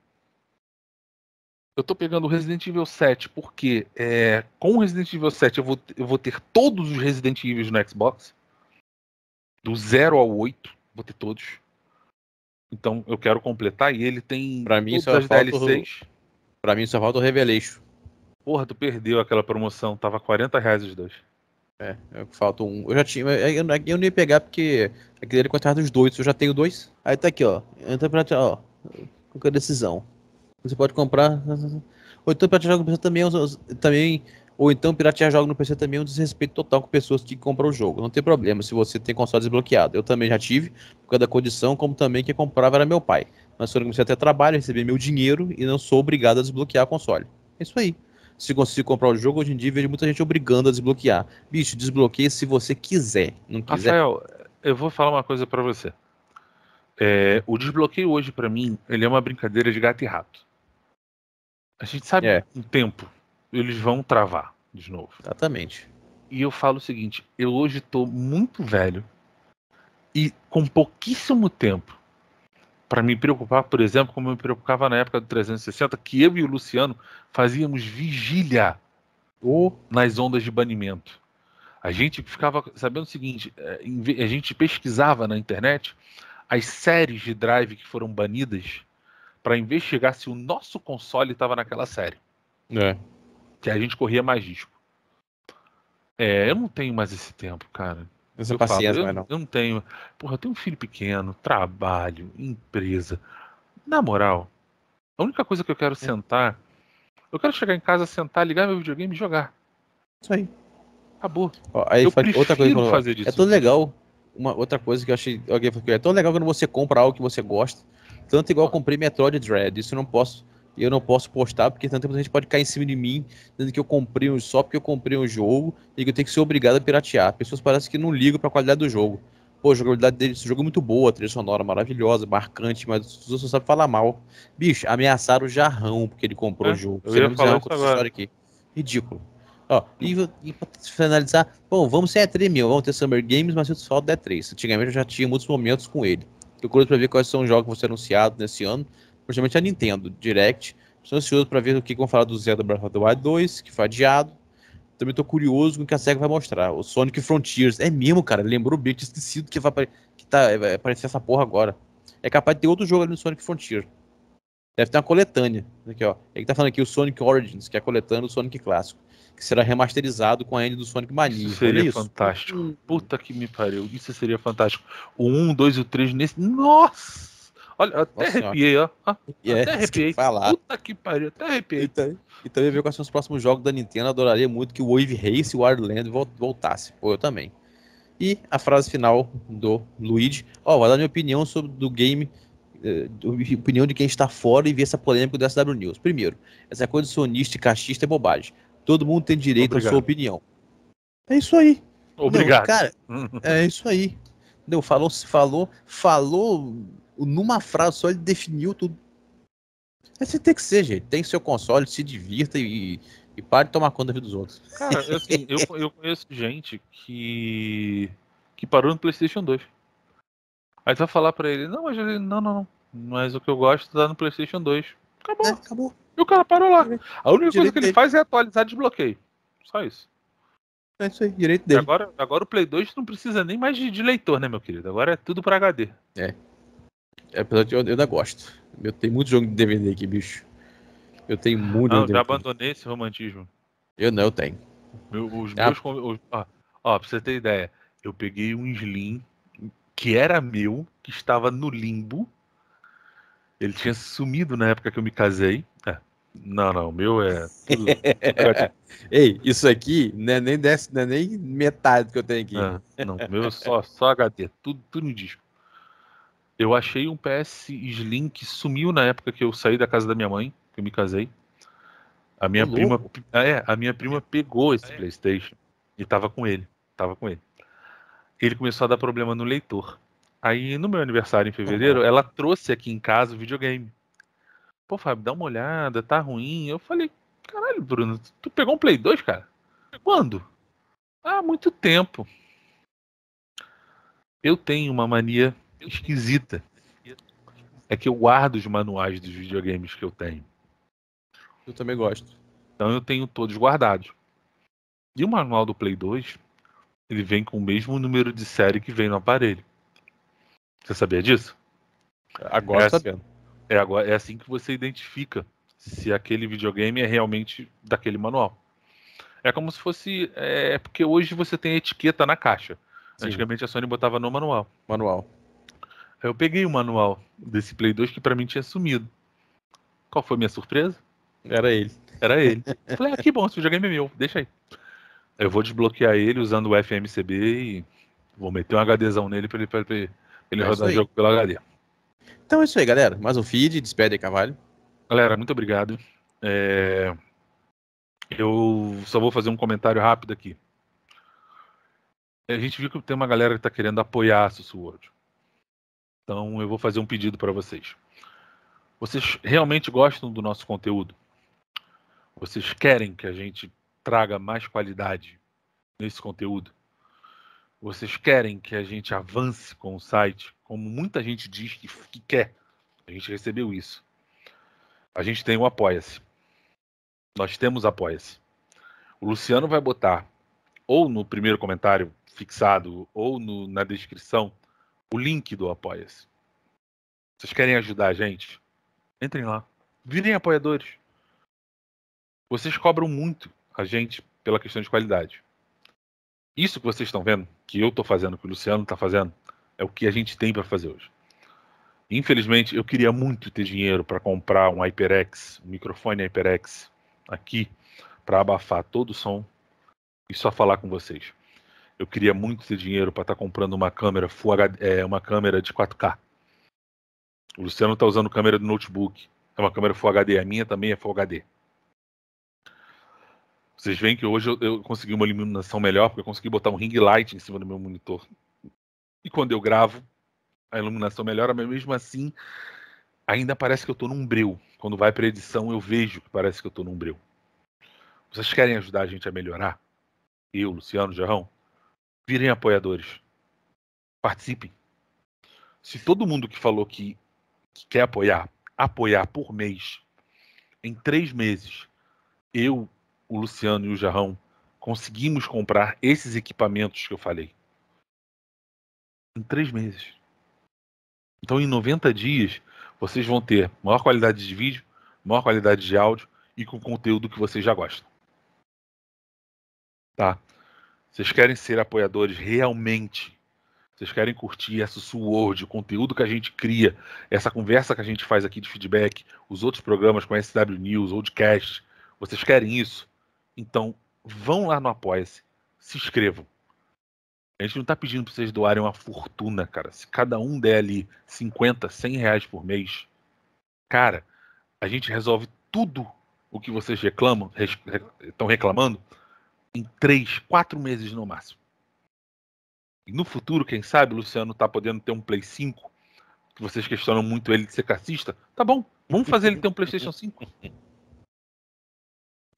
Eu tô pegando o Resident Evil 7 porque é, com o Resident Evil 7 eu vou, eu vou ter todos os Resident Evil no Xbox. Do 0 ao 8, vou ter todos. Então eu quero completar e ele tem pra mim, todas é as falta DLCs. Pra mim só falta o Revelation. Porra, tu perdeu aquela promoção. Tava 40 reais os dois. É, é falta um. Eu já tinha. Eu, eu não ia pegar porque aquele ele contrata dois. Eu já tenho dois. Aí tá aqui, ó. Entra pra tirar, ó. Qualquer decisão. Você pode comprar. Ou então piratear jogo no PC também, é também. Ou então piratear jogo no PC também é um desrespeito total com pessoas que compram o jogo. Não tem problema se você tem console desbloqueado. Eu também já tive, por causa da condição, como também que comprava era meu pai mas quando eu comecei a ter trabalho, recebi meu dinheiro e não sou obrigado a desbloquear a console. É isso aí. Se conseguir comprar o jogo hoje em dia, vejo muita gente obrigando a desbloquear. Bicho, desbloqueia se você quiser. Não quiser. Rafael, eu vou falar uma coisa para você. É, o desbloqueio hoje para mim, ele é uma brincadeira de gato e rato. A gente sabe é. um tempo, eles vão travar de novo. Exatamente. E eu falo o seguinte, eu hoje tô muito velho e com pouquíssimo tempo para me preocupar, por exemplo, como eu me preocupava na época do 360, que eu e o Luciano fazíamos vigília ou nas ondas de banimento. A gente ficava sabendo o seguinte: é, a gente pesquisava na internet as séries de drive que foram banidas para investigar se o nosso console estava naquela série. É. Que a gente corria mais risco. É, eu não tenho mais esse tempo, cara eu paciência falo, eu, não. eu não tenho. Porra, eu tenho um filho pequeno, trabalho, empresa. Na moral, a única coisa que eu quero é. sentar, eu quero chegar em casa, sentar, ligar meu videogame e jogar. Isso aí. Acabou. Ó, aí eu prefiro outra coisa que fazer é disso. É tão legal. Uma outra coisa que eu achei. Alguém falou que é tão legal quando você compra algo que você gosta. Tanto igual eu comprei Metroid Dread. Isso eu não posso eu não posso postar, porque tanto tempo a gente pode cair em cima de mim, dizendo que eu comprei um só porque eu comprei um jogo e que eu tenho que ser obrigado a piratear. Pessoas parecem que não ligam para a qualidade do jogo. Pô, a jogabilidade desse jogo é muito boa, trilha sonora maravilhosa, marcante, mas os outros sabem falar mal. Bicho, ameaçaram o Jarrão porque ele comprou é, o jogo. Você não falar essa história aqui. Ridículo. Ó, e, e pra finalizar, bom, vamos ser E3 meu. vamos ter Summer Games, mas sinto falta da E3. Antigamente eu já tinha muitos momentos com ele. Tô curioso pra ver quais são os jogos que vão ser anunciados nesse ano principalmente a Nintendo Direct. Estou ansioso para ver o que vão falar do Zelda Breath of the Wild 2, que foi adiado. Também estou curioso com o que a SEGA vai mostrar. O Sonic Frontiers. É mesmo, cara. Lembrou o tinha esquecido que vai, que tá, é, vai aparecer essa porra agora. É capaz de ter outro jogo ali no Sonic Frontiers. Deve ter uma coletânea. Aqui, ó. Ele tá falando aqui o Sonic Origins, que é a coletânea do Sonic clássico. Que será remasterizado com a N do Sonic Mania. Isso seria isso? fantástico. Puta que me pariu. Isso seria fantástico. O 1, 2 e o 3 nesse. Nossa! Olha, até Nossa arrepiei, ó. ó. Yeah, é, até (laughs) arrepiei. Falar. Puta que pariu, até arrepiei. Então, e também ver quais são os próximos jogos da Nintendo. Adoraria muito que o Wave Race e o Wildland voltasse. Ou eu também. E a frase final do Luigi. Ó, oh, vou dar minha opinião sobre do game. Eh, opinião de quem está fora e vê essa polêmica do SW News. Primeiro, essa coisa de sonista e cachista é bobagem. Todo mundo tem direito Obrigado. à sua opinião. É isso aí. Obrigado. Não, cara, (laughs) é isso aí. Deu, falou, falou, falou numa frase só ele definiu tudo. Assim tem que ser, gente. Tem seu console, se divirta e, e pare de tomar conta da vida dos outros. Cara, (laughs) assim, eu, eu conheço gente que. que parou no PlayStation 2. Aí tu vai falar pra ele: não, mas ele, não, não, não. Mas o que eu gosto tá no PlayStation 2. Acabou. É, acabou. E o cara parou lá. A única Direito coisa que ele faz é atualizar desbloqueio. Só isso. É isso aí, direito dele. E agora, agora o Play 2 não precisa nem mais de, de leitor, né, meu querido? Agora é tudo pra HD. É. Apesar de eu, eu ainda gosto. Eu tenho muito jogo de DVD aqui, bicho. Eu tenho ah, muito. Não, eu já abandonei esse romantismo. Eu não eu tenho. Meu, os tá. meus. Os, ó, ó, pra você ter ideia, eu peguei um Slim que era meu, que estava no limbo. Ele tinha sumido na época que eu me casei. É. Não, não, meu é. Tudo... (laughs) Ei, isso aqui não é nem, desse, não é nem metade que eu tenho aqui. Ah, não, meu é só, só HD, tudo, tudo no disco. Eu achei um PS Slim que sumiu na época que eu saí da casa da minha mãe, que eu me casei. A minha prima, é, a minha prima pegou esse é. PlayStation e tava com ele, tava com ele. Ele começou a dar problema no leitor. Aí no meu aniversário em fevereiro, uhum. ela trouxe aqui em casa o videogame. Pô, Fábio, dá uma olhada, tá ruim. Eu falei, caralho, Bruno, tu pegou um Play 2, cara? Quando? Há muito tempo. Eu tenho uma mania esquisita é que eu guardo os manuais dos videogames que eu tenho. Eu também gosto. Então eu tenho todos guardados. E o manual do Play 2, ele vem com o mesmo número de série que vem no aparelho. Você sabia disso? Agora é assim- sabendo. Assim, é, agora, é assim que você identifica se aquele videogame é realmente daquele manual. É como se fosse. É, é porque hoje você tem etiqueta na caixa. Sim. Antigamente a Sony botava no manual. Manual. Eu peguei o manual desse Play 2 que para mim tinha sumido. Qual foi minha surpresa? Era ele. Era ele. Eu falei, ah, que bom, esse videogame é meu, deixa aí. Eu vou desbloquear ele usando o FMCB e vou meter um HDzão nele pra ele, pra ele, pra ele é rodar o jogo pelo HD. Então é isso aí, galera. Mais um feed, despede aí, Cavalho. Galera, muito obrigado. É... Eu só vou fazer um comentário rápido aqui. A gente viu que tem uma galera que tá querendo apoiar a Sussurro então eu vou fazer um pedido para vocês. Vocês realmente gostam do nosso conteúdo? Vocês querem que a gente traga mais qualidade nesse conteúdo? Vocês querem que a gente avance com o site, como muita gente diz que, que quer? A gente recebeu isso. A gente tem o Apoia-se. Nós temos Apoia-se. O Luciano vai botar ou no primeiro comentário fixado ou no, na descrição o link do Apoia-se. Vocês querem ajudar a gente? Entrem lá. Virem apoiadores. Vocês cobram muito a gente pela questão de qualidade. Isso que vocês estão vendo, que eu estou fazendo, que o Luciano está fazendo, é o que a gente tem para fazer hoje. Infelizmente, eu queria muito ter dinheiro para comprar um HyperX, um microfone HyperX aqui, para abafar todo o som e só falar com vocês. Eu queria muito ter dinheiro para estar tá comprando uma câmera full HD, é, uma câmera de 4K. O Luciano está usando câmera do notebook. É uma câmera Full HD. A minha também é Full HD. Vocês veem que hoje eu, eu consegui uma iluminação melhor, porque eu consegui botar um ring light em cima do meu monitor. E quando eu gravo, a iluminação melhora, mas mesmo assim, ainda parece que eu estou num breu. Quando vai para edição, eu vejo que parece que eu estou num breu. Vocês querem ajudar a gente a melhorar? Eu, Luciano, Jarrão? virem apoiadores. Participem. Se todo mundo que falou que, que quer apoiar, apoiar por mês, em três meses, eu, o Luciano e o Jarrão conseguimos comprar esses equipamentos que eu falei. Em três meses. Então, em 90 dias, vocês vão ter maior qualidade de vídeo, maior qualidade de áudio e com conteúdo que vocês já gostam. Tá? Vocês querem ser apoiadores realmente? Vocês querem curtir essa Sword, o conteúdo que a gente cria, essa conversa que a gente faz aqui de feedback, os outros programas com SW News, Oldcast? Vocês querem isso? Então vão lá no Apoia-se, se inscrevam. A gente não está pedindo para vocês doarem uma fortuna, cara. Se cada um der ali 50, 100 reais por mês, cara, a gente resolve tudo o que vocês reclamam, estão reclamando em três, quatro meses no máximo. E no futuro, quem sabe, o Luciano tá podendo ter um Play 5, que vocês questionam muito ele de ser cassista. Tá bom, vamos fazer ele ter um PlayStation 5.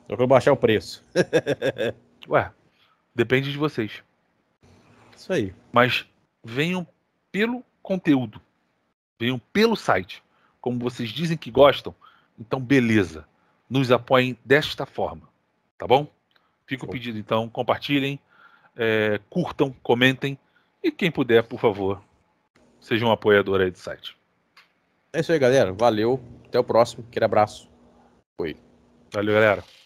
Só que eu baixar o preço. (laughs) Ué, depende de vocês. Isso aí. Mas venham pelo conteúdo. Venham pelo site. Como vocês dizem que gostam, então beleza. Nos apoiem desta forma. Tá bom? Fica o pedido, então, compartilhem, é, curtam, comentem e quem puder, por favor, seja um apoiador aí do site. É isso aí, galera. Valeu. Até o próximo. Aquele abraço. Fui. Valeu, galera.